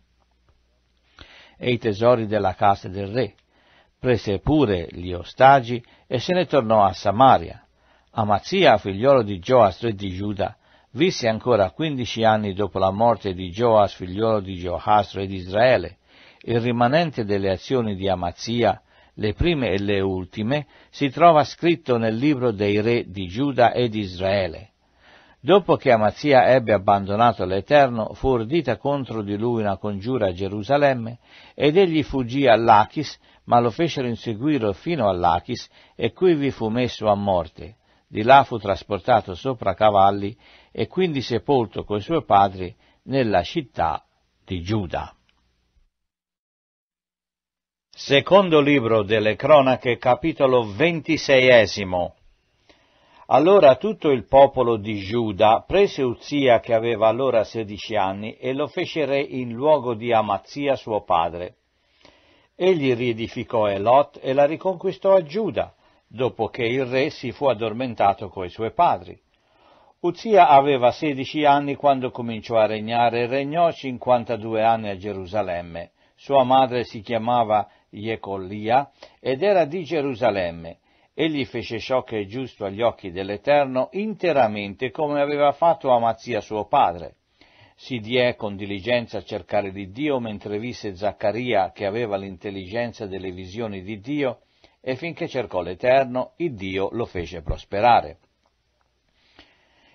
e i tesori della casa del re, prese pure gli ostaggi e se ne tornò a Samaria. Amazia, figliolo di Joas, re di Giuda, visse ancora quindici anni dopo la morte di Joas, figliolo di Joas, re di Israele. Il rimanente delle azioni di Amazia, le prime e le ultime, si trova scritto nel libro dei re di Giuda e di Israele. Dopo che Amazia ebbe abbandonato l'Eterno, fu ordita contro di lui una congiura a Gerusalemme, ed egli fuggì all'Achis, ma lo fecero inseguire fino all'Achis, e qui vi fu messo a morte. Di là fu trasportato sopra cavalli, e quindi sepolto coi suoi padri nella città di Giuda. Secondo libro delle cronache, capitolo ventiseiesimo. Allora tutto il popolo di Giuda prese Uzia che aveva allora sedici anni e lo fece re in luogo di Amazia suo padre. Egli riedificò Elot e la riconquistò a Giuda, dopo che il re si fu addormentato coi suoi padri. Uzia aveva sedici anni quando cominciò a regnare e regnò cinquantadue anni a Gerusalemme. Sua madre si chiamava Jecollia ed era di Gerusalemme Egli fece ciò che è giusto agli occhi dell'Eterno interamente come aveva fatto Amazia suo padre. Si die con diligenza a cercare di Dio mentre visse Zaccaria che aveva l'intelligenza delle visioni di Dio e finché cercò l'Eterno, il Dio lo fece prosperare.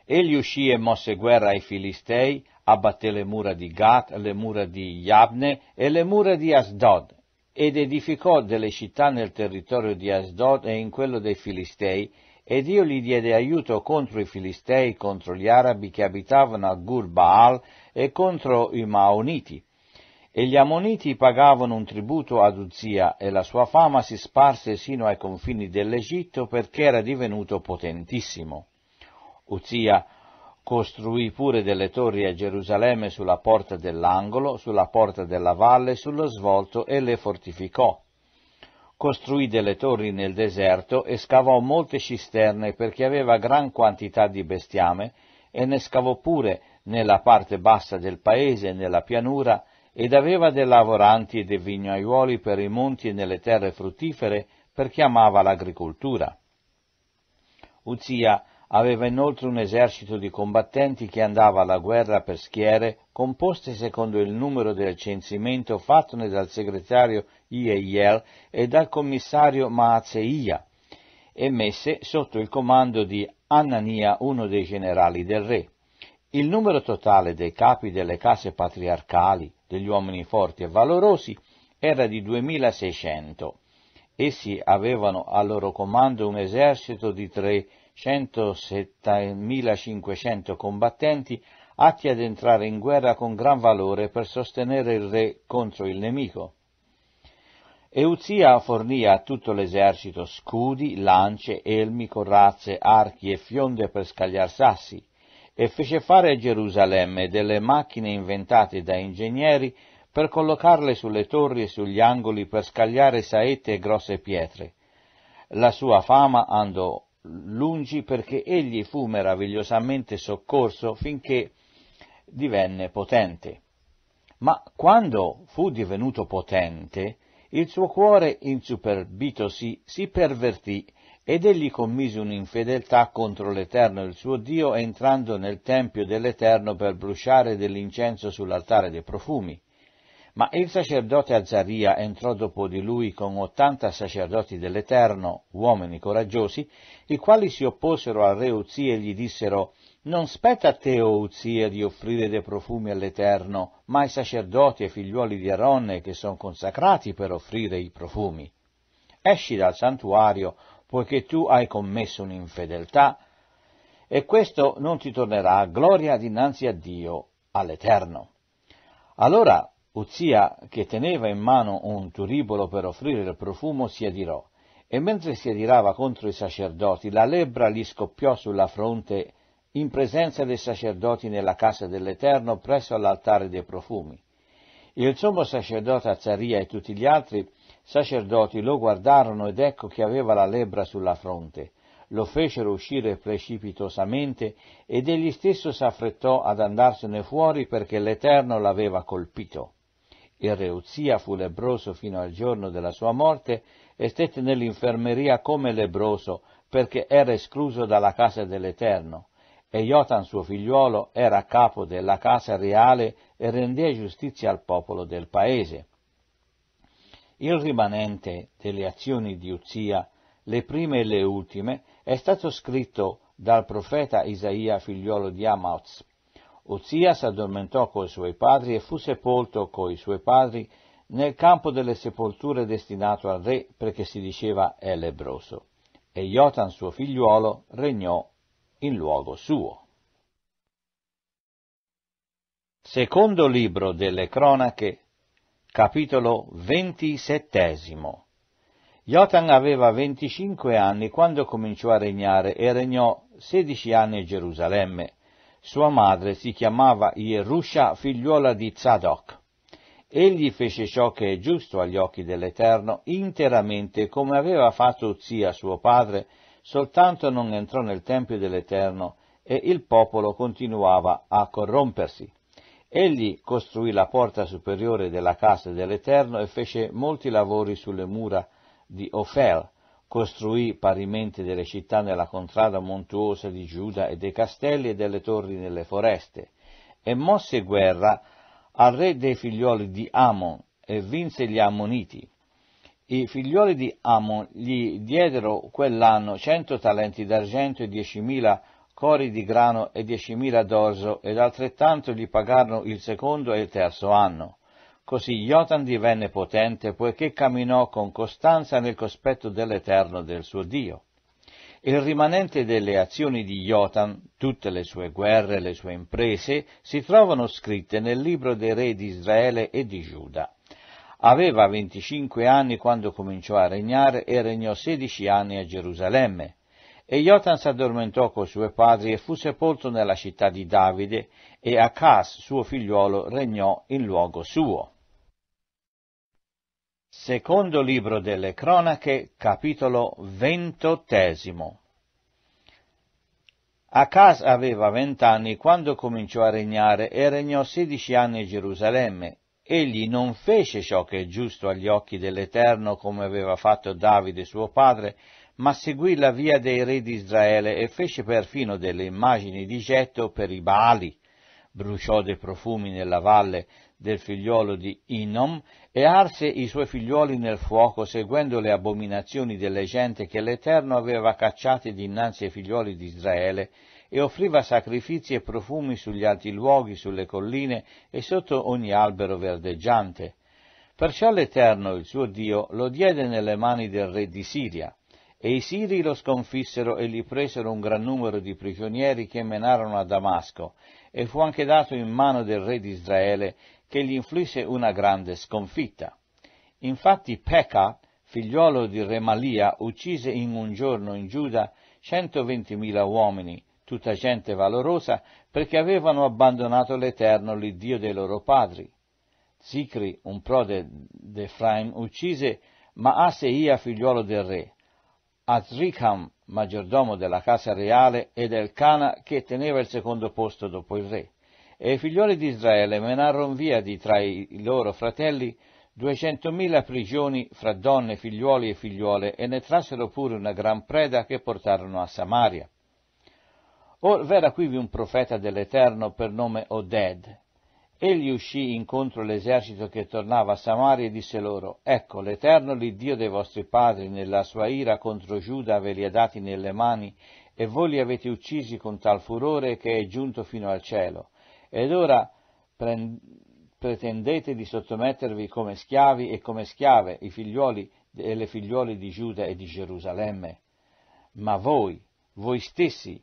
Egli uscì e mosse guerra ai Filistei, abbatté le mura di Gat, le mura di Yabne e le mura di Asdod ed edificò delle città nel territorio di Asdod e in quello dei Filistei, e Dio gli diede aiuto contro i Filistei, contro gli Arabi che abitavano a Gur Baal e contro i Maoniti. E gli Ammoniti pagavano un tributo ad Uzia e la sua fama si sparse sino ai confini dell'Egitto perché era divenuto potentissimo. Uzia Costruì pure delle torri a Gerusalemme sulla porta dell'angolo, sulla porta della valle, sullo svolto e le fortificò. Costruì delle torri nel deserto e scavò molte cisterne perché aveva gran quantità di bestiame e ne scavò pure nella parte bassa del paese, nella pianura, ed aveva dei lavoranti e dei vignaiuoli per i monti e nelle terre fruttifere, perché amava l'agricoltura. Uzia Aveva inoltre un esercito di combattenti che andava alla guerra per schiere, composte secondo il numero del censimento fattone dal segretario Ieiel e dal commissario Maazeia, e messe sotto il comando di Anania, uno dei generali del re. Il numero totale dei capi delle case patriarcali, degli uomini forti e valorosi, era di 2600. Essi avevano a loro comando un esercito di tre 170.500 combattenti atti ad entrare in guerra con gran valore per sostenere il re contro il nemico. Euzia fornì a tutto l'esercito scudi, lance, elmi, corazze, archi e fionde per scagliar sassi, e fece fare a Gerusalemme delle macchine inventate da ingegneri per collocarle sulle torri e sugli angoli per scagliare saette e grosse pietre. La sua fama andò lungi perché egli fu meravigliosamente soccorso finché divenne potente. Ma quando fu divenuto potente, il suo cuore insuperbitosi si pervertì ed egli commise un'infedeltà contro l'Eterno il suo Dio entrando nel tempio dell'Eterno per bruciare dell'incenso sull'altare dei profumi. Ma il sacerdote Azzaria entrò dopo di lui con ottanta sacerdoti dell'Eterno, uomini coraggiosi, i quali si opposero al re Uzie e gli dissero Non spetta a te, o Uzie, di offrire dei profumi all'Eterno, ma ai sacerdoti e figliuoli di Aronne che sono consacrati per offrire i profumi. Esci dal santuario, poiché tu hai commesso un'infedeltà, e questo non ti tornerà gloria dinanzi a Dio, all'Eterno. Allora Uzia, che teneva in mano un turibolo per offrire il profumo, si adirò, e mentre si adirava contro i sacerdoti, la lebbra gli scoppiò sulla fronte in presenza dei sacerdoti nella casa dell'Eterno presso all'altare dei profumi. Il sommo sacerdote Azzaria e tutti gli altri sacerdoti lo guardarono ed ecco che aveva la lebbra sulla fronte. Lo fecero uscire precipitosamente ed egli stesso s'affrettò ad andarsene fuori perché l'Eterno l'aveva colpito. Il re Uzia fu lebroso fino al giorno della sua morte e stette nell'infermeria come lebroso perché era escluso dalla casa dell'Eterno. E Jotan suo figliuolo era capo della casa reale e rendeva giustizia al popolo del paese. Il rimanente delle azioni di Uzia, le prime e le ultime, è stato scritto dal profeta Isaia figliuolo di Amoz Uzia s'addormentò coi suoi padri e fu sepolto coi suoi padri nel campo delle sepolture destinato al re perché si diceva è lebroso. E Jotan suo figliuolo regnò in luogo suo. Secondo libro delle cronache, capitolo ventisettesimo. Jotan aveva venticinque anni quando cominciò a regnare e regnò sedici anni a Gerusalemme sua madre si chiamava Jerusha, figliuola di Zadok. Egli fece ciò che è giusto agli occhi dell'Eterno interamente come aveva fatto Uzia suo padre, soltanto non entrò nel tempio dell'Eterno e il popolo continuava a corrompersi. Egli costruì la porta superiore della casa dell'Eterno e fece molti lavori sulle mura di Ofel, costruì parimenti delle città nella contrada montuosa di Giuda e dei castelli e delle torri nelle foreste, e mosse guerra al re dei figlioli di Amon e vinse gli Ammoniti. I figlioli di Amon gli diedero quell'anno cento talenti d'argento e diecimila cori di grano e diecimila d'orzo ed altrettanto gli pagarono il secondo e il terzo anno. Così Jotam divenne potente poiché camminò con costanza nel cospetto dell'Eterno del suo Dio. Il rimanente delle azioni di Jotam, tutte le sue guerre e le sue imprese, si trovano scritte nel libro dei re di Israele e di Giuda. Aveva 25 anni quando cominciò a regnare e regnò 16 anni a Gerusalemme. E Jotan s'addormentò coi suoi padri e fu sepolto nella città di Davide, e Acas, suo figliuolo, regnò in luogo suo. Secondo libro delle cronache, capitolo ventottesimo. Acas aveva vent'anni quando cominciò a regnare e regnò sedici anni a Gerusalemme. Egli non fece ciò che è giusto agli occhi dell'Eterno come aveva fatto Davide suo padre, ma seguì la via dei re di Israele e fece perfino delle immagini di getto per i Baali. Bruciò dei profumi nella valle del figliuolo di Inom e arse i suoi figliuoli nel fuoco, seguendo le abominazioni delle gente che l'Eterno aveva cacciate dinanzi ai figliuoli di Israele, e offriva sacrifici e profumi sugli alti luoghi, sulle colline e sotto ogni albero verdeggiante. Perciò l'Eterno, il suo Dio, lo diede nelle mani del re di Siria, e i Siri lo sconfissero e gli presero un gran numero di prigionieri che menarono a Damasco, e fu anche dato in mano del re di Israele, che gli influisse una grande sconfitta. Infatti Peca, figliuolo di re Malia, uccise in un giorno in Giuda 120.000 uomini, tutta gente valorosa, perché avevano abbandonato l'Eterno, l'Iddio dei loro padri. Zicri, un prode d'Efraim, uccise Maaseia, figliuolo del re, Azricam, maggiordomo della casa reale, ed Elcana, che teneva il secondo posto dopo il re. E i figlioli di Israele menarono via di tra i loro fratelli duecentomila prigioni fra donne, figliuoli e figliuole, e ne trassero pure una gran preda che portarono a Samaria. Or v'era quivi un profeta dell'Eterno per nome Oded. Egli uscì incontro l'esercito che tornava a Samaria e disse loro, Ecco, l'Eterno, l'Iddio dei vostri padri, nella sua ira contro Giuda ve li ha dati nelle mani, e voi li avete uccisi con tal furore che è giunto fino al cielo ed ora pretendete di sottomettervi come schiavi e come schiave i figlioli e le figliuole di Giuda e di Gerusalemme. Ma voi, voi stessi,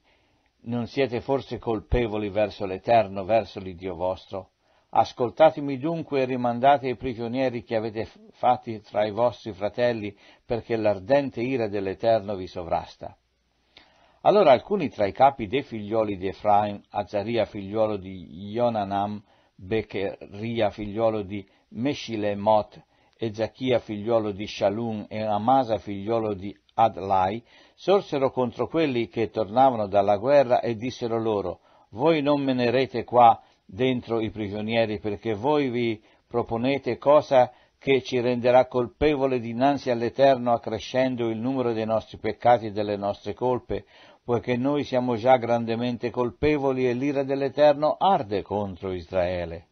non siete forse colpevoli verso l'Eterno, verso l'Iddio vostro? Ascoltatemi dunque e rimandate i prigionieri che avete fatti tra i vostri fratelli, perché l'ardente ira dell'Eterno vi sovrasta. Allora alcuni tra i capi dei figlioli di Efraim, Azaria figliolo di Ionanam, Becheria figliolo di Meshilemot, Ezachia figliolo di Shalun e Amasa figliolo di Adlai, sorsero contro quelli che tornavano dalla guerra e dissero loro, voi non menerete qua dentro i prigionieri perché voi vi proponete cosa che ci renderà colpevole dinanzi all'Eterno accrescendo il numero dei nostri peccati e delle nostre colpe, poiché noi siamo già grandemente colpevoli e l'ira dell'Eterno arde contro Israele.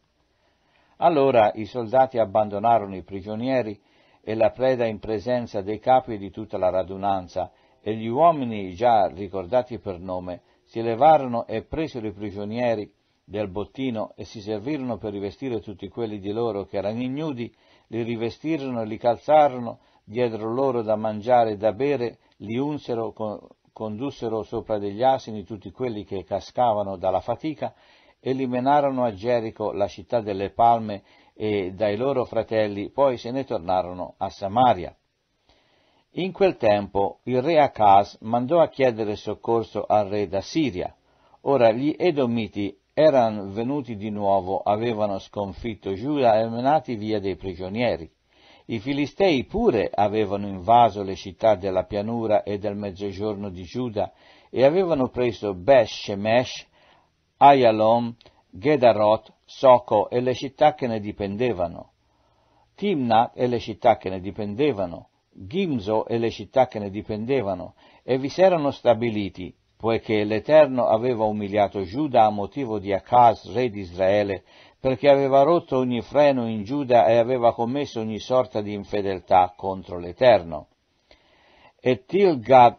Allora i soldati abbandonarono i prigionieri e la preda in presenza dei capi di tutta la radunanza, e gli uomini già ricordati per nome si levarono e presero i prigionieri del bottino e si servirono per rivestire tutti quelli di loro che erano ignudi li rivestirono, li calzarono, diedero loro da mangiare e da bere, li unsero, condussero sopra degli asini tutti quelli che cascavano dalla fatica e li menarono a Gerico, la città delle palme, e dai loro fratelli, poi se ne tornarono a Samaria. In quel tempo il re Acas mandò a chiedere soccorso al re da Siria. Ora gli Edomiti erano venuti di nuovo, avevano sconfitto Giuda e menati via dei prigionieri. I Filistei pure avevano invaso le città della pianura e del mezzogiorno di Giuda e avevano preso Besh-Shemesh, Ayalom, Gedarot, Soco e le città che ne dipendevano, Timna e le città che ne dipendevano, Gimzo e le città che ne dipendevano, e vi s'erano stabiliti, poiché l'Eterno aveva umiliato Giuda a motivo di Acaz, re di Israele, perché aveva rotto ogni freno in Giuda e aveva commesso ogni sorta di infedeltà contro l'Eterno. E Tilgad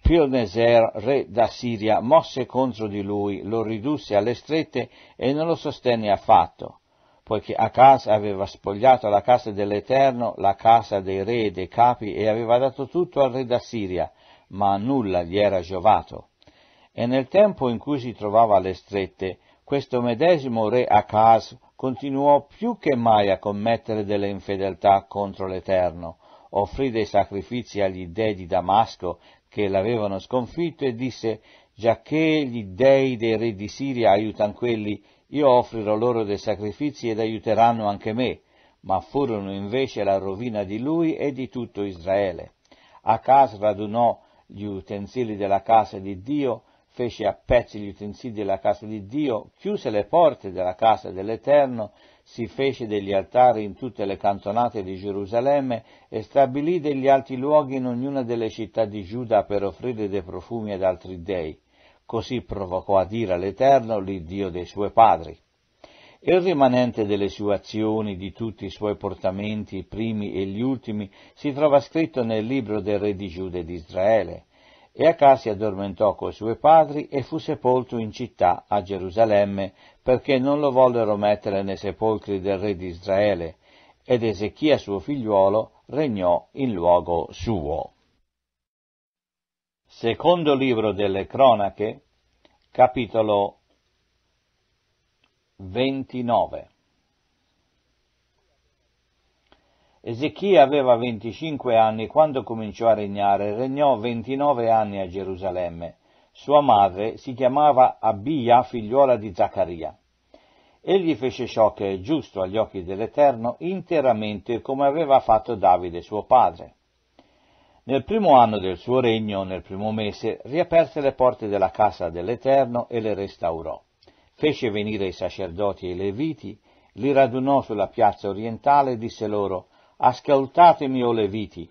Pilneser, re d'Assiria, mosse contro di lui, lo ridusse alle strette e non lo sostenne affatto, poiché Acaz aveva spogliato la casa dell'Eterno, la casa dei re e dei capi, e aveva dato tutto al re d'Assiria, ma nulla gli era giovato e nel tempo in cui si trovava alle strette, questo medesimo re Acas continuò più che mai a commettere delle infedeltà contro l'Eterno, offrì dei sacrifici agli dei di Damasco che l'avevano sconfitto e disse giacché gli dei dei re di Siria aiutan quelli, io offrirò loro dei sacrifici ed aiuteranno anche me, ma furono invece la rovina di lui e di tutto Israele. Acas radunò gli utensili della casa di Dio fece a pezzi gli utensili della casa di Dio, chiuse le porte della casa dell'Eterno, si fece degli altari in tutte le cantonate di Gerusalemme e stabilì degli alti luoghi in ognuna delle città di Giuda per offrire dei profumi ad altri dei. Così provocò a dire all'Eterno l'Iddio dei suoi padri. Il rimanente delle sue azioni, di tutti i suoi portamenti, i primi e gli ultimi, si trova scritto nel libro del re di Giuda e di Israele e Acà si addormentò coi suoi padri e fu sepolto in città a Gerusalemme, perché non lo vollero mettere nei sepolcri del re di Israele, ed Ezechia suo figliuolo regnò in luogo suo. Secondo libro delle cronache, capitolo 29 Ezechia aveva 25 anni quando cominciò a regnare, regnò 29 anni a Gerusalemme. Sua madre si chiamava Abia, figliuola di Zaccaria. Egli fece ciò che è giusto agli occhi dell'Eterno interamente come aveva fatto Davide suo padre. Nel primo anno del suo regno, nel primo mese, riaperse le porte della casa dell'Eterno e le restaurò. Fece venire i sacerdoti e i leviti, li radunò sulla piazza orientale e disse loro ascoltatemi o Leviti,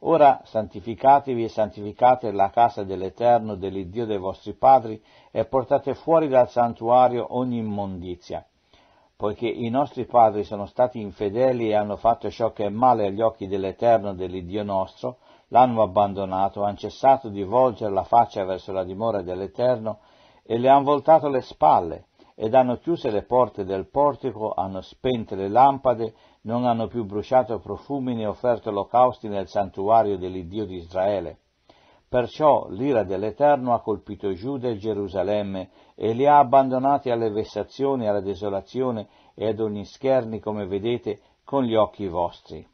ora santificatevi e santificate la casa dell'Eterno, dell'Iddio dei vostri padri, e portate fuori dal santuario ogni immondizia. Poiché i nostri padri sono stati infedeli e hanno fatto ciò che è male agli occhi dell'Eterno, dell'Iddio nostro, l'hanno abbandonato, hanno cessato di volgere la faccia verso la dimora dell'Eterno e le hanno voltato le spalle, ed hanno chiuse le porte del portico, hanno spente le lampade, non hanno più bruciato profumi né offerto olocausti nel santuario dell'Iddio di Israele. Perciò l'ira dell'Eterno ha colpito Giuda e Gerusalemme e li ha abbandonati alle vessazioni, alla desolazione e ad ogni scherni, come vedete, con gli occhi vostri.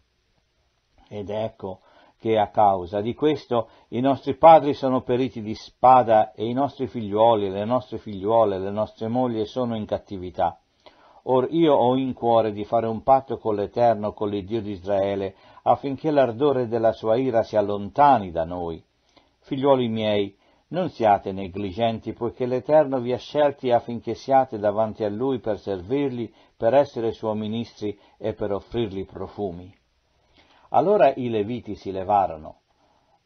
Ed ecco che a causa di questo i nostri padri sono periti di spada e i nostri figliuoli, le nostre figliuole, le nostre mogli sono in cattività. Or io ho in cuore di fare un patto con l'Eterno, con l'Iddio di Israele, affinché l'ardore della sua ira si allontani da noi. Figliuoli miei, non siate negligenti, poiché l'Eterno vi ha scelti affinché siate davanti a Lui per servirli, per essere Suoi ministri e per offrirgli profumi. Allora i Leviti si levarono.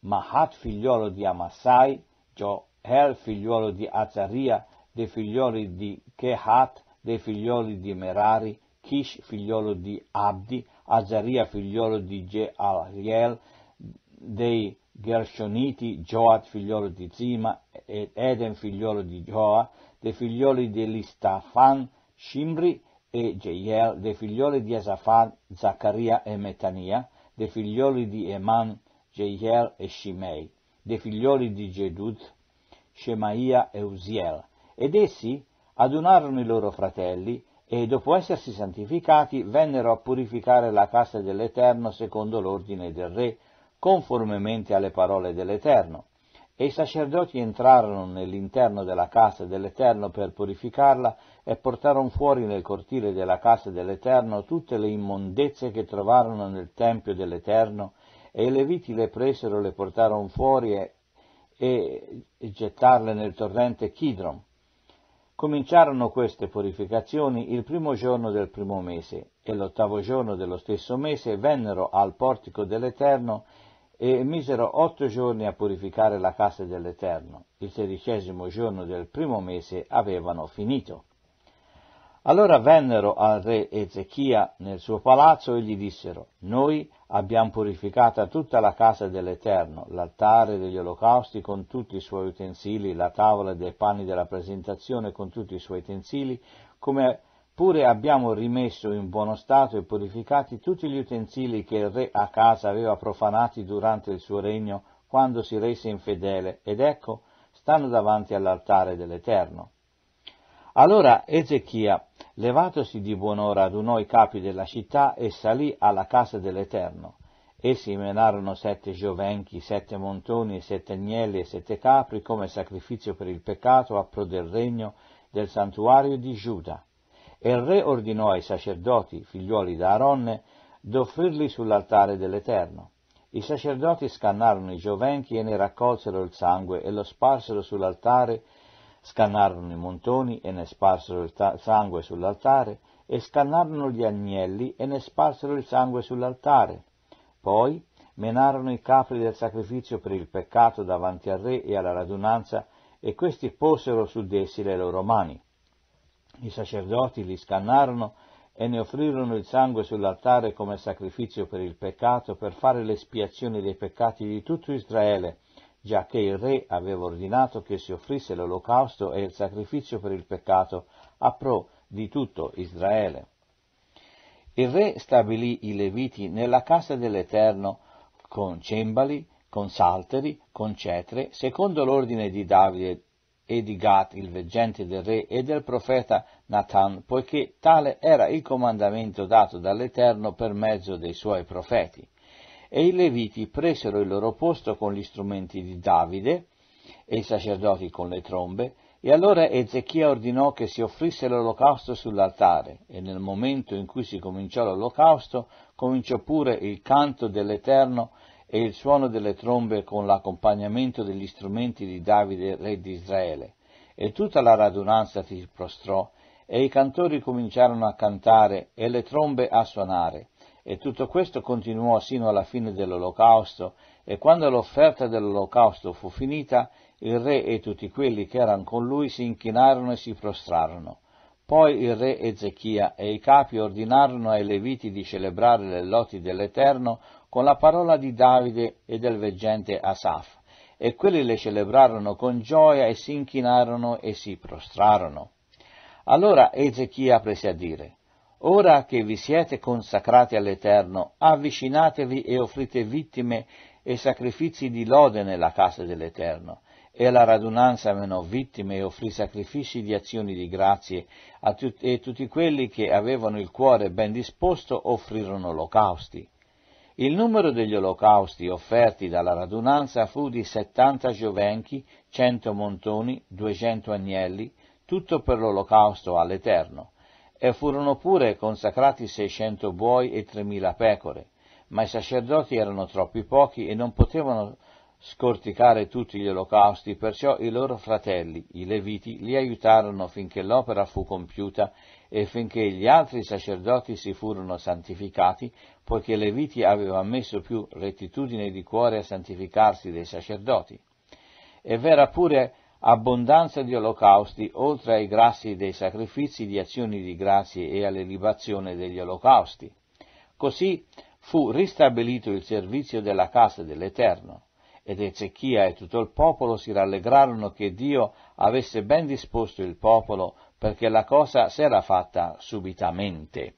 Mahat, figliuolo di Amassai, Joel, figliuolo di Azaria, dei figlioli di Kehat, dei figlioli di Merari, Kish figliolo di Abdi, Azaria figliolo di Jealiel, dei Gershoniti, Joat figliolo di Zima, ed Eden figliolo di Joa, dei figlioli di Stafan, Shimri e Jeiel, dei figlioli di Asafan, Zaccaria e Metania, dei figlioli di Eman, Jeiel e Shimei, dei figlioli di Geduth, Shemaia e Uziel, ed essi adunarono i loro fratelli e dopo essersi santificati vennero a purificare la casa dell'Eterno secondo l'ordine del re, conformemente alle parole dell'Eterno. E i sacerdoti entrarono nell'interno della casa dell'Eterno per purificarla e portarono fuori nel cortile della casa dell'Eterno tutte le immondezze che trovarono nel tempio dell'Eterno, e i leviti le presero, le portarono fuori e, e gettarle nel torrente Chidron Cominciarono queste purificazioni il primo giorno del primo mese, e l'ottavo giorno dello stesso mese vennero al portico dell'Eterno e misero otto giorni a purificare la casa dell'Eterno. Il sedicesimo giorno del primo mese avevano finito. Allora vennero al re Ezechia nel suo palazzo e gli dissero, noi abbiamo purificata tutta la casa dell'Eterno, l'altare degli olocausti con tutti i suoi utensili, la tavola dei panni della presentazione con tutti i suoi utensili, come pure abbiamo rimesso in buono stato e purificati tutti gli utensili che il re a casa aveva profanati durante il suo regno quando si rese infedele, ed ecco, stanno davanti all'altare dell'Eterno. Allora Ezechia Levatosi di buon'ora adunò i capi della città e salì alla casa dell'Eterno. Essi menarono sette giovenchi, sette montoni, sette agnelli e sette capri come sacrificio per il peccato a pro del regno del santuario di Giuda. E il re ordinò ai sacerdoti, figliuoli d'Aaronne, d'offrirli sull'altare dell'Eterno. I sacerdoti scannarono i giovenchi e ne raccolsero il sangue e lo sparsero sull'altare scannarono i montoni e ne sparsero il sangue sull'altare, e scannarono gli agnelli e ne sparsero il sangue sull'altare. Poi menarono i capri del sacrificio per il peccato davanti al re e alla radunanza, e questi posero su dessi le loro mani. I sacerdoti li scannarono e ne offrirono il sangue sull'altare come sacrificio per il peccato, per fare l'espiazione dei peccati di tutto Israele già che il re aveva ordinato che si offrisse l'olocausto e il sacrificio per il peccato a pro di tutto Israele. Il re stabilì i Leviti nella casa dell'Eterno con cembali, con salteri, con cetre, secondo l'ordine di Davide e di Gat, il veggente del re, e del profeta Nathan, poiché tale era il comandamento dato dall'Eterno per mezzo dei suoi profeti e i Leviti presero il loro posto con gli strumenti di Davide e i sacerdoti con le trombe, e allora Ezechia ordinò che si offrisse l'olocausto sull'altare, e nel momento in cui si cominciò l'olocausto, cominciò pure il canto dell'Eterno e il suono delle trombe con l'accompagnamento degli strumenti di Davide, re di Israele. E tutta la radunanza si prostrò, e i cantori cominciarono a cantare e le trombe a suonare, e tutto questo continuò sino alla fine dell'olocausto e quando l'offerta dell'olocausto fu finita, il re e tutti quelli che erano con lui si inchinarono e si prostrarono. Poi il re Ezechia e i capi ordinarono ai Leviti di celebrare le loti dell'Eterno con la parola di Davide e del veggente Asaf, e quelli le celebrarono con gioia e si inchinarono e si prostrarono. Allora Ezechia prese a dire, Ora che vi siete consacrati all'Eterno, avvicinatevi e offrite vittime e sacrifici di lode nella casa dell'Eterno. E la radunanza menò vittime e offrì sacrifici di azioni di grazie, tut- e tutti quelli che avevano il cuore ben disposto offrirono olocausti. Il numero degli olocausti offerti dalla radunanza fu di settanta giovenchi, cento montoni, duecento agnelli, tutto per l'olocausto all'Eterno e furono pure consacrati 600 buoi e 3.000 pecore, ma i sacerdoti erano troppi pochi e non potevano scorticare tutti gli olocausti, perciò i loro fratelli, i Leviti, li aiutarono finché l'opera fu compiuta e finché gli altri sacerdoti si furono santificati, poiché Leviti avevano messo più rettitudine di cuore a santificarsi dei sacerdoti. E v'era pure abbondanza di olocausti, oltre ai grassi dei sacrifici di azioni di grazie e alle libazioni degli olocausti. Così fu ristabilito il servizio della casa dell'Eterno, ed Ezechia e tutto il popolo si rallegrarono che Dio avesse ben disposto il popolo perché la cosa s'era fatta subitamente.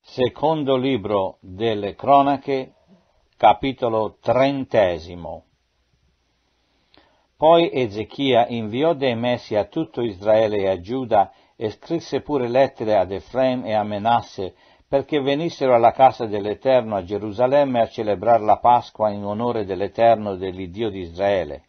Secondo libro delle cronache, capitolo trentesimo. Poi Ezechia inviò dei messi a tutto Israele e a Giuda e scrisse pure lettere ad Efraim e a Menasse perché venissero alla casa dell'Eterno a Gerusalemme a celebrare la Pasqua in onore dell'Eterno dell'Iddio di Israele.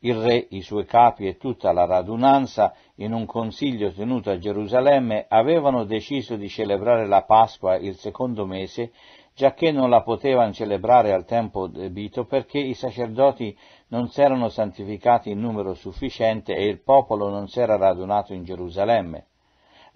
Il re, i suoi capi e tutta la radunanza, in un consiglio tenuto a Gerusalemme, avevano deciso di celebrare la Pasqua il secondo mese giacché non la potevano celebrare al tempo debito perché i sacerdoti non s'erano santificati in numero sufficiente e il popolo non s'era radunato in Gerusalemme.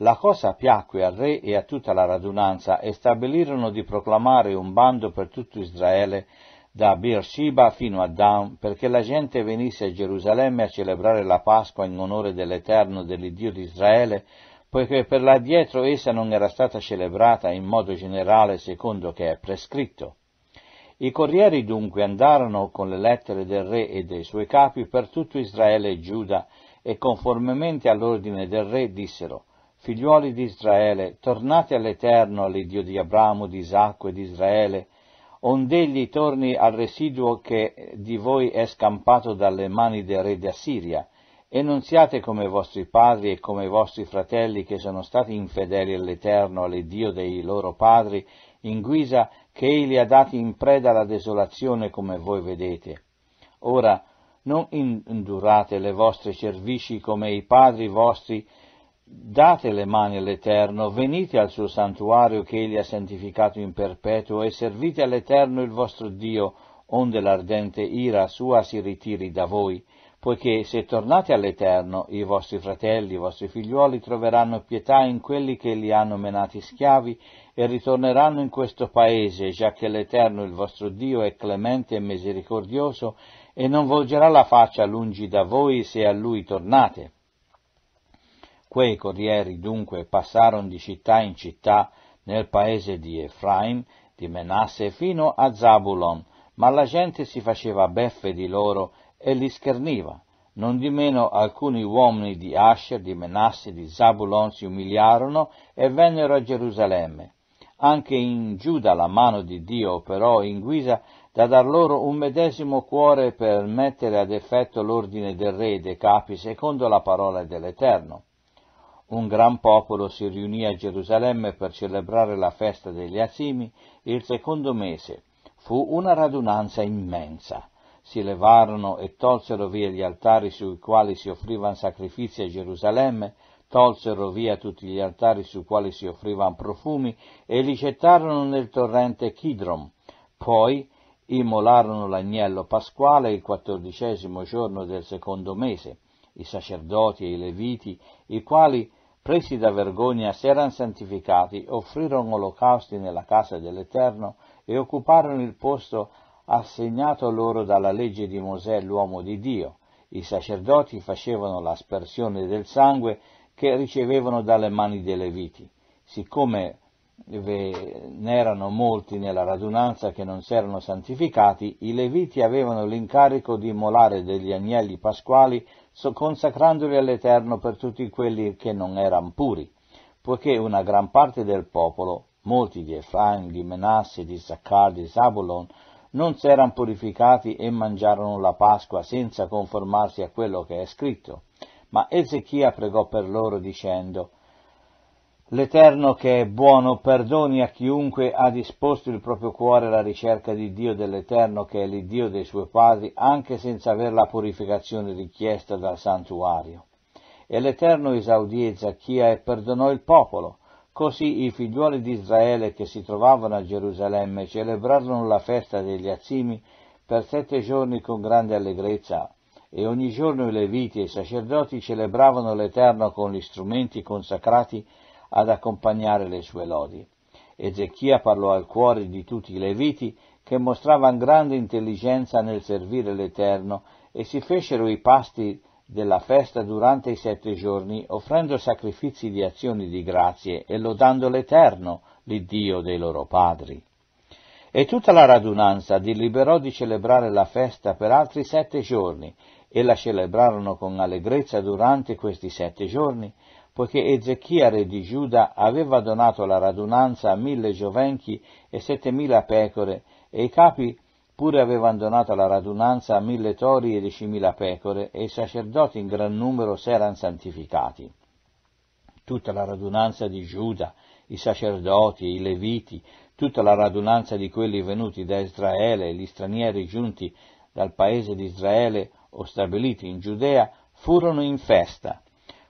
La cosa piacque al re e a tutta la radunanza e stabilirono di proclamare un bando per tutto Israele da Beersheba fino a Dan, perché la gente venisse a Gerusalemme a celebrare la Pasqua in onore dell'Eterno, dell'Iddio di Israele, poiché per l'addietro essa non era stata celebrata in modo generale secondo che è prescritto. I corrieri dunque andarono con le lettere del re e dei suoi capi per tutto Israele e Giuda e conformemente all'ordine del re dissero Figliuoli di Israele, tornate all'Eterno, all'Idio di Abramo, di Isacco e di Israele, ond'egli torni al residuo che di voi è scampato dalle mani del re di Assiria, e non siate come i vostri padri e come i vostri fratelli che sono stati infedeli all'Eterno, all'Iddio dei loro padri, in guisa che Egli li ha dati in preda alla desolazione come voi vedete. Ora, non indurate le vostre cervici come i padri vostri, date le mani all'Eterno, venite al suo santuario che Egli ha santificato in perpetuo e servite all'Eterno il vostro Dio, onde l'ardente ira sua si ritiri da voi poiché se tornate all'Eterno, i vostri fratelli, i vostri figliuoli troveranno pietà in quelli che li hanno menati schiavi e ritorneranno in questo paese, già che l'Eterno il vostro Dio è clemente e misericordioso e non volgerà la faccia lungi da voi se a lui tornate. Quei corrieri dunque passarono di città in città nel paese di Efraim, di Menasse fino a Zabulon, ma la gente si faceva beffe di loro e li scherniva. Nondimeno alcuni uomini di Asher, di Menasse, di Zabulon si umiliarono e vennero a Gerusalemme. Anche in Giuda la mano di Dio operò in guisa da dar loro un medesimo cuore per mettere ad effetto l'ordine del re e dei capi secondo la parola dell'Eterno. Un gran popolo si riunì a Gerusalemme per celebrare la festa degli Asimi il secondo mese. Fu una radunanza immensa si levarono e tolsero via gli altari sui quali si offrivano sacrifici a Gerusalemme, tolsero via tutti gli altari sui quali si offrivano profumi e li gettarono nel torrente Chidrom. Poi immolarono l'agnello pasquale il quattordicesimo giorno del secondo mese, i sacerdoti e i leviti, i quali, presi da vergogna, si erano santificati, offrirono olocausti nella casa dell'Eterno e occuparono il posto assegnato loro dalla legge di Mosè l'uomo di Dio. I sacerdoti facevano l'aspersione del sangue che ricevevano dalle mani dei Leviti. Siccome ve n'erano molti nella radunanza che non si erano santificati, i Leviti avevano l'incarico di immolare degli agnelli pasquali consacrandoli all'Eterno per tutti quelli che non erano puri, poiché una gran parte del popolo, molti di Efraim, di Menasse, di Zaccar, di Zabulon, non si erano purificati e mangiarono la Pasqua senza conformarsi a quello che è scritto. Ma Ezechia pregò per loro dicendo L'Eterno che è buono perdoni a chiunque ha disposto il proprio cuore alla ricerca di Dio dell'Eterno che è l'Iddio dei suoi padri, anche senza aver la purificazione richiesta dal santuario. E l'Eterno esaudì Ezechia e perdonò il popolo, Così i figliuoli di Israele che si trovavano a Gerusalemme celebrarono la festa degli azzimi per sette giorni con grande allegrezza e ogni giorno i leviti e i sacerdoti celebravano l'Eterno con gli strumenti consacrati ad accompagnare le sue lodi. Ezechia parlò al cuore di tutti i leviti che mostravano grande intelligenza nel servire l'Eterno e si fecero i pasti della festa durante i sette giorni, offrendo sacrifici di azioni di grazie e lodando l'Eterno, l'Iddio dei loro padri. E tutta la radunanza deliberò di celebrare la festa per altri sette giorni, e la celebrarono con allegrezza durante questi sette giorni, poiché Ezechia, re di Giuda, aveva donato la radunanza a mille giovenchi e settemila pecore, e i capi Pure avevano donato alla radunanza mille tori e diecimila pecore, e i sacerdoti in gran numero s'eran santificati. Tutta la radunanza di Giuda, i sacerdoti, i leviti, tutta la radunanza di quelli venuti da Israele e gli stranieri giunti dal paese di Israele o stabiliti in Giudea, furono in festa.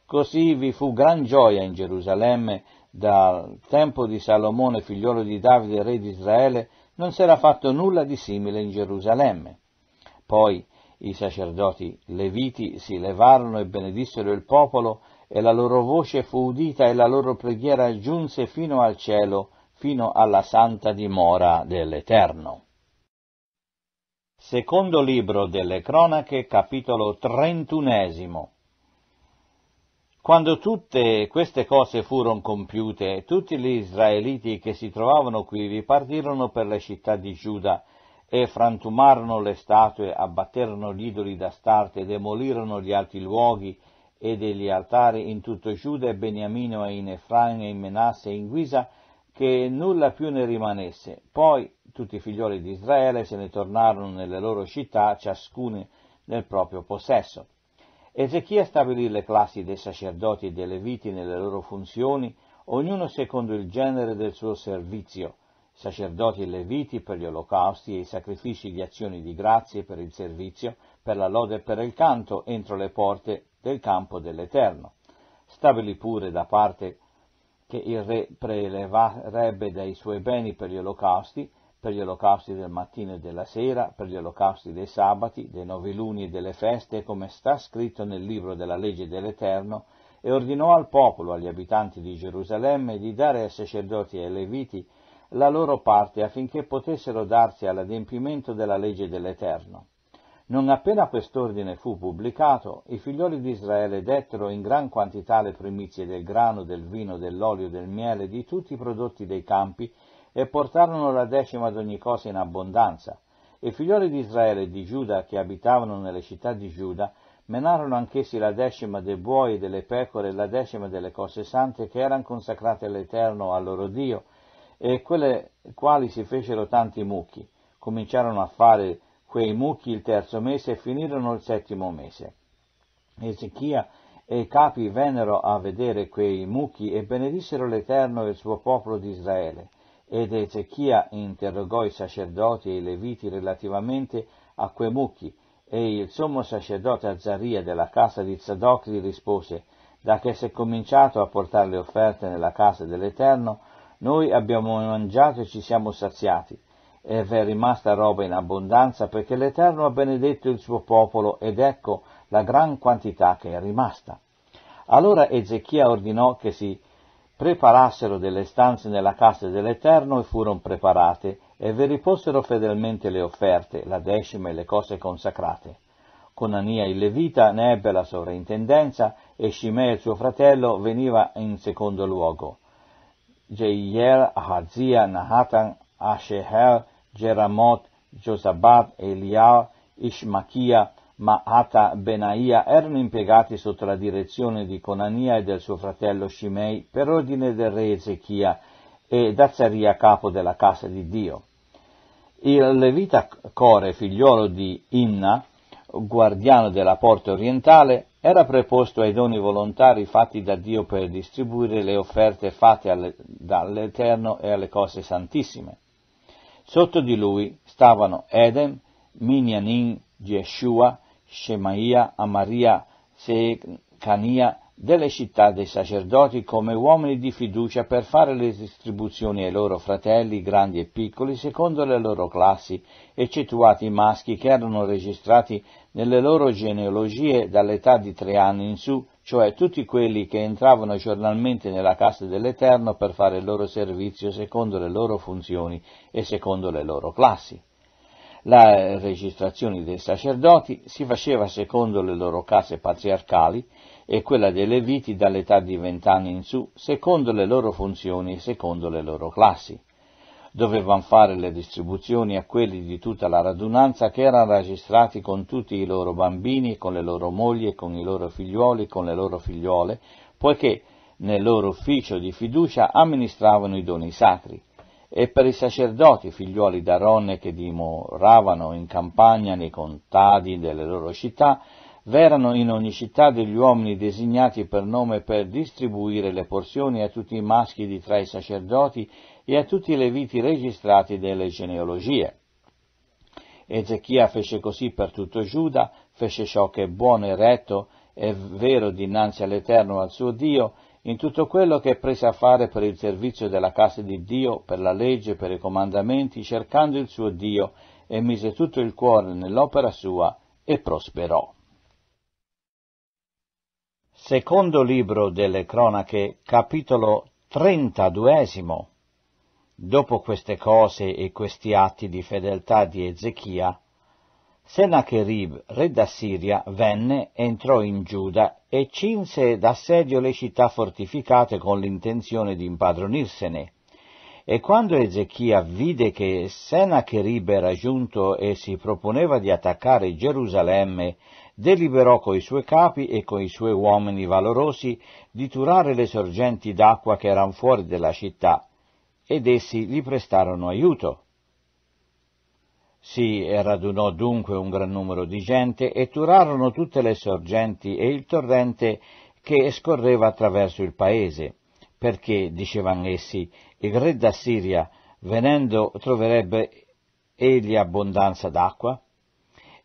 Così vi fu gran gioia in Gerusalemme dal tempo di Salomone, figliolo di Davide, re di Israele, non si era fatto nulla di simile in Gerusalemme. Poi i sacerdoti leviti si levarono e benedissero il popolo, e la loro voce fu udita e la loro preghiera giunse fino al cielo, fino alla santa dimora dell'Eterno. Secondo libro delle cronache, capitolo trentunesimo. Quando tutte queste cose furono compiute, tutti gli israeliti che si trovavano qui partirono per le città di Giuda e frantumarono le statue, abbatterono gli idoli d'astarte, demolirono gli alti luoghi e degli altari in tutto Giuda e Beniamino e in Efraim e in Menasse in guisa che nulla più ne rimanesse. Poi tutti i figlioli di Israele se ne tornarono nelle loro città, ciascuno nel proprio possesso. Ezechia stabilì le classi dei sacerdoti e dei leviti nelle loro funzioni, ognuno secondo il genere del suo servizio, sacerdoti e leviti per gli olocausti e i sacrifici di azioni di grazie per il servizio, per la lode e per il canto entro le porte del campo dell'Eterno. Stabilì pure da parte che il re preleverebbe dai suoi beni per gli olocausti per gli olocausti del mattino e della sera, per gli olocausti dei sabati, dei nove luni e delle feste, come sta scritto nel libro della legge dell'Eterno, e ordinò al popolo, agli abitanti di Gerusalemme, di dare ai sacerdoti e ai leviti la loro parte affinché potessero darsi all'adempimento della legge dell'Eterno. Non appena quest'ordine fu pubblicato, i figlioli di Israele dettero in gran quantità le primizie del grano, del vino, dell'olio, del miele, di tutti i prodotti dei campi e portarono la decima d'ogni cosa in abbondanza. I figlioli di Israele e di Giuda che abitavano nelle città di Giuda menarono anch'essi la decima dei buoi e delle pecore e la decima delle cose sante che erano consacrate all'Eterno al loro Dio e quelle quali si fecero tanti mucchi. Cominciarono a fare quei mucchi il terzo mese e finirono il settimo mese. Ezechia e i capi vennero a vedere quei mucchi e benedissero l'Eterno e il suo popolo di Israele. Ed Ezechia interrogò i sacerdoti e i leviti relativamente a quei mucchi, e il sommo sacerdote Azzaria della casa di Zadok gli rispose, da che si è cominciato a portare le offerte nella casa dell'Eterno, noi abbiamo mangiato e ci siamo saziati, e è rimasta roba in abbondanza perché l'Eterno ha benedetto il suo popolo ed ecco la gran quantità che è rimasta. Allora Ezechia ordinò che si preparassero delle stanze nella casa dell'Eterno e furono preparate, e vi riposero fedelmente le offerte, la decima e le cose consacrate. Conania il Levita ne ebbe la sovrintendenza e Shimei suo fratello veniva in secondo luogo. Jeiel, Ahazia, Nahatan, Ashehel, Geramot, Josabat, Elial, Ishmachia, Maata Benaia erano impiegati sotto la direzione di Conania e del suo fratello Shimei per ordine del re Ezechia e Dazzaria capo della casa di Dio. Il levita Core, figliolo di Inna, guardiano della porta orientale, era preposto ai doni volontari fatti da Dio per distribuire le offerte fatte dall'Eterno e alle cose santissime. Sotto di lui stavano Edem, Minyanin, Yeshua, Shemaia, Amaria, Secania delle città dei sacerdoti come uomini di fiducia per fare le distribuzioni ai loro fratelli, grandi e piccoli, secondo le loro classi, eccettuati i maschi che erano registrati nelle loro genealogie dall'età di tre anni in su, cioè tutti quelli che entravano giornalmente nella casa dell'Eterno per fare il loro servizio secondo le loro funzioni e secondo le loro classi. La registrazione dei sacerdoti si faceva secondo le loro case patriarcali e quella dei leviti dall'età di vent'anni in su, secondo le loro funzioni e secondo le loro classi. Dovevano fare le distribuzioni a quelli di tutta la radunanza che erano registrati con tutti i loro bambini, con le loro mogli, con i loro figliuoli, con le loro figliuole, poiché nel loro ufficio di fiducia amministravano i doni sacri e per i sacerdoti, figliuoli d'Aronne che dimoravano in campagna nei contadi delle loro città, v'erano in ogni città degli uomini designati per nome per distribuire le porzioni a tutti i maschi di tra i sacerdoti e a tutti i leviti registrati delle genealogie. Ezechia fece così per tutto Giuda, fece ciò che è buono e retto è vero dinanzi all'Eterno al suo Dio, in tutto quello che prese a fare per il servizio della casa di Dio, per la legge, per i comandamenti, cercando il suo Dio, e mise tutto il cuore nell'opera sua e prosperò. Secondo libro delle cronache, capitolo 32. Dopo queste cose e questi atti di fedeltà di Ezechia, Sennacherib, re d'Assiria, venne, entrò in Giuda e cinse d'assedio le città fortificate con l'intenzione di impadronirsene. E quando Ezechia vide che Sennacherib era giunto e si proponeva di attaccare Gerusalemme, deliberò coi suoi capi e coi suoi uomini valorosi di turare le sorgenti d'acqua che erano fuori della città, ed essi gli prestarono aiuto. Si radunò dunque un gran numero di gente e turarono tutte le sorgenti e il torrente che scorreva attraverso il paese, perché, dicevano essi, il re d'Assiria, venendo, troverebbe egli abbondanza d'acqua?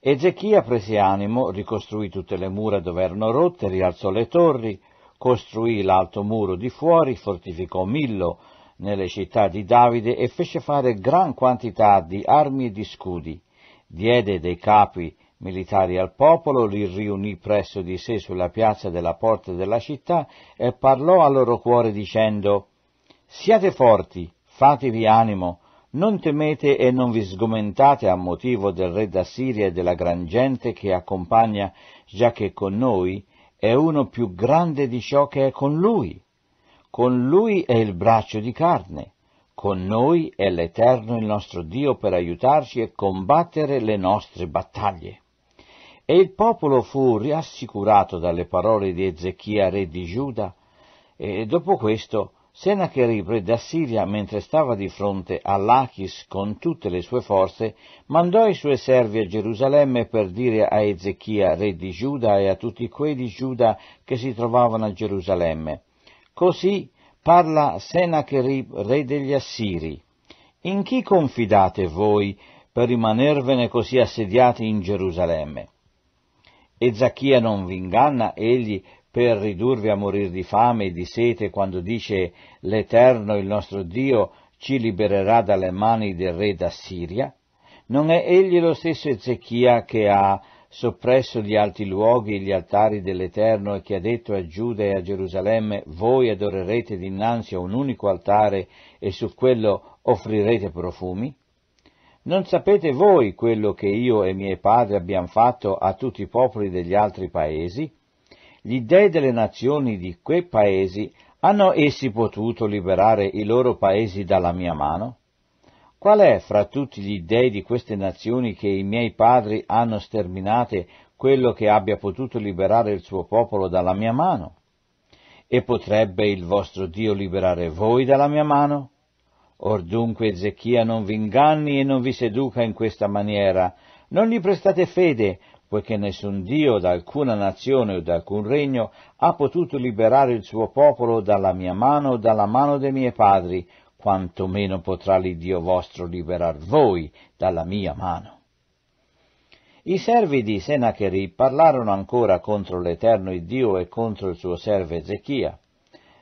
Ezechia prese animo, ricostruì tutte le mura dove erano rotte, rialzò le torri, costruì l'alto muro di fuori, fortificò Millo, nelle città di Davide e fece fare gran quantità di armi e di scudi. Diede dei capi militari al popolo, li riunì presso di sé sulla piazza della porta della città e parlò al loro cuore dicendo Siate forti, fatevi animo, non temete e non vi sgomentate a motivo del re d'Assiria e della gran gente che accompagna, già che con noi è uno più grande di ciò che è con lui con lui è il braccio di carne, con noi è l'Eterno il nostro Dio per aiutarci e combattere le nostre battaglie. E il popolo fu riassicurato dalle parole di Ezechia, re di Giuda, e dopo questo Sennacherib, re d'Assiria, mentre stava di fronte a Lachis con tutte le sue forze, mandò i suoi servi a Gerusalemme per dire a Ezechia, re di Giuda, e a tutti quei di Giuda che si trovavano a Gerusalemme, Così parla Senacherib, re degli Assiri. In chi confidate voi per rimanervene così assediati in Gerusalemme? E Zacchia non vi inganna egli per ridurvi a morir di fame e di sete quando dice l'Eterno il nostro Dio ci libererà dalle mani del re d'Assiria? Non è egli lo stesso Ezechia che ha soppresso gli alti luoghi e gli altari dell'Eterno e che ha detto a Giuda e a Gerusalemme, voi adorerete dinanzi a un unico altare e su quello offrirete profumi? Non sapete voi quello che io e miei padri abbiamo fatto a tutti i popoli degli altri paesi? Gli dei delle nazioni di quei paesi hanno essi potuto liberare i loro paesi dalla mia mano? Qual è fra tutti gli dei di queste nazioni che i miei padri hanno sterminate quello che abbia potuto liberare il suo popolo dalla mia mano? E potrebbe il vostro Dio liberare voi dalla mia mano? Or dunque Ezechia non vi inganni e non vi seduca in questa maniera, non gli prestate fede, poiché nessun Dio da alcuna nazione o da alcun regno ha potuto liberare il suo popolo dalla mia mano o dalla mano dei miei padri, quanto meno potrà l'Iddio vostro liberar voi dalla mia mano. I servi di Senacheri parlarono ancora contro l'Eterno Iddio e contro il suo servo Ezechia.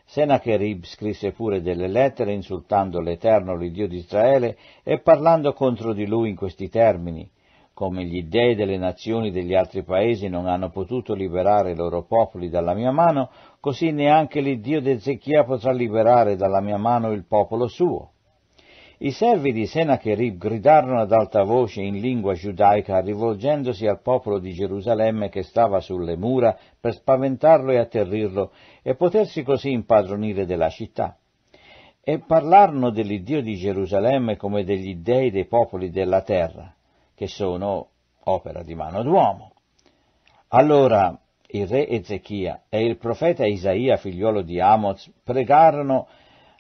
Sennacherib scrisse pure delle lettere insultando l'Eterno, l'Iddio di Israele, e parlando contro di lui in questi termini come gli dèi delle nazioni degli altri paesi non hanno potuto liberare i loro popoli dalla mia mano, così neanche l'Iddio d'Ezechia potrà liberare dalla mia mano il popolo suo. I servi di Senacherib gridarono ad alta voce in lingua giudaica, rivolgendosi al popolo di Gerusalemme che stava sulle mura per spaventarlo e atterrirlo e potersi così impadronire della città e parlarono dell'Iddio di Gerusalemme come degli dèi dei popoli della terra che sono opera di mano d'uomo. Allora il re Ezechia e il profeta Isaia, figliuolo di Amoz, pregarono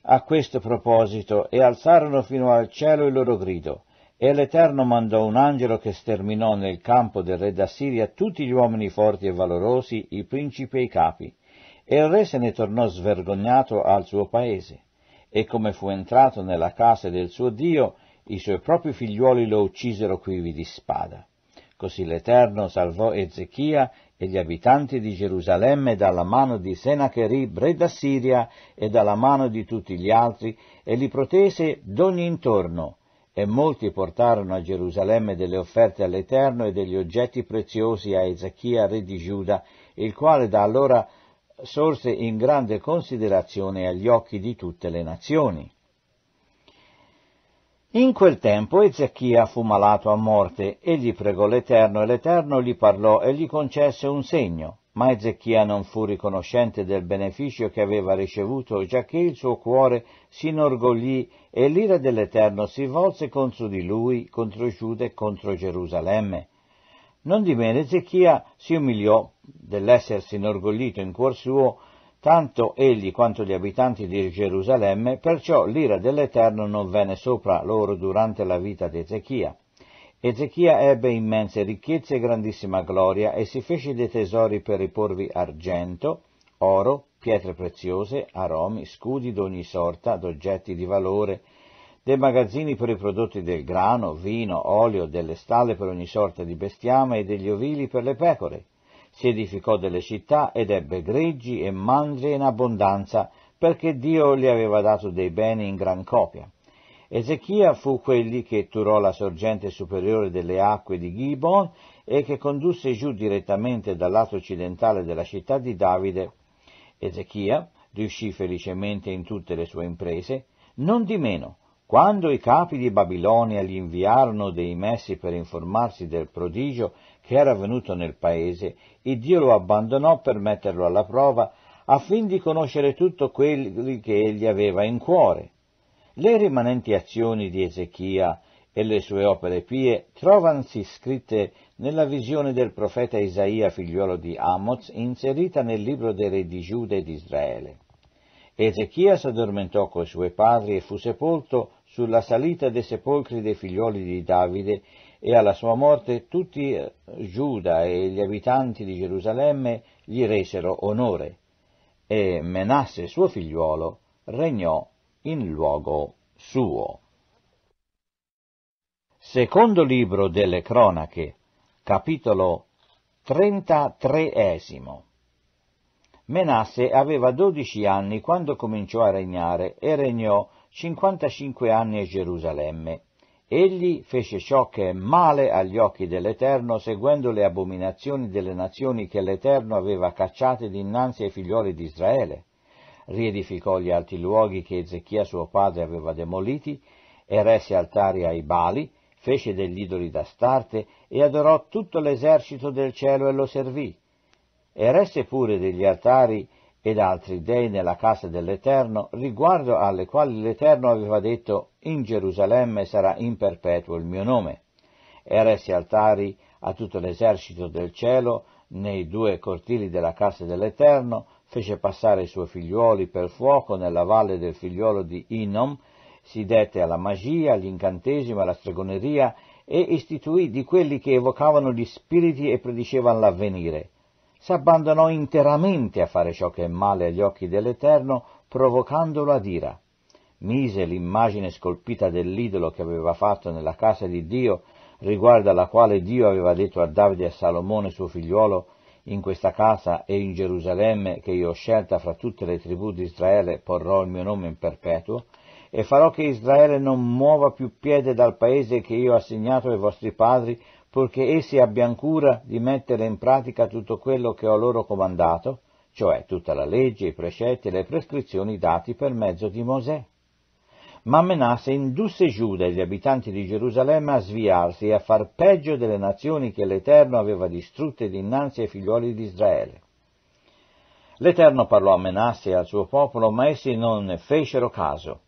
a questo proposito e alzarono fino al cielo il loro grido. E l'Eterno mandò un angelo che sterminò nel campo del re d'Assiria tutti gli uomini forti e valorosi, i principi e i capi. E il re se ne tornò svergognato al suo paese. E come fu entrato nella casa del suo Dio, i suoi propri figliuoli lo uccisero quivi di spada. Così l'Eterno salvò Ezechia e gli abitanti di Gerusalemme dalla mano di Senacherib, re d'Assiria, e dalla mano di tutti gli altri, e li protese d'ogni intorno. E molti portarono a Gerusalemme delle offerte all'Eterno e degli oggetti preziosi a Ezechia, re di Giuda, il quale da allora sorse in grande considerazione agli occhi di tutte le nazioni. In quel tempo Ezechia fu malato a morte, egli pregò l'Eterno e l'Eterno gli parlò e gli concesse un segno. Ma Ezechia non fu riconoscente del beneficio che aveva ricevuto, giacché il suo cuore si inorgoglì e l'ira dell'Eterno si volse contro di lui, contro Giuda e contro Gerusalemme. Non di meno Ezechia si umiliò dell'essersi inorgoglito in cuor suo tanto egli quanto gli abitanti di Gerusalemme, perciò l'ira dell'Eterno non venne sopra loro durante la vita di Ezechia. Ezechia ebbe immense ricchezze e grandissima gloria e si fece dei tesori per riporvi argento, oro, pietre preziose, aromi, scudi d'ogni sorta, d'oggetti di valore, dei magazzini per i prodotti del grano, vino, olio, delle stalle per ogni sorta di bestiame e degli ovili per le pecore, si edificò delle città ed ebbe greggi e mandrie in abbondanza, perché Dio gli aveva dato dei beni in gran copia. Ezechia fu quelli che turò la sorgente superiore delle acque di Gibbon e che condusse giù direttamente dal lato occidentale della città di Davide. Ezechia riuscì felicemente in tutte le sue imprese, non di meno, quando i capi di Babilonia gli inviarono dei messi per informarsi del prodigio che era venuto nel paese, e Dio lo abbandonò per metterlo alla prova, affin di conoscere tutto quelli che egli aveva in cuore. Le rimanenti azioni di Ezechia e le sue opere pie trovansi scritte nella visione del profeta Isaia, figliuolo di Amoz, inserita nel libro dei re di Giuda e di Israele. Ezechia s'addormentò coi suoi padri e fu sepolto sulla salita dei sepolcri dei figlioli di Davide e alla sua morte tutti eh, Giuda e gli abitanti di Gerusalemme gli resero onore, e Menasse suo figliuolo regnò in luogo suo. Secondo libro delle cronache, capitolo 33. Menasse aveva dodici anni quando cominciò a regnare e regnò 55 anni a Gerusalemme Egli fece ciò che è male agli occhi dell'Eterno, seguendo le abominazioni delle nazioni che l'Eterno aveva cacciate dinanzi ai figlioli di Israele. Riedificò gli alti luoghi che Ezechia suo padre aveva demoliti, eresse altari ai Bali, fece degli idoli d'Astarte e adorò tutto l'esercito del cielo e lo servì. Eresse pure degli altari ed altri dei nella casa dell'Eterno, riguardo alle quali l'Eterno aveva detto in Gerusalemme sarà in perpetuo il mio nome. Eressi altari a tutto l'esercito del cielo, nei due cortili della casa dell'Eterno, fece passare i suoi figliuoli per fuoco nella valle del figliuolo di Inom, si dette alla magia, all'incantesimo, alla stregoneria e istituì di quelli che evocavano gli spiriti e predicevano l'avvenire si abbandonò interamente a fare ciò che è male agli occhi dell'Eterno, provocandolo ad ira. Mise l'immagine scolpita dell'idolo che aveva fatto nella casa di Dio, riguardo alla quale Dio aveva detto a Davide e a Salomone suo figliuolo, in questa casa e in Gerusalemme che io ho scelta fra tutte le tribù di Israele porrò il mio nome in perpetuo, e farò che Israele non muova più piede dal paese che io ho assegnato ai vostri padri purché essi abbiano cura di mettere in pratica tutto quello che ho loro comandato, cioè tutta la legge, i precetti e le prescrizioni dati per mezzo di Mosè. Ma Menasse indusse Giuda e gli abitanti di Gerusalemme a sviarsi e a far peggio delle nazioni che l'Eterno aveva distrutte dinanzi ai figlioli di Israele. L'Eterno parlò a Menasse e al suo popolo, ma essi non ne fecero caso.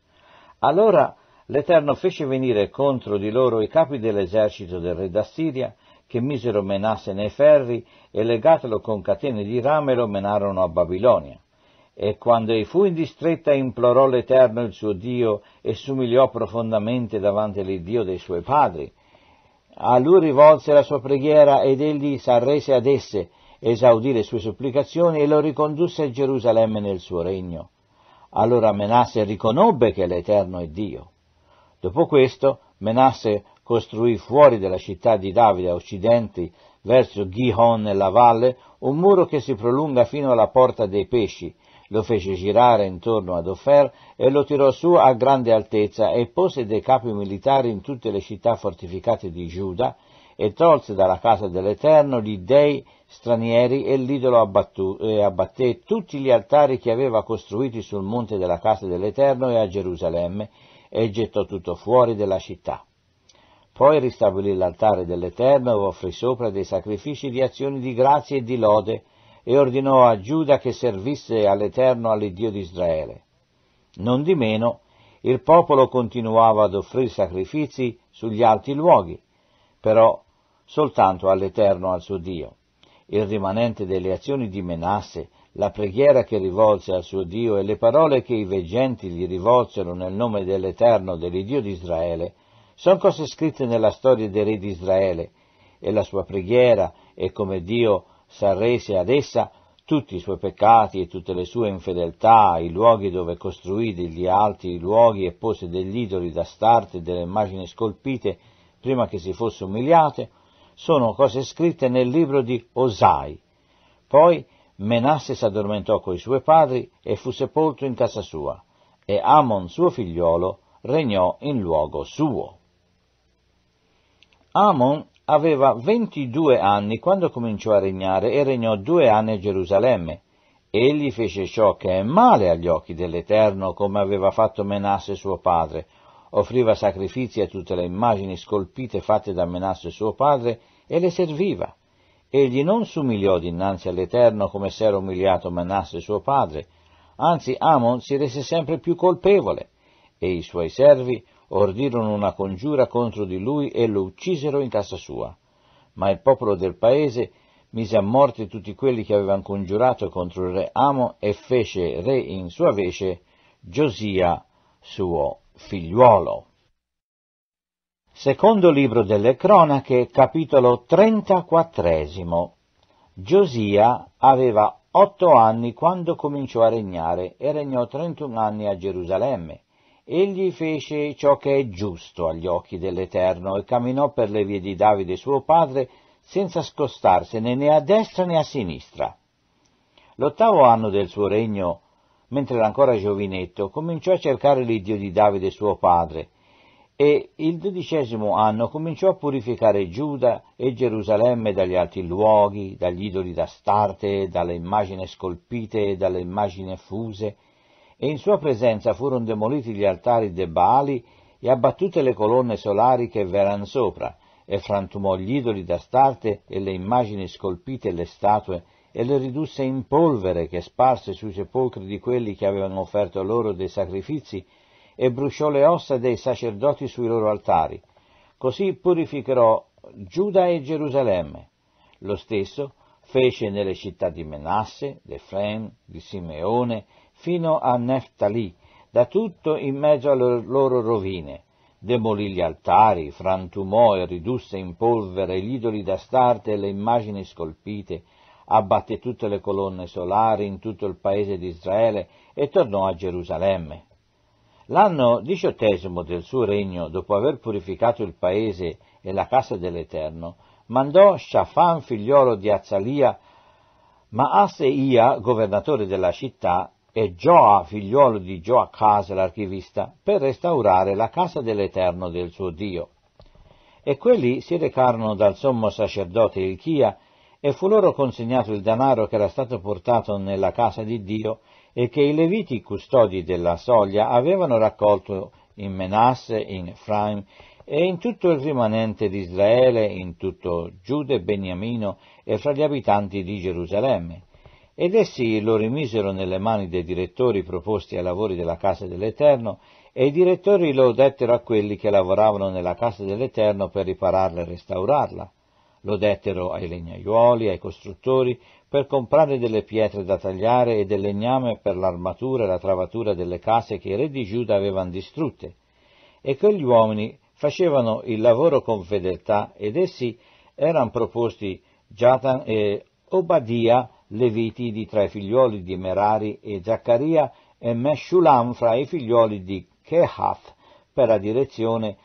Allora l'Eterno fece venire contro di loro i capi dell'esercito del re d'Assiria, che misero Menasse nei ferri e legatelo con catene di rame lo menarono a Babilonia. E quando ei fu in distretta implorò l'Eterno il suo Dio e s'umiliò profondamente davanti all'Iddio dei suoi padri. A lui rivolse la sua preghiera ed egli s'arrese ad esse, esaudì le sue supplicazioni e lo ricondusse a Gerusalemme nel suo regno. Allora Menasse riconobbe che l'Eterno è Dio Dopo questo Menasse costruì fuori della città di Davide a occidente verso Gihon nella valle un muro che si prolunga fino alla porta dei pesci, lo fece girare intorno ad Ofer e lo tirò su a grande altezza e pose dei capi militari in tutte le città fortificate di Giuda e tolse dalla casa dell'Eterno gli dei stranieri e l'idolo abbattu, e abbatté tutti gli altari che aveva costruiti sul monte della casa dell'Eterno e a Gerusalemme e gettò tutto fuori della città. Poi ristabilì l'altare dell'Eterno e offrì sopra dei sacrifici di azioni di grazie e di lode e ordinò a Giuda che servisse all'Eterno all'Iddio di Israele. Non di meno, il popolo continuava ad offrire sacrifici sugli alti luoghi, però soltanto all'Eterno al suo Dio. Il rimanente delle azioni di Menasse la preghiera che rivolse al suo Dio e le parole che i veggenti gli rivolsero nel nome dell'Eterno, dell'Iddio di Israele, sono cose scritte nella storia dei re di Israele, e la sua preghiera e come Dio s'arrese ad essa tutti i suoi peccati e tutte le sue infedeltà, i luoghi dove costruì degli alti i luoghi e pose degli idoli da starte e delle immagini scolpite prima che si fosse umiliate, sono cose scritte nel libro di Osai. Poi Menasse s'addormentò coi suoi padri e fu sepolto in casa sua, e Amon suo figliolo regnò in luogo suo. Amon aveva 22 anni quando cominciò a regnare e regnò due anni a Gerusalemme. Egli fece ciò che è male agli occhi dell'Eterno, come aveva fatto Menasse suo padre. Offriva sacrifici a tutte le immagini scolpite fatte da Menasse suo padre e le serviva. Egli non s'umiliò dinanzi all'Eterno come si era umiliato Manasse suo padre, anzi Amon si rese sempre più colpevole, e i suoi servi ordirono una congiura contro di lui e lo uccisero in casa sua. Ma il popolo del paese mise a morte tutti quelli che avevano congiurato contro il re Amon e fece re in sua vece Giosia suo figliuolo. Secondo libro delle cronache, capitolo 34. Giosia aveva otto anni quando cominciò a regnare e regnò 31 anni a Gerusalemme. Egli fece ciò che è giusto agli occhi dell'Eterno e camminò per le vie di Davide suo padre senza scostarsene né a destra né a sinistra. L'ottavo anno del suo regno, mentre era ancora giovinetto, cominciò a cercare l'Iddio di Davide suo padre e il dodicesimo anno cominciò a purificare Giuda e Gerusalemme dagli alti luoghi, dagli idoli d'Astarte, dalle immagini scolpite, e dalle immagini fuse, e in sua presenza furono demoliti gli altari de Baali e abbattute le colonne solari che v'eran sopra, e frantumò gli idoli d'Astarte e le immagini scolpite e le statue, e le ridusse in polvere che sparse sui sepolcri di quelli che avevano offerto loro dei sacrifici, e bruciò le ossa dei sacerdoti sui loro altari. Così purificherò Giuda e Gerusalemme. Lo stesso fece nelle città di Menasse, di Efraim, di Simeone, fino a Neftali, da tutto in mezzo alle loro rovine. Demolì gli altari, frantumò e ridusse in polvere gli idoli d'astarte e le immagini scolpite, abbatté tutte le colonne solari in tutto il paese di Israele e tornò a Gerusalemme. L'anno diciottesimo del suo regno, dopo aver purificato il paese e la casa dell'Eterno, mandò Shafan, figliolo di Azzalia, Maaseia, governatore della città, e Gioa, figliolo di Joacas, l'archivista, per restaurare la casa dell'Eterno del suo Dio. E quelli si recarono dal sommo sacerdote Ilchia, e fu loro consegnato il denaro che era stato portato nella casa di Dio e che i Leviti, custodi della soglia, avevano raccolto in Menasse, in Efraim e in tutto il rimanente di Israele, in tutto Giude, Beniamino e fra gli abitanti di Gerusalemme. Ed essi lo rimisero nelle mani dei direttori proposti ai lavori della casa dell'Eterno, e i direttori lo dettero a quelli che lavoravano nella casa dell'Eterno per ripararla e restaurarla. Lo dettero ai legnaiuoli, ai costruttori, per comprare delle pietre da tagliare e del legname per l'armatura e la travatura delle case che i re di Giuda avevano distrutte. E quegli uomini facevano il lavoro con fedeltà ed essi erano proposti Giatan e Obadia, leviti di tra i figlioli di Merari e Zaccaria e Meshulam fra i figlioli di Kehath per la direzione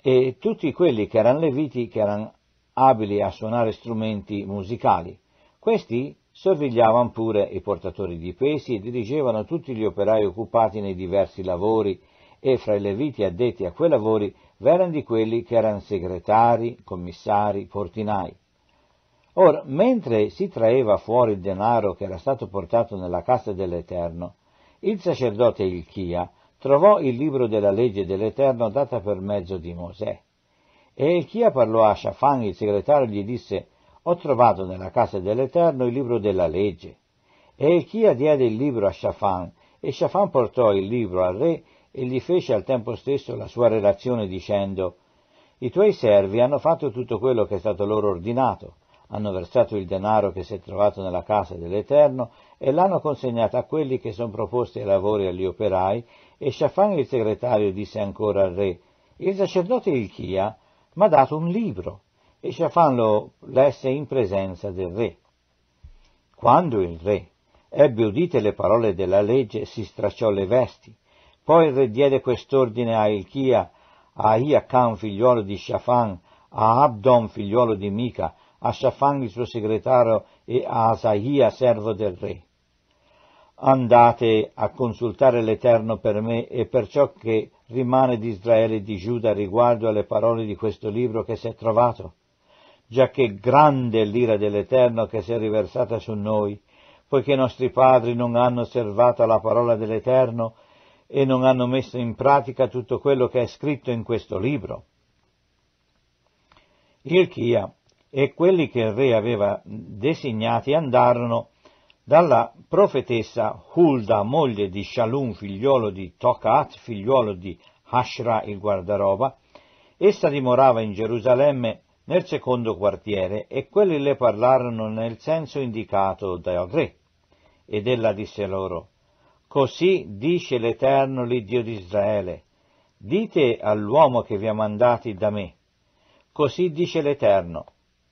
e tutti quelli che erano leviti che erano abili a suonare strumenti musicali. Questi sorvegliavano pure i portatori di pesi e dirigevano tutti gli operai occupati nei diversi lavori e fra i leviti addetti a quei lavori v'erano di quelli che erano segretari, commissari, portinai. Ora, mentre si traeva fuori il denaro che era stato portato nella cassa dell'Eterno, il sacerdote Ilchia trovò il libro della legge dell'Eterno data per mezzo di Mosè e Elchia parlò a Shafan, il segretario, e gli disse, ho trovato nella casa dell'Eterno il libro della legge. E Elchia diede il libro a Shafan, e Shafan portò il libro al re e gli fece al tempo stesso la sua relazione dicendo, i tuoi servi hanno fatto tutto quello che è stato loro ordinato, hanno versato il denaro che si è trovato nella casa dell'Eterno e l'hanno consegnato a quelli che sono proposti ai lavori e agli operai, e Shafan il segretario disse ancora al re, il sacerdote Ilchia m'ha dato un libro e Shafan lo lesse in presenza del re. Quando il re ebbe udite le parole della legge, si stracciò le vesti. Poi il re diede quest'ordine a Elchia, a Iacan figliuolo di Shafan, a Abdon figliuolo di Mica, a Shafan il suo segretario e a Asahia servo del re. Andate a consultare l'Eterno per me e per ciò che rimane di Israele e di Giuda riguardo alle parole di questo libro che si è trovato, Già che grande è l'ira dell'Eterno che si è riversata su noi, poiché i nostri padri non hanno osservato la parola dell'Eterno e non hanno messo in pratica tutto quello che è scritto in questo libro. Ilchia e quelli che il re aveva designati andarono dalla profetessa Hulda, moglie di Shalun, figliuolo di Tocat, figliuolo di Hashra il guardaroba, essa dimorava in Gerusalemme nel secondo quartiere e quelli le parlarono nel senso indicato dal re. Ed ella disse loro, Così dice l'Eterno l'Iddio di Israele, dite all'uomo che vi ha mandati da me. Così dice l'Eterno,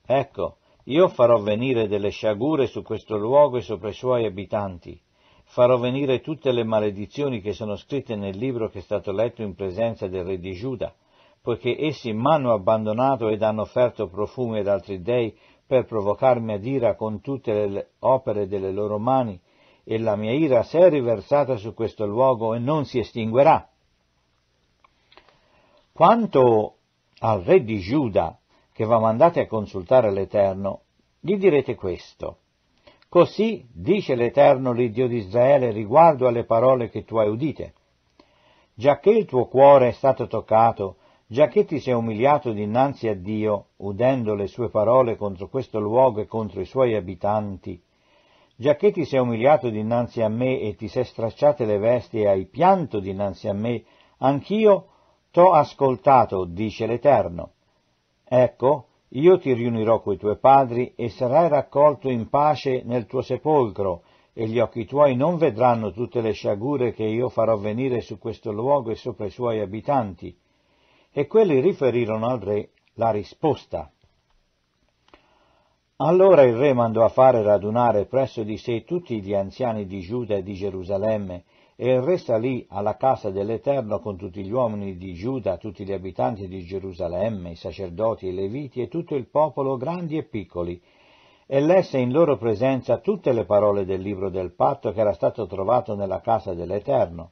ecco, io farò venire delle sciagure su questo luogo e sopra i suoi abitanti. Farò venire tutte le maledizioni che sono scritte nel libro che è stato letto in presenza del re di Giuda, poiché essi m'hanno abbandonato ed hanno offerto profumi ad altri dei per provocarmi ad ira con tutte le opere delle loro mani, e la mia ira si è riversata su questo luogo e non si estinguerà. Quanto al re di Giuda, che va mandate a consultare l'Eterno, gli direte questo. Così dice l'Eterno, l'Iddio di Israele, riguardo alle parole che tu hai udite. Giacché il tuo cuore è stato toccato, giacché ti sei umiliato dinanzi a Dio, udendo le sue parole contro questo luogo e contro i suoi abitanti, giacché ti sei umiliato dinanzi a me e ti sei stracciate le vesti e hai pianto dinanzi a me, anch'io t'ho ascoltato, dice l'Eterno. Ecco, io ti riunirò coi tuoi padri e sarai raccolto in pace nel tuo sepolcro, e gli occhi tuoi non vedranno tutte le sciagure che io farò venire su questo luogo e sopra i suoi abitanti. E quelli riferirono al re la risposta. Allora il re mandò a fare radunare presso di sé tutti gli anziani di Giuda e di Gerusalemme, e risalì alla casa dell'Eterno con tutti gli uomini di Giuda, tutti gli abitanti di Gerusalemme, i sacerdoti e i leviti e tutto il popolo, grandi e piccoli, e lesse in loro presenza tutte le parole del libro del patto che era stato trovato nella casa dell'Eterno.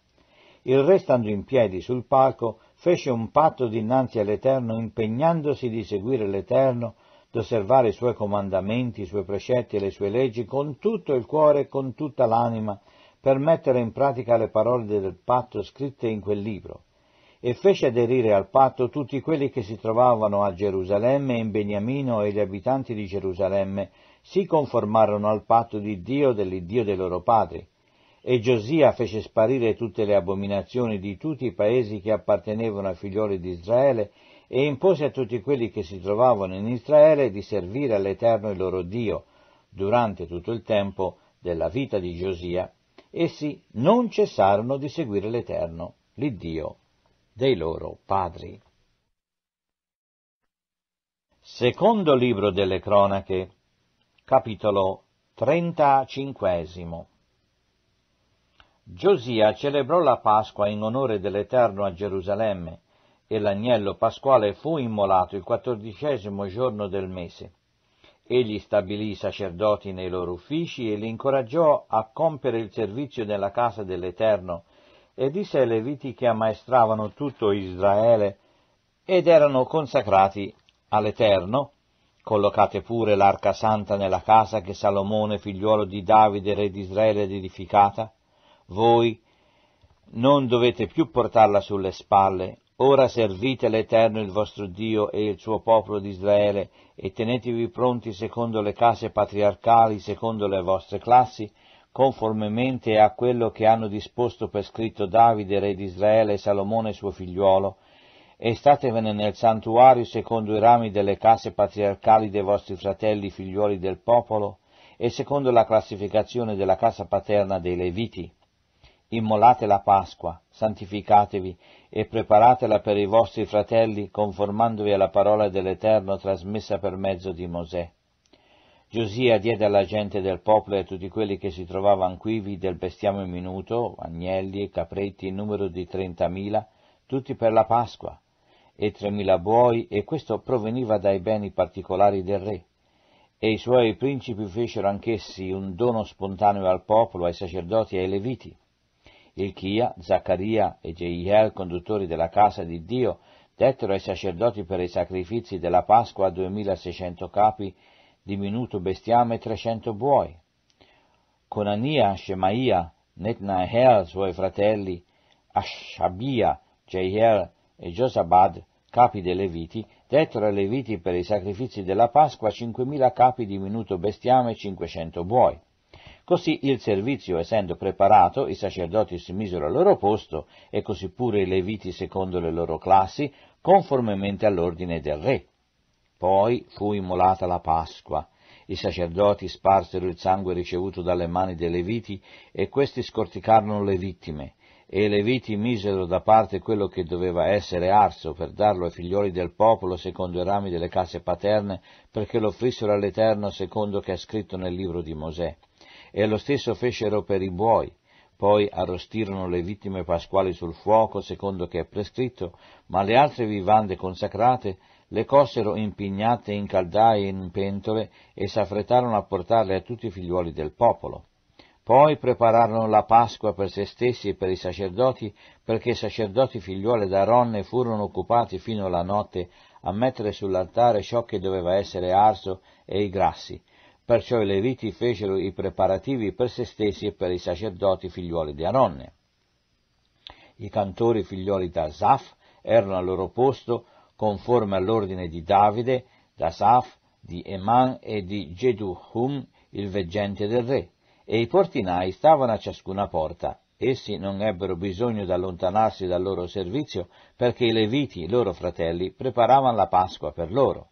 Il re, stando in piedi sul palco, fece un patto dinanzi all'Eterno, impegnandosi di seguire l'Eterno, d'osservare i suoi comandamenti, i suoi precetti e le sue leggi con tutto il cuore e con tutta l'anima, per mettere in pratica le parole del patto scritte in quel libro, e fece aderire al patto tutti quelli che si trovavano a Gerusalemme in Beniamino e gli abitanti di Gerusalemme si conformarono al patto di Dio dell'Iddio dei loro padri. E Giosia fece sparire tutte le abominazioni di tutti i paesi che appartenevano ai figlioli di Israele e impose a tutti quelli che si trovavano in Israele di servire all'Eterno il loro Dio durante tutto il tempo della vita di Giosia essi non cessarono di seguire l'Eterno, l'Iddio dei loro padri. Secondo libro delle cronache, capitolo 35. Giosia celebrò la Pasqua in onore dell'Eterno a Gerusalemme e l'agnello pasquale fu immolato il quattordicesimo giorno del mese. Egli stabilì i sacerdoti nei loro uffici e li incoraggiò a compiere il servizio nella casa dell'Eterno e disse ai Leviti che ammaestravano tutto Israele ed erano consacrati all'Eterno. Collocate pure l'arca santa nella casa che Salomone, figliuolo di Davide, re di Israele, ed edificata. Voi non dovete più portarla sulle spalle, Ora servite l'Eterno il vostro Dio e il suo popolo di Israele, e tenetevi pronti secondo le case patriarcali, secondo le vostre classi, conformemente a quello che hanno disposto per scritto Davide, re di Israele, e Salomone, suo figliuolo, e statevene nel santuario secondo i rami delle case patriarcali dei vostri fratelli figliuoli del popolo, e secondo la classificazione della casa paterna dei Leviti immolate la Pasqua, santificatevi e preparatela per i vostri fratelli conformandovi alla parola dell'Eterno trasmessa per mezzo di Mosè. Giosia diede alla gente del popolo e a tutti quelli che si trovavano quivi del bestiame minuto, agnelli e capretti in numero di trentamila, tutti per la Pasqua, e tremila buoi, e questo proveniva dai beni particolari del re e i suoi principi fecero anch'essi un dono spontaneo al popolo, ai sacerdoti e ai leviti. Ilchia, Zaccaria e Jeiel, conduttori della casa di Dio, dettero ai sacerdoti per i sacrifici della Pasqua 2600 capi di minuto bestiame e 300 buoi. Conania, Shemaia, Netnahel, suoi fratelli, Ashabia, Jeiel e Josabad, capi dei Leviti, dettero ai Leviti per i sacrifici della Pasqua 5.000 capi di minuto bestiame e 500 buoi. Così il servizio, essendo preparato, i sacerdoti si misero al loro posto e così pure i leviti secondo le loro classi, conformemente all'ordine del re. Poi fu immolata la Pasqua. I sacerdoti sparsero il sangue ricevuto dalle mani dei leviti e questi scorticarono le vittime. E i leviti misero da parte quello che doveva essere arso per darlo ai figlioli del popolo secondo i rami delle case paterne perché lo offrissero all'Eterno secondo che è scritto nel libro di Mosè. E lo stesso fecero per i buoi. Poi arrostirono le vittime pasquali sul fuoco, secondo che è prescritto, ma le altre vivande consacrate le cossero impignate in caldaie e in pentole e s'affrettarono a portarle a tutti i figliuoli del popolo. Poi prepararono la Pasqua per se stessi e per i sacerdoti, perché i sacerdoti figliuoli d'Aronne furono occupati fino alla notte a mettere sull'altare ciò che doveva essere arso e i grassi, Perciò i Leviti fecero i preparativi per se stessi e per i sacerdoti figliuoli di Aronne. I cantori figlioli d'Asaf erano al loro posto conforme all'ordine di Davide, d'Asaf, di Eman e di Jeduhum, il veggente del re, e i portinai stavano a ciascuna porta. Essi non ebbero bisogno di allontanarsi dal loro servizio, perché i Leviti, i loro fratelli, preparavano la Pasqua per loro.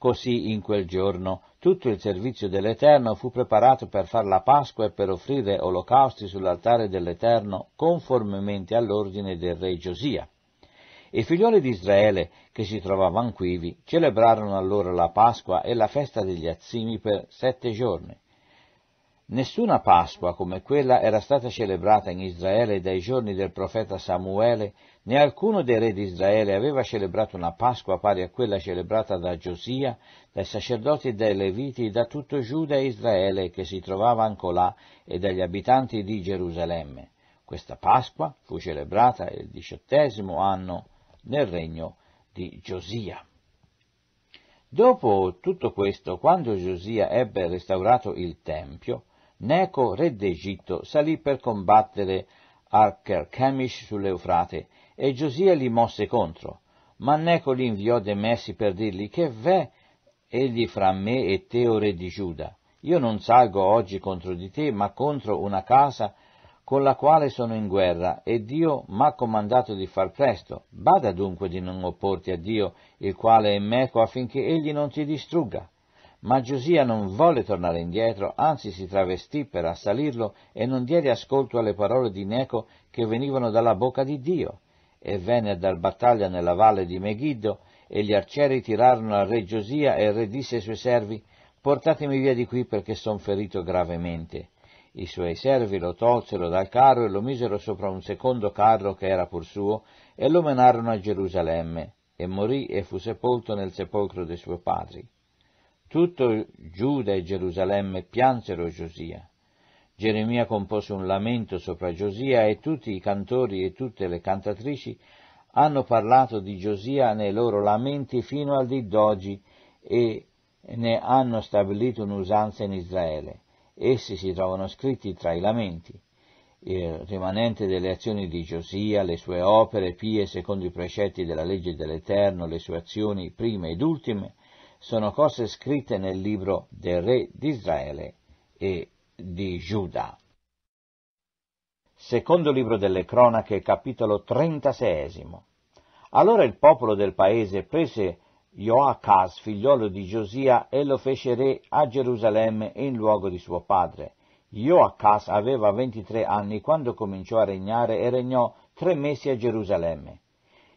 Così in quel giorno tutto il servizio dell'Eterno fu preparato per far la Pasqua e per offrire olocausti sull'altare dell'Eterno conformemente all'ordine del re Giosia. I figlioli di Israele che si trovavano quivi celebrarono allora la Pasqua e la festa degli azzimi per sette giorni. Nessuna Pasqua come quella era stata celebrata in Israele dai giorni del profeta Samuele Né alcuno dei re di Israele aveva celebrato una Pasqua pari a quella celebrata da Giosia, dai sacerdoti e dai leviti, da tutto Giuda e Israele che si trovava ancora e dagli abitanti di Gerusalemme. Questa Pasqua fu celebrata il diciottesimo anno nel regno di Giosia. Dopo tutto questo, quando Giosia ebbe restaurato il Tempio, Neco, re d'Egitto, salì per combattere Archerchemish sull'Eufrate e Giosia li mosse contro. Ma Neco li inviò de Messi per dirgli che v'è egli fra me e te, o re di Giuda. Io non salgo oggi contro di te, ma contro una casa con la quale sono in guerra, e Dio m'ha comandato di far presto. Bada dunque di non opporti a Dio, il quale è meco, affinché egli non ti distrugga. Ma Giosia non volle tornare indietro, anzi si travestì per assalirlo e non diede ascolto alle parole di Neco che venivano dalla bocca di Dio e venne dal battaglia nella valle di Megiddo, e gli arcieri tirarono al re Giosia e il re disse ai suoi servi, portatemi via di qui perché son ferito gravemente. I suoi servi lo tolsero dal carro e lo misero sopra un secondo carro che era pur suo e lo menarono a Gerusalemme e morì e fu sepolto nel sepolcro dei suoi padri. Tutto Giuda e Gerusalemme piansero Giosia Geremia compose un lamento sopra Giosia e tutti i cantori e tutte le cantatrici hanno parlato di Giosia nei loro lamenti fino al dì d'oggi e ne hanno stabilito un'usanza in Israele. Essi si trovano scritti tra i lamenti. Il rimanente delle azioni di Giosia, le sue opere pie secondo i precetti della legge dell'Eterno, le sue azioni prime ed ultime, sono cose scritte nel libro del re di Israele e di Giuda. Secondo libro delle cronache, capitolo 36. Allora il popolo del paese prese Joacas, figliolo di Giosia, e lo fece re a Gerusalemme in luogo di suo padre. Joacas aveva 23 anni quando cominciò a regnare e regnò tre mesi a Gerusalemme.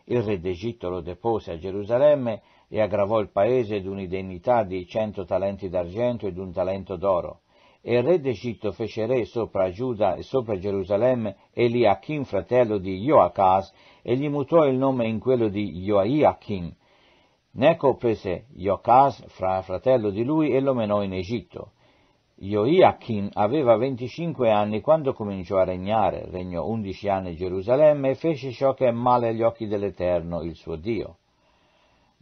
Il re d'Egitto lo depose a Gerusalemme e aggravò il paese d'un'indennità di cento talenti d'argento ed un talento d'oro. E il re d'Egitto fece re sopra Giuda e sopra Gerusalemme Eliachim, fratello di Joacas, e gli mutò il nome in quello di Joiachim. Neco prese Joacas, fra, fratello di lui, e lo menò in Egitto. Joiachim aveva 25 anni quando cominciò a regnare, regnò 11 anni a Gerusalemme e fece ciò che è male agli occhi dell'Eterno, il suo Dio.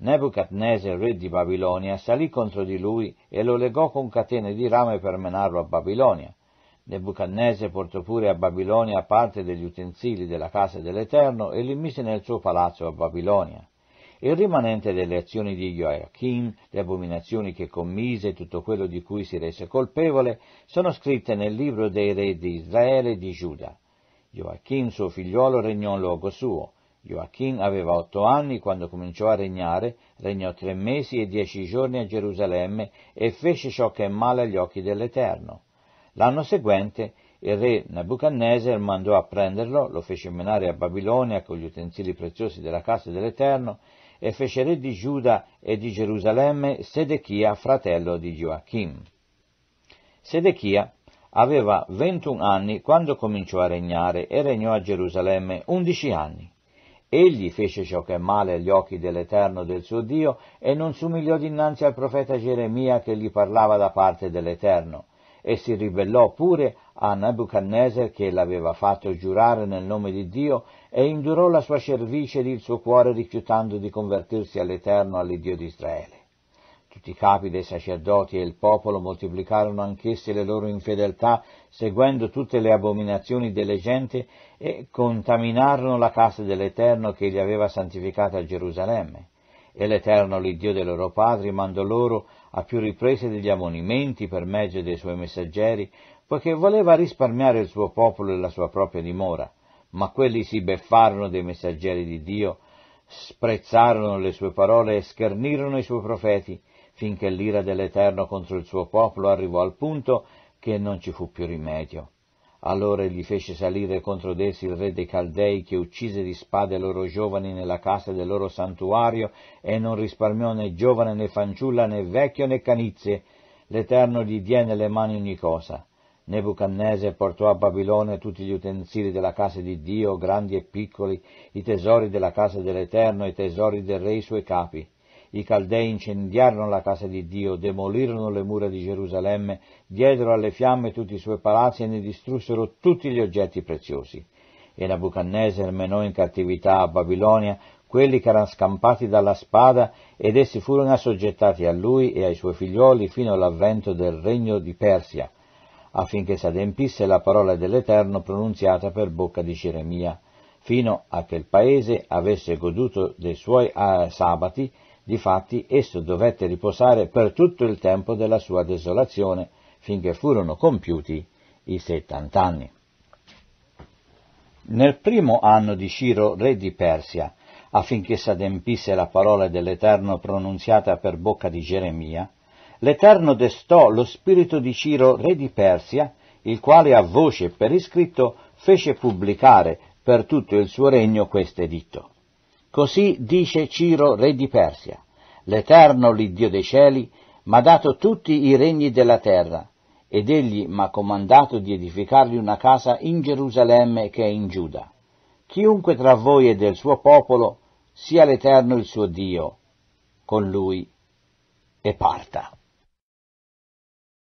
Nebuchadnezzar, re di Babilonia, salì contro di lui e lo legò con catene di rame per menarlo a Babilonia. Nebuchadnezzar portò pure a Babilonia parte degli utensili della casa dell'Eterno e li mise nel suo palazzo a Babilonia. Il rimanente delle azioni di Joachim, le abominazioni che commise e tutto quello di cui si rese colpevole, sono scritte nel libro dei re di Israele e di Giuda. Joachim, suo figliuolo, regnò in luogo suo Joachim aveva otto anni quando cominciò a regnare, regnò tre mesi e dieci giorni a Gerusalemme e fece ciò che è male agli occhi dell'Eterno. L'anno seguente il re Nebuchadnezzar mandò a prenderlo, lo fece menare a Babilonia con gli utensili preziosi della casa dell'Eterno e fece re di Giuda e di Gerusalemme Sedechia, fratello di Joachim. Sedechia aveva 21 anni quando cominciò a regnare e regnò a Gerusalemme 11 anni. Egli fece ciò che è male agli occhi dell'Eterno del suo Dio e non s'umiliò dinanzi al profeta Geremia che gli parlava da parte dell'Eterno e si ribellò pure a Nebuchadnezzar che l'aveva fatto giurare nel nome di Dio e indurò la sua cervice ed il suo cuore rifiutando di convertirsi all'Eterno, all'Iddio di Israele. Tutti i capi dei sacerdoti e il popolo moltiplicarono anch'essi le loro infedeltà, seguendo tutte le abominazioni delle gente e contaminarono la casa dell'Eterno che li aveva santificata a Gerusalemme. E l'Eterno, l'Iddio dei loro padri, mandò loro a più riprese degli ammonimenti per mezzo dei suoi messaggeri, poiché voleva risparmiare il suo popolo e la sua propria dimora. Ma quelli si beffarono dei messaggeri di Dio, sprezzarono le sue parole e schernirono i suoi profeti, finché l'ira dell'Eterno contro il suo popolo arrivò al punto che non ci fu più rimedio. Allora gli fece salire contro d'essi il re dei Caldei, che uccise di spade i loro giovani nella casa del loro santuario, e non risparmiò né giovane né fanciulla né vecchio né canizie. L'Eterno gli diè nelle mani ogni cosa. Nebuchadnezzar portò a Babilone tutti gli utensili della casa di Dio, grandi e piccoli, i tesori della casa dell'Eterno, i tesori del re i suoi capi. I Caldei incendiarono la casa di Dio, demolirono le mura di Gerusalemme, diedero alle fiamme tutti i suoi palazzi e ne distrussero tutti gli oggetti preziosi. E Nabucanneser menò in cattività a Babilonia quelli che erano scampati dalla spada ed essi furono assoggettati a lui e ai suoi figlioli fino all'avvento del regno di Persia, affinché si adempisse la parola dell'Eterno pronunziata per bocca di Geremia, fino a che il paese avesse goduto dei suoi eh, sabati Difatti esso dovette riposare per tutto il tempo della sua desolazione, finché furono compiuti i settant'anni. Nel primo anno di Ciro, re di Persia, affinché s'adempisse la parola dell'Eterno pronunziata per bocca di Geremia, l'Eterno destò lo spirito di Ciro, re di Persia, il quale a voce per iscritto fece pubblicare per tutto il suo regno questo editto. Così dice Ciro, re di Persia, l'Eterno, l'Iddio dei cieli, m'ha dato tutti i regni della terra, ed egli m'ha comandato di edificargli una casa in Gerusalemme che è in Giuda. Chiunque tra voi e del suo popolo sia l'Eterno il suo Dio, con lui e parta.